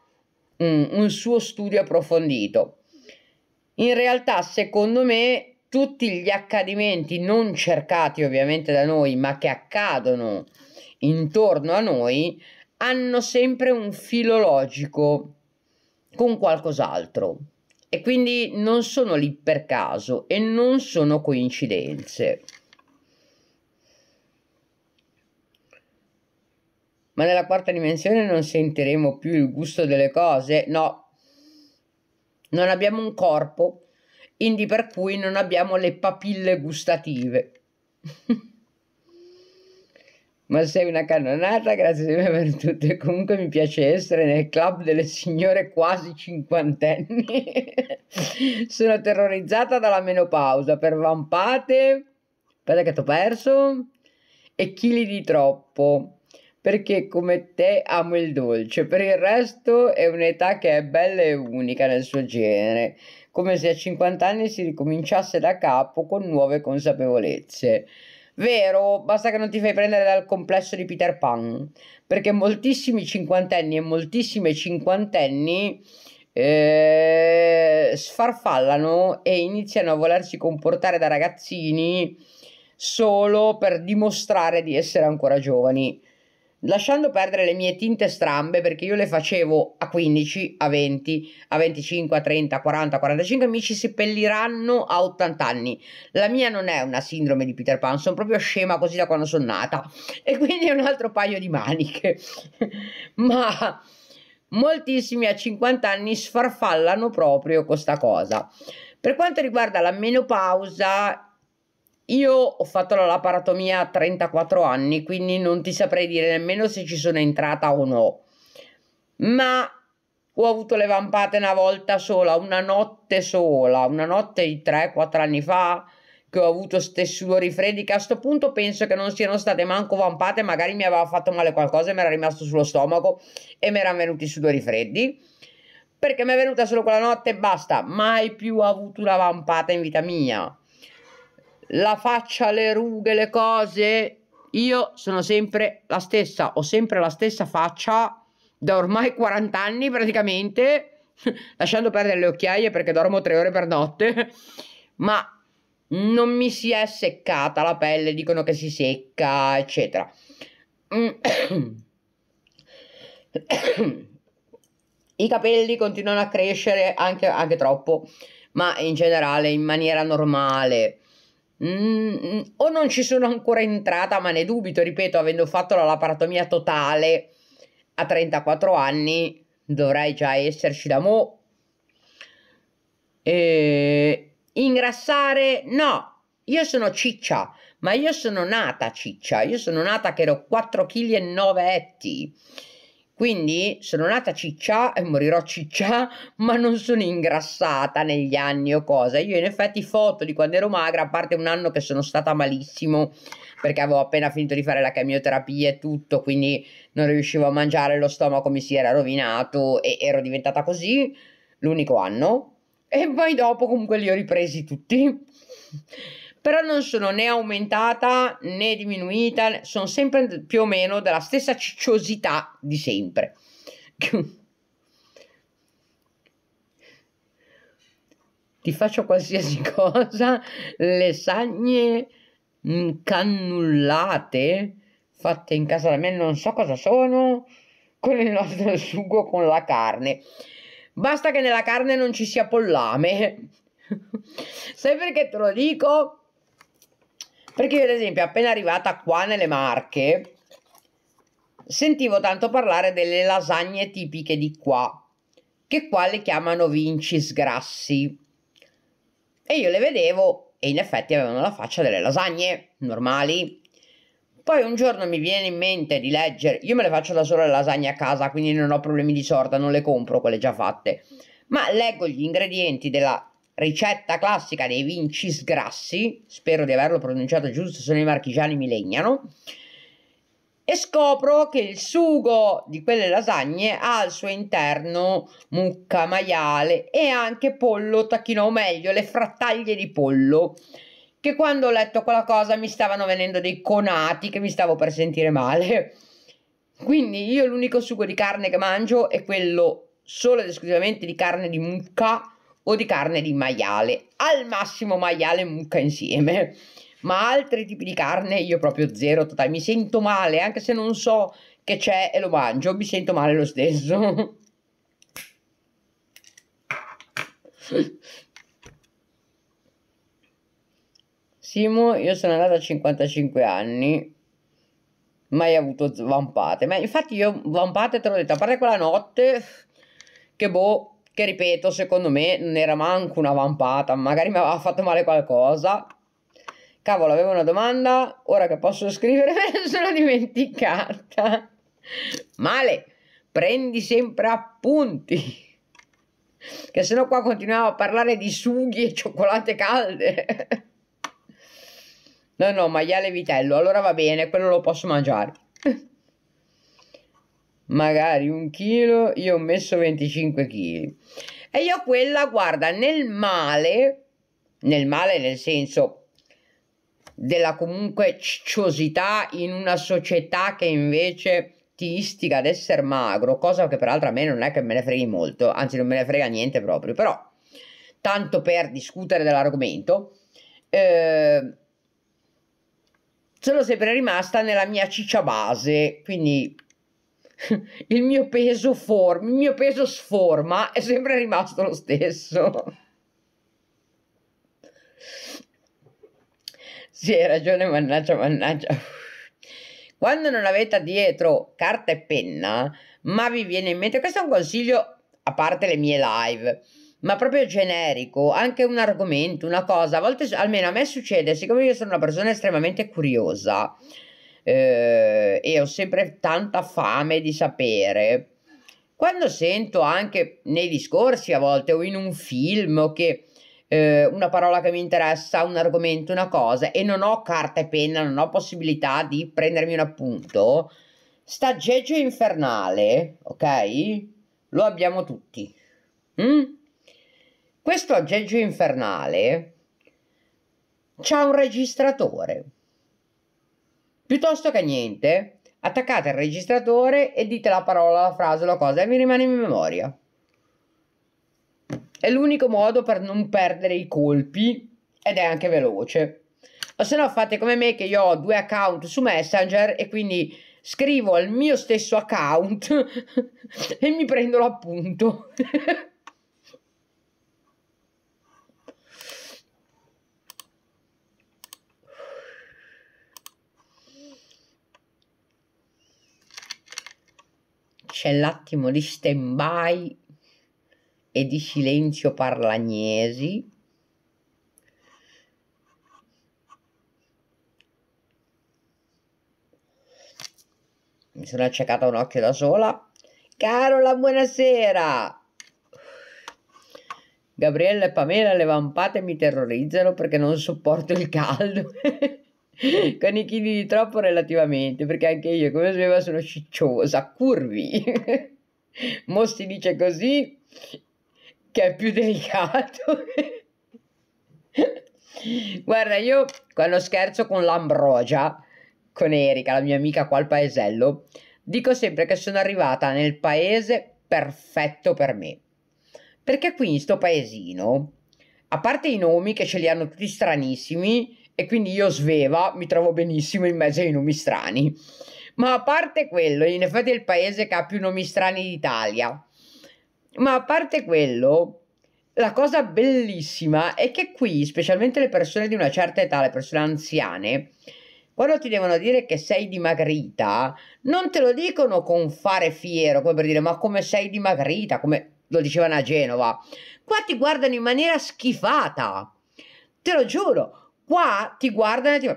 un, mm, un suo studio approfondito. In realtà, secondo me, tutti gli accadimenti non cercati ovviamente da noi, ma che accadono intorno a noi, hanno sempre un filo logico con qualcos'altro e quindi non sono lì per caso e non sono coincidenze. Ma nella quarta dimensione non sentiremo più il gusto delle cose? No. Non abbiamo un corpo, quindi per cui non abbiamo le papille gustative. Ma sei una cannonata, grazie per tutto. E comunque mi piace essere nel club delle signore quasi cinquantenni. Sono terrorizzata dalla menopausa per vampate. Aspetta che ti ho perso. E chili di troppo perché come te amo il dolce, per il resto è un'età che è bella e unica nel suo genere, come se a 50 anni si ricominciasse da capo con nuove consapevolezze. Vero, basta che non ti fai prendere dal complesso di Peter Pan, perché moltissimi cinquantenni e moltissime cinquantenni eh, sfarfallano e iniziano a volersi comportare da ragazzini solo per dimostrare di essere ancora giovani lasciando perdere le mie tinte strambe perché io le facevo a 15, a 20, a 25, a 30, a 40, a 45 mi ci seppelliranno a 80 anni. La mia non è una sindrome di Peter Pan, sono proprio scema così da quando sono nata e quindi è un altro paio di maniche. Ma moltissimi a 50 anni sfarfallano proprio questa cosa. Per quanto riguarda la menopausa, io ho fatto la laparatomia a 34 anni, quindi non ti saprei dire nemmeno se ci sono entrata o no. Ma ho avuto le vampate una volta sola, una notte sola, una notte di 3-4 anni fa che ho avuto ste sudori freddi che a questo punto penso che non siano state manco vampate, magari mi aveva fatto male qualcosa e mi era rimasto sullo stomaco e mi erano venuti i sudori freddi. Perché mi è venuta solo quella notte e basta, mai più ho avuto una vampata in vita mia la faccia, le rughe, le cose. Io sono sempre la stessa, ho sempre la stessa faccia da ormai 40 anni praticamente, lasciando perdere le occhiaie perché dormo tre ore per notte, ma non mi si è seccata la pelle, dicono che si secca, eccetera. Mm. I capelli continuano a crescere anche, anche troppo, ma in generale in maniera normale Mm, mm, o non ci sono ancora entrata, ma ne dubito, ripeto, avendo fatto la laparotomia totale a 34 anni, dovrei già esserci da mo'. E... Eh, ingrassare? No, io sono ciccia, ma io sono nata ciccia, io sono nata che ero 4,9 kg quindi sono nata ciccia e morirò ciccia, ma non sono ingrassata negli anni o cosa. Io in effetti foto di quando ero magra, a parte un anno che sono stata malissimo perché avevo appena finito di fare la chemioterapia e tutto, quindi non riuscivo a mangiare, lo stomaco mi si era rovinato e ero diventata così l'unico anno. E poi dopo comunque li ho ripresi tutti però non sono né aumentata né diminuita, sono sempre più o meno della stessa cicciosità di sempre. Ti faccio qualsiasi cosa, le sagne mm, cannullate fatte in casa da me, non so cosa sono, con il nostro sugo con la carne. Basta che nella carne non ci sia pollame. Sai perché te lo dico? Perché io, ad esempio, appena arrivata qua nelle Marche, sentivo tanto parlare delle lasagne tipiche di qua, che qua le chiamano vincis grassi. E io le vedevo e in effetti avevano la faccia delle lasagne normali. Poi un giorno mi viene in mente di leggere, io me le faccio da sola le lasagne a casa, quindi non ho problemi di sorta, non le compro quelle già fatte, ma leggo gli ingredienti della ricetta classica dei vincisgrassi, spero di averlo pronunciato giusto, se no i marchigiani mi legnano, e scopro che il sugo di quelle lasagne ha al suo interno mucca maiale e anche pollo tacchino, o meglio, le frattaglie di pollo, che quando ho letto quella cosa mi stavano venendo dei conati che mi stavo per sentire male. Quindi io l'unico sugo di carne che mangio è quello solo ed esclusivamente di carne di mucca, o di carne di maiale, al massimo maiale e mucca insieme. Ma altri tipi di carne io proprio zero totale, mi sento male, anche se non so che c'è e lo mangio, mi sento male lo stesso. Simo, io sono andata a 55 anni, mai avuto vampate. Ma infatti io vampate te l'ho detto, a parte quella notte che boh che ripeto, secondo me non era manco una vampata, magari mi aveva fatto male qualcosa. Cavolo, avevo una domanda, ora che posso scrivere me ne sono dimenticata. Male, prendi sempre appunti. Che sennò qua continuavo a parlare di sughi e cioccolate calde. No, no, maiale e vitello, allora va bene, quello lo posso mangiare magari un chilo, io ho messo 25 chili. E io quella, guarda, nel male, nel male nel senso della comunque cicciosità in una società che invece ti istiga ad essere magro, cosa che peraltro a me non è che me ne freghi molto, anzi non me ne frega niente proprio, però tanto per discutere dell'argomento, eh, sono sempre rimasta nella mia ciccia base, quindi il mio peso forma, il mio peso sforma è sempre rimasto lo stesso. Sì, hai ragione, mannaggia, mannaggia. Quando non avete dietro carta e penna, ma vi viene in mente, questo è un consiglio, a parte le mie live, ma proprio generico, anche un argomento, una cosa, a volte, almeno a me succede, siccome io sono una persona estremamente curiosa, eh, e ho sempre tanta fame di sapere. Quando sento anche nei discorsi a volte o in un film che eh, una parola che mi interessa, un argomento, una cosa e non ho carta e penna, non ho possibilità di prendermi un appunto, staggeggio infernale, ok? Lo abbiamo tutti. Mm? Questo aggeggio infernale c'ha un registratore. Piuttosto che niente, attaccate il registratore e dite la parola, la frase, la cosa e vi rimane in memoria. È l'unico modo per non perdere i colpi ed è anche veloce. O se no fate come me che io ho due account su Messenger e quindi scrivo al mio stesso account e mi prendo l'appunto. c'è l'attimo di stand-by e di silenzio parlagnesi. Mi sono accecata un occhio da sola. Carola, buonasera! Gabriella e Pamela, le vampate mi terrorizzano perché non sopporto il caldo. con i chili di troppo relativamente, perché anche io, come sapeva, sono cicciosa, curvi. Mo si dice così, che è più delicato. Guarda, io quando scherzo con l'Ambrogia, con Erika, la mia amica qua al paesello, dico sempre che sono arrivata nel paese perfetto per me. Perché qui in sto paesino, a parte i nomi che ce li hanno tutti stranissimi, e quindi io sveva mi trovo benissimo in mezzo ai nomi strani. Ma a parte quello, in effetti è il paese che ha più nomi strani d'Italia. Ma a parte quello, la cosa bellissima è che qui, specialmente le persone di una certa età, le persone anziane, quando ti devono dire che sei dimagrita, non te lo dicono con fare fiero, come per dire ma come sei dimagrita, come lo dicevano a Genova. Qua ti guardano in maniera schifata. Te lo giuro, Qua ti guardano e ti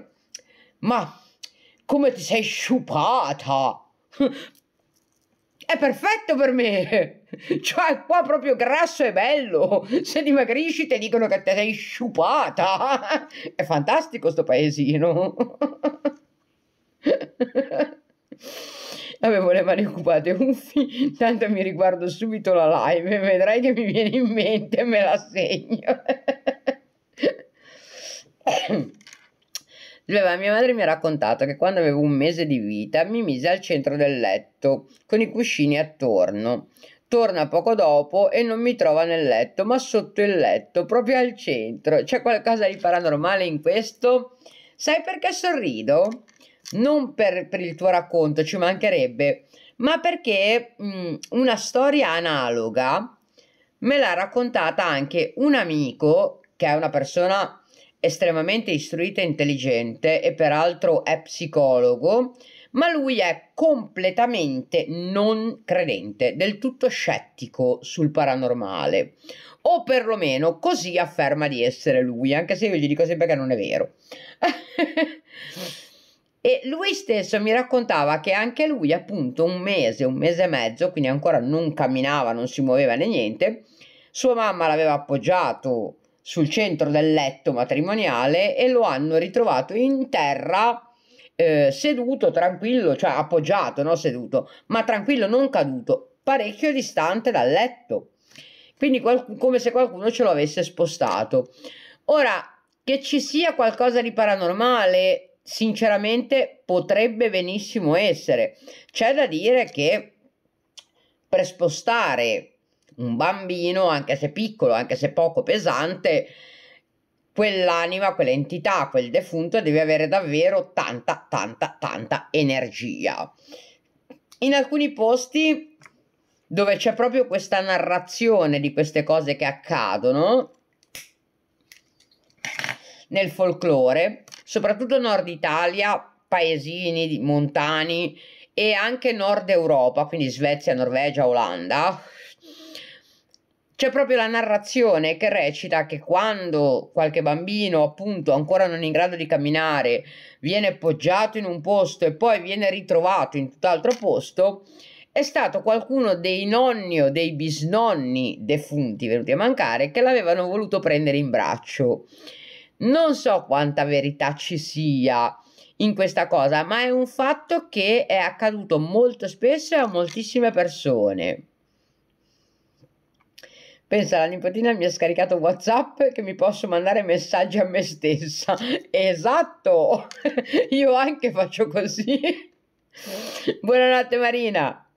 ma come ti sei sciupata? È perfetto per me! Cioè, qua proprio grasso e bello! Se dimagrisci ti dicono che ti sei sciupata! È fantastico sto paesino! Avevo le mani occupate, uffi, tanto mi riguardo subito la live, vedrai che mi viene in mente e me la segno mia madre mi ha raccontato che quando avevo un mese di vita mi mise al centro del letto con i cuscini attorno. Torna poco dopo e non mi trova nel letto, ma sotto il letto, proprio al centro. C'è qualcosa di paranormale in questo? Sai perché sorrido? Non per, per il tuo racconto, ci mancherebbe, ma perché mh, mm, una storia analoga me l'ha raccontata anche un amico che è una persona estremamente istruita e intelligente e peraltro è psicologo, ma lui è completamente non credente, del tutto scettico sul paranormale, o perlomeno così afferma di essere lui, anche se io gli dico sempre che non è vero. e lui stesso mi raccontava che anche lui, appunto, un mese, un mese e mezzo, quindi ancora non camminava, non si muoveva né niente, sua mamma l'aveva appoggiato sul centro del letto matrimoniale e lo hanno ritrovato in terra eh, seduto tranquillo, cioè appoggiato, no seduto, ma tranquillo, non caduto, parecchio distante dal letto. Quindi qualc- come se qualcuno ce lo avesse spostato. Ora, che ci sia qualcosa di paranormale, sinceramente potrebbe benissimo essere. C'è da dire che per spostare un bambino, anche se piccolo, anche se poco pesante, quell'anima, quell'entità, quel defunto deve avere davvero tanta, tanta, tanta energia. In alcuni posti dove c'è proprio questa narrazione di queste cose che accadono nel folklore, soprattutto nord Italia, paesini montani e anche nord Europa, quindi Svezia, Norvegia, Olanda, c'è proprio la narrazione che recita che quando qualche bambino, appunto, ancora non in grado di camminare, viene poggiato in un posto e poi viene ritrovato in tutt'altro posto, è stato qualcuno dei nonni o dei bisnonni defunti venuti a mancare che l'avevano voluto prendere in braccio. Non so quanta verità ci sia in questa cosa, ma è un fatto che è accaduto molto spesso a moltissime persone. Pensa, la nipotina mi ha scaricato WhatsApp che mi posso mandare messaggi a me stessa. Esatto, io anche faccio così. Buonanotte Marina.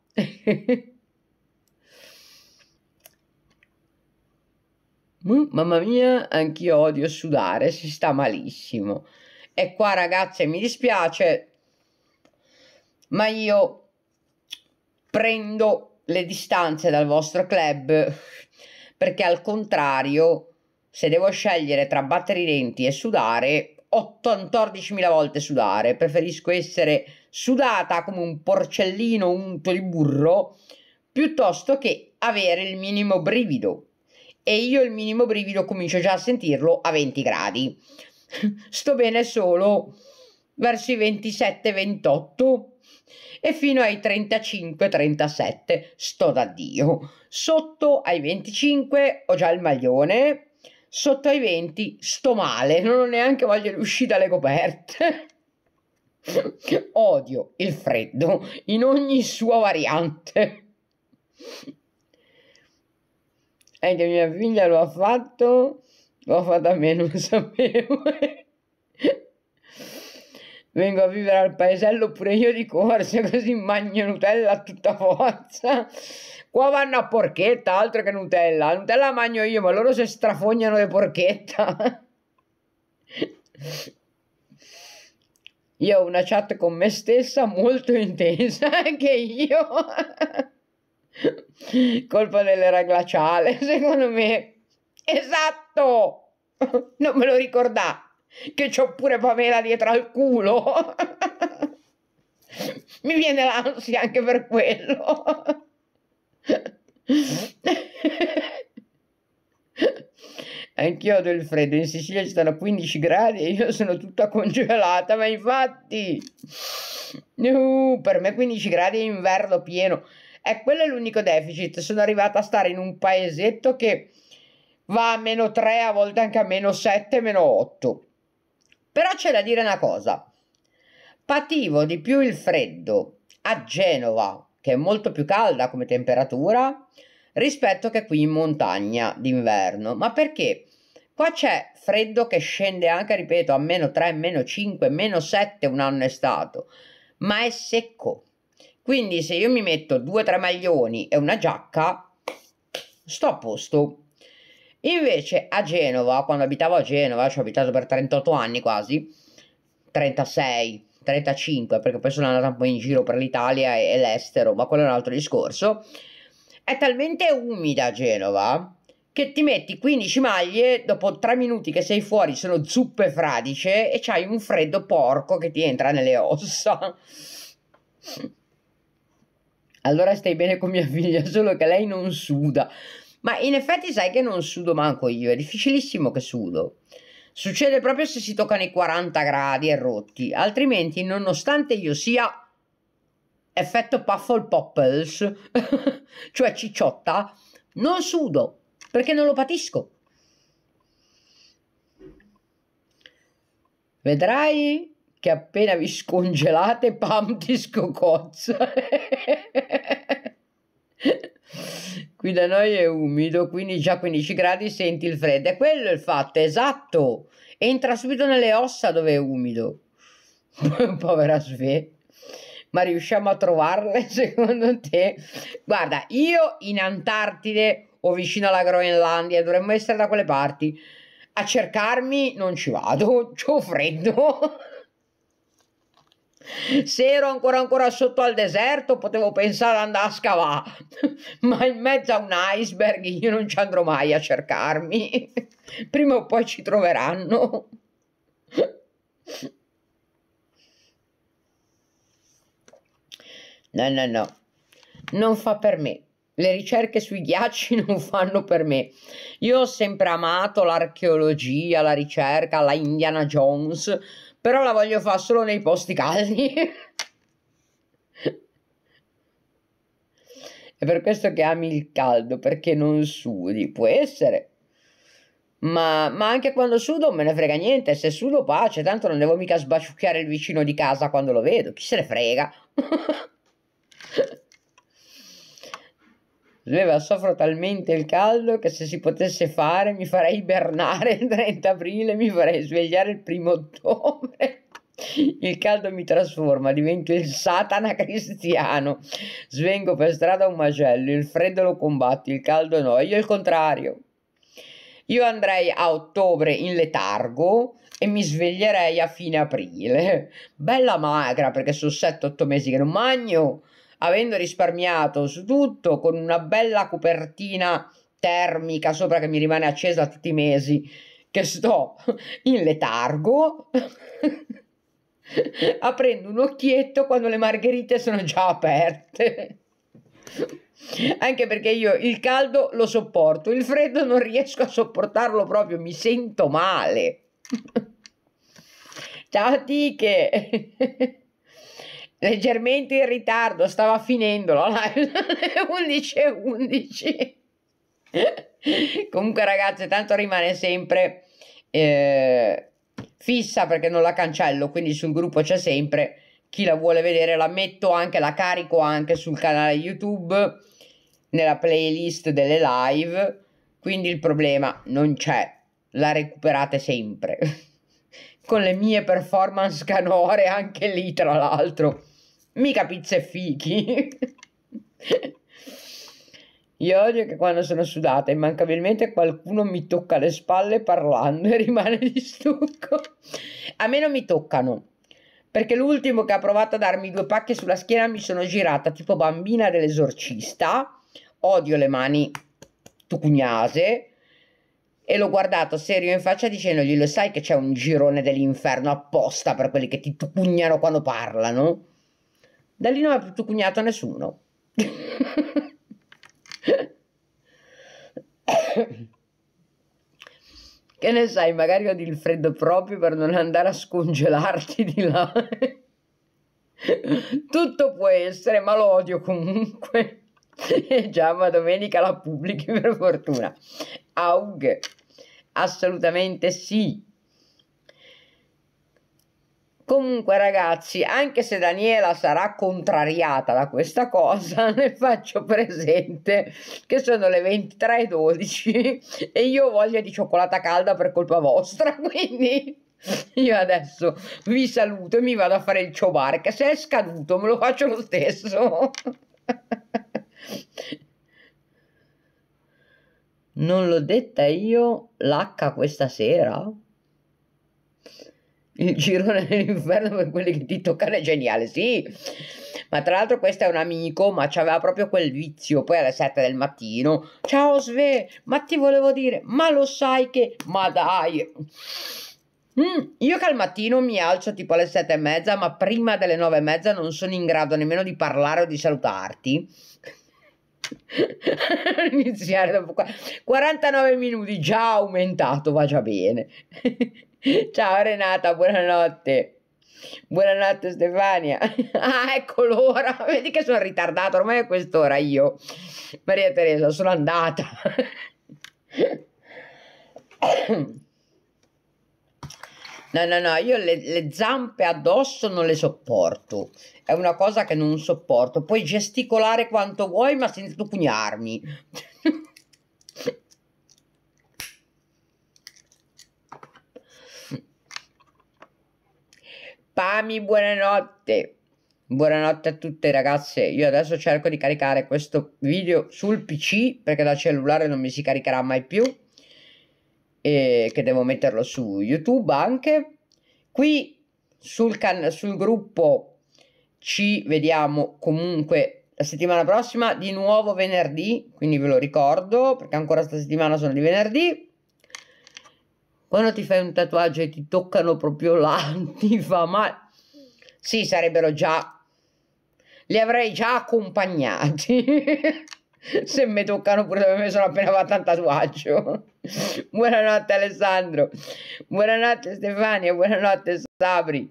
Mm, mamma mia, anch'io odio sudare, si sta malissimo. E qua ragazze mi dispiace, ma io prendo le distanze dal vostro club perché al contrario, se devo scegliere tra battere i denti e sudare, 14.000 volte sudare, preferisco essere sudata come un porcellino unto di burro piuttosto che avere il minimo brivido. E io il minimo brivido comincio già a sentirlo a 20 gradi. Sto bene solo verso i 27-28 e fino ai 35-37 sto da Dio. Sotto ai 25 ho già il maglione, sotto ai 20 sto male, non ho neanche voglia di uscire dalle coperte. Odio il freddo in ogni sua variante. E che mia figlia lo ha fatto, lo ha fatto a me, non lo sapevo vengo a vivere al paesello pure io di corsa, così mangio Nutella a tutta forza. Qua vanno a porchetta, altro che Nutella. Nutella la mangio io, ma loro se strafognano le porchetta. Io ho una chat con me stessa molto intensa, anche io. Colpa dell'era glaciale, secondo me. Esatto! Non me lo ricordate che c'ho pure Pamela dietro al culo. Mi viene l'ansia anche per quello. Anch'io ho del freddo, in Sicilia ci stanno 15 gradi e io sono tutta congelata, ma infatti... Uh, per me 15 gradi è inverno pieno. E quello è l'unico deficit. Sono arrivata a stare in un paesetto che va a meno 3, a volte anche a meno 7, meno 8. Però c'è da dire una cosa. Pativo di più il freddo a Genova, che è molto più calda come temperatura, rispetto che qui in montagna d'inverno. Ma perché? Qua c'è freddo che scende anche, ripeto, a meno 3, meno 5, meno 7 un anno è stato, ma è secco. Quindi se io mi metto due o tre maglioni e una giacca, sto a posto. Invece a Genova, quando abitavo a Genova, ci ho abitato per 38 anni quasi, 36, 35, perché poi sono andata un po' in giro per l'Italia e, e l'estero, ma quello è un altro discorso, è talmente umida Genova che ti metti 15 maglie, dopo 3 minuti che sei fuori sono zuppe fradice e c'hai un freddo porco che ti entra nelle ossa. Allora stai bene con mia figlia, solo che lei non suda. Ma in effetti sai che non sudo manco io, è difficilissimo che sudo. Succede proprio se si toccano i 40 gradi e rotti, altrimenti nonostante io sia effetto Puffle Popples, cioè cicciotta, non sudo perché non lo patisco. Vedrai che appena vi scongelate, pam ti scocozza. qui da noi è umido, quindi già 15 gradi senti il freddo. È quello il fatto, esatto. Entra subito nelle ossa dove è umido. Povera Sve. Ma riusciamo a trovarle secondo te? Guarda, io in Antartide o vicino alla Groenlandia dovremmo essere da quelle parti. A cercarmi non ci vado, c'ho freddo. Se ero ancora ancora sotto al deserto potevo pensare ad andare a scavare, ma in mezzo a un iceberg io non ci andrò mai a cercarmi. Prima o poi ci troveranno. No, no, no, non fa per me. Le ricerche sui ghiacci non fanno per me. Io ho sempre amato l'archeologia, la ricerca, la Indiana Jones però la voglio fare solo nei posti caldi. È per questo che ami il caldo, perché non sudi, può essere. Ma, ma, anche quando sudo me ne frega niente, se sudo pace, tanto non devo mica sbaciucchiare il vicino di casa quando lo vedo, chi se ne frega. Sveva, soffro talmente il caldo che se si potesse fare mi farei ibernare il 30 aprile, mi farei svegliare il primo ottobre. Il caldo mi trasforma, divento il satana cristiano. Svengo per strada un macello, il freddo lo combatti, il caldo no, io il contrario. Io andrei a ottobre in letargo e mi sveglierei a fine aprile. Bella magra perché sono 7-8 mesi che non magno avendo risparmiato su tutto con una bella copertina termica sopra che mi rimane accesa tutti i mesi che sto in letargo aprendo un occhietto quando le margherite sono già aperte anche perché io il caldo lo sopporto il freddo non riesco a sopportarlo proprio mi sento male ciao tiche leggermente in ritardo, stava finendo la live, 11 e 11. Comunque ragazze, tanto rimane sempre eh, fissa perché non la cancello, quindi sul gruppo c'è sempre chi la vuole vedere la metto anche, la carico anche sul canale YouTube nella playlist delle live, quindi il problema non c'è, la recuperate sempre. Con le mie performance canore anche lì, tra l'altro. Mica pizza fichi. Io odio che quando sono sudata immancabilmente qualcuno mi tocca le spalle parlando e rimane di stucco. A me non mi toccano, perché l'ultimo che ha provato a darmi due pacche sulla schiena mi sono girata tipo bambina dell'esorcista. Odio le mani tucugnase e l'ho guardato serio in faccia dicendogli lo sai che c'è un girone dell'inferno apposta per quelli che ti tucugnano quando parlano? Da lì non ha più cugnato nessuno. che ne sai, magari ho il freddo proprio per non andare a scongelarti di là. Tutto può essere, ma lo odio comunque. E già, ma domenica la pubblichi per fortuna. Aug, assolutamente sì. Comunque ragazzi, anche se Daniela sarà contrariata da questa cosa, ne faccio presente che sono le 23.12 e io ho voglia di cioccolata calda per colpa vostra, quindi io adesso vi saluto e mi vado a fare il ciobar, che se è scaduto me lo faccio lo stesso. Non l'ho detta io l'H questa sera? il girone dell'inferno per quelli che ti toccano è geniale, sì. Ma tra l'altro questo è un amico, ma c'aveva proprio quel vizio, poi alle 7 del mattino. Ciao Sve, ma ti volevo dire, ma lo sai che... Ma dai! Mm, io che al mattino mi alzo tipo alle 7 e mezza, ma prima delle 9 e mezza non sono in grado nemmeno di parlare o di salutarti. Iniziare dopo qua. 49 minuti già aumentato, va già bene. Ciao Renata, buonanotte. Buonanotte Stefania. Ah, ecco l'ora. Vedi che sono ritardato, ormai è quest'ora io. Maria Teresa, sono andata. No, no, no, io le, le, zampe addosso non le sopporto. È una cosa che non sopporto. Puoi gesticolare quanto vuoi, ma senza tu pugnarmi. Pami, buonanotte. Buonanotte a tutte ragazze, io adesso cerco di caricare questo video sul PC perché dal cellulare non mi si caricherà mai più e che devo metterlo su YouTube anche. Qui sul, sul gruppo ci vediamo comunque la settimana prossima di nuovo venerdì, quindi ve lo ricordo perché ancora sta settimana sono di venerdì. Quando ti fai un tatuaggio e ti toccano proprio là, ti fa male. Sì, sarebbero già... Li avrei già accompagnati. Se mi toccano pure dove mi sono appena fatto un tatuaggio. buonanotte Alessandro. Buonanotte Stefania. Buonanotte Sabri.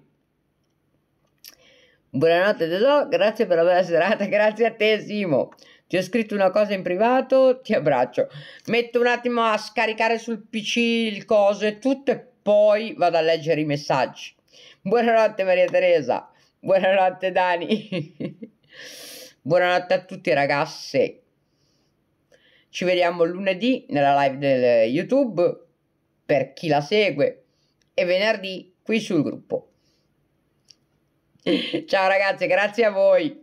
Buonanotte tesoro, grazie per la bella serata, grazie a te Simo. Ti ho scritto una cosa in privato, ti abbraccio. Metto un attimo a scaricare sul PC il coso e tutto e poi vado a leggere i messaggi. Buonanotte Maria Teresa, buonanotte Dani. buonanotte a tutti ragazze. Ci vediamo lunedì nella live del YouTube per chi la segue e venerdì qui sul gruppo. Ciao ragazze, grazie a voi.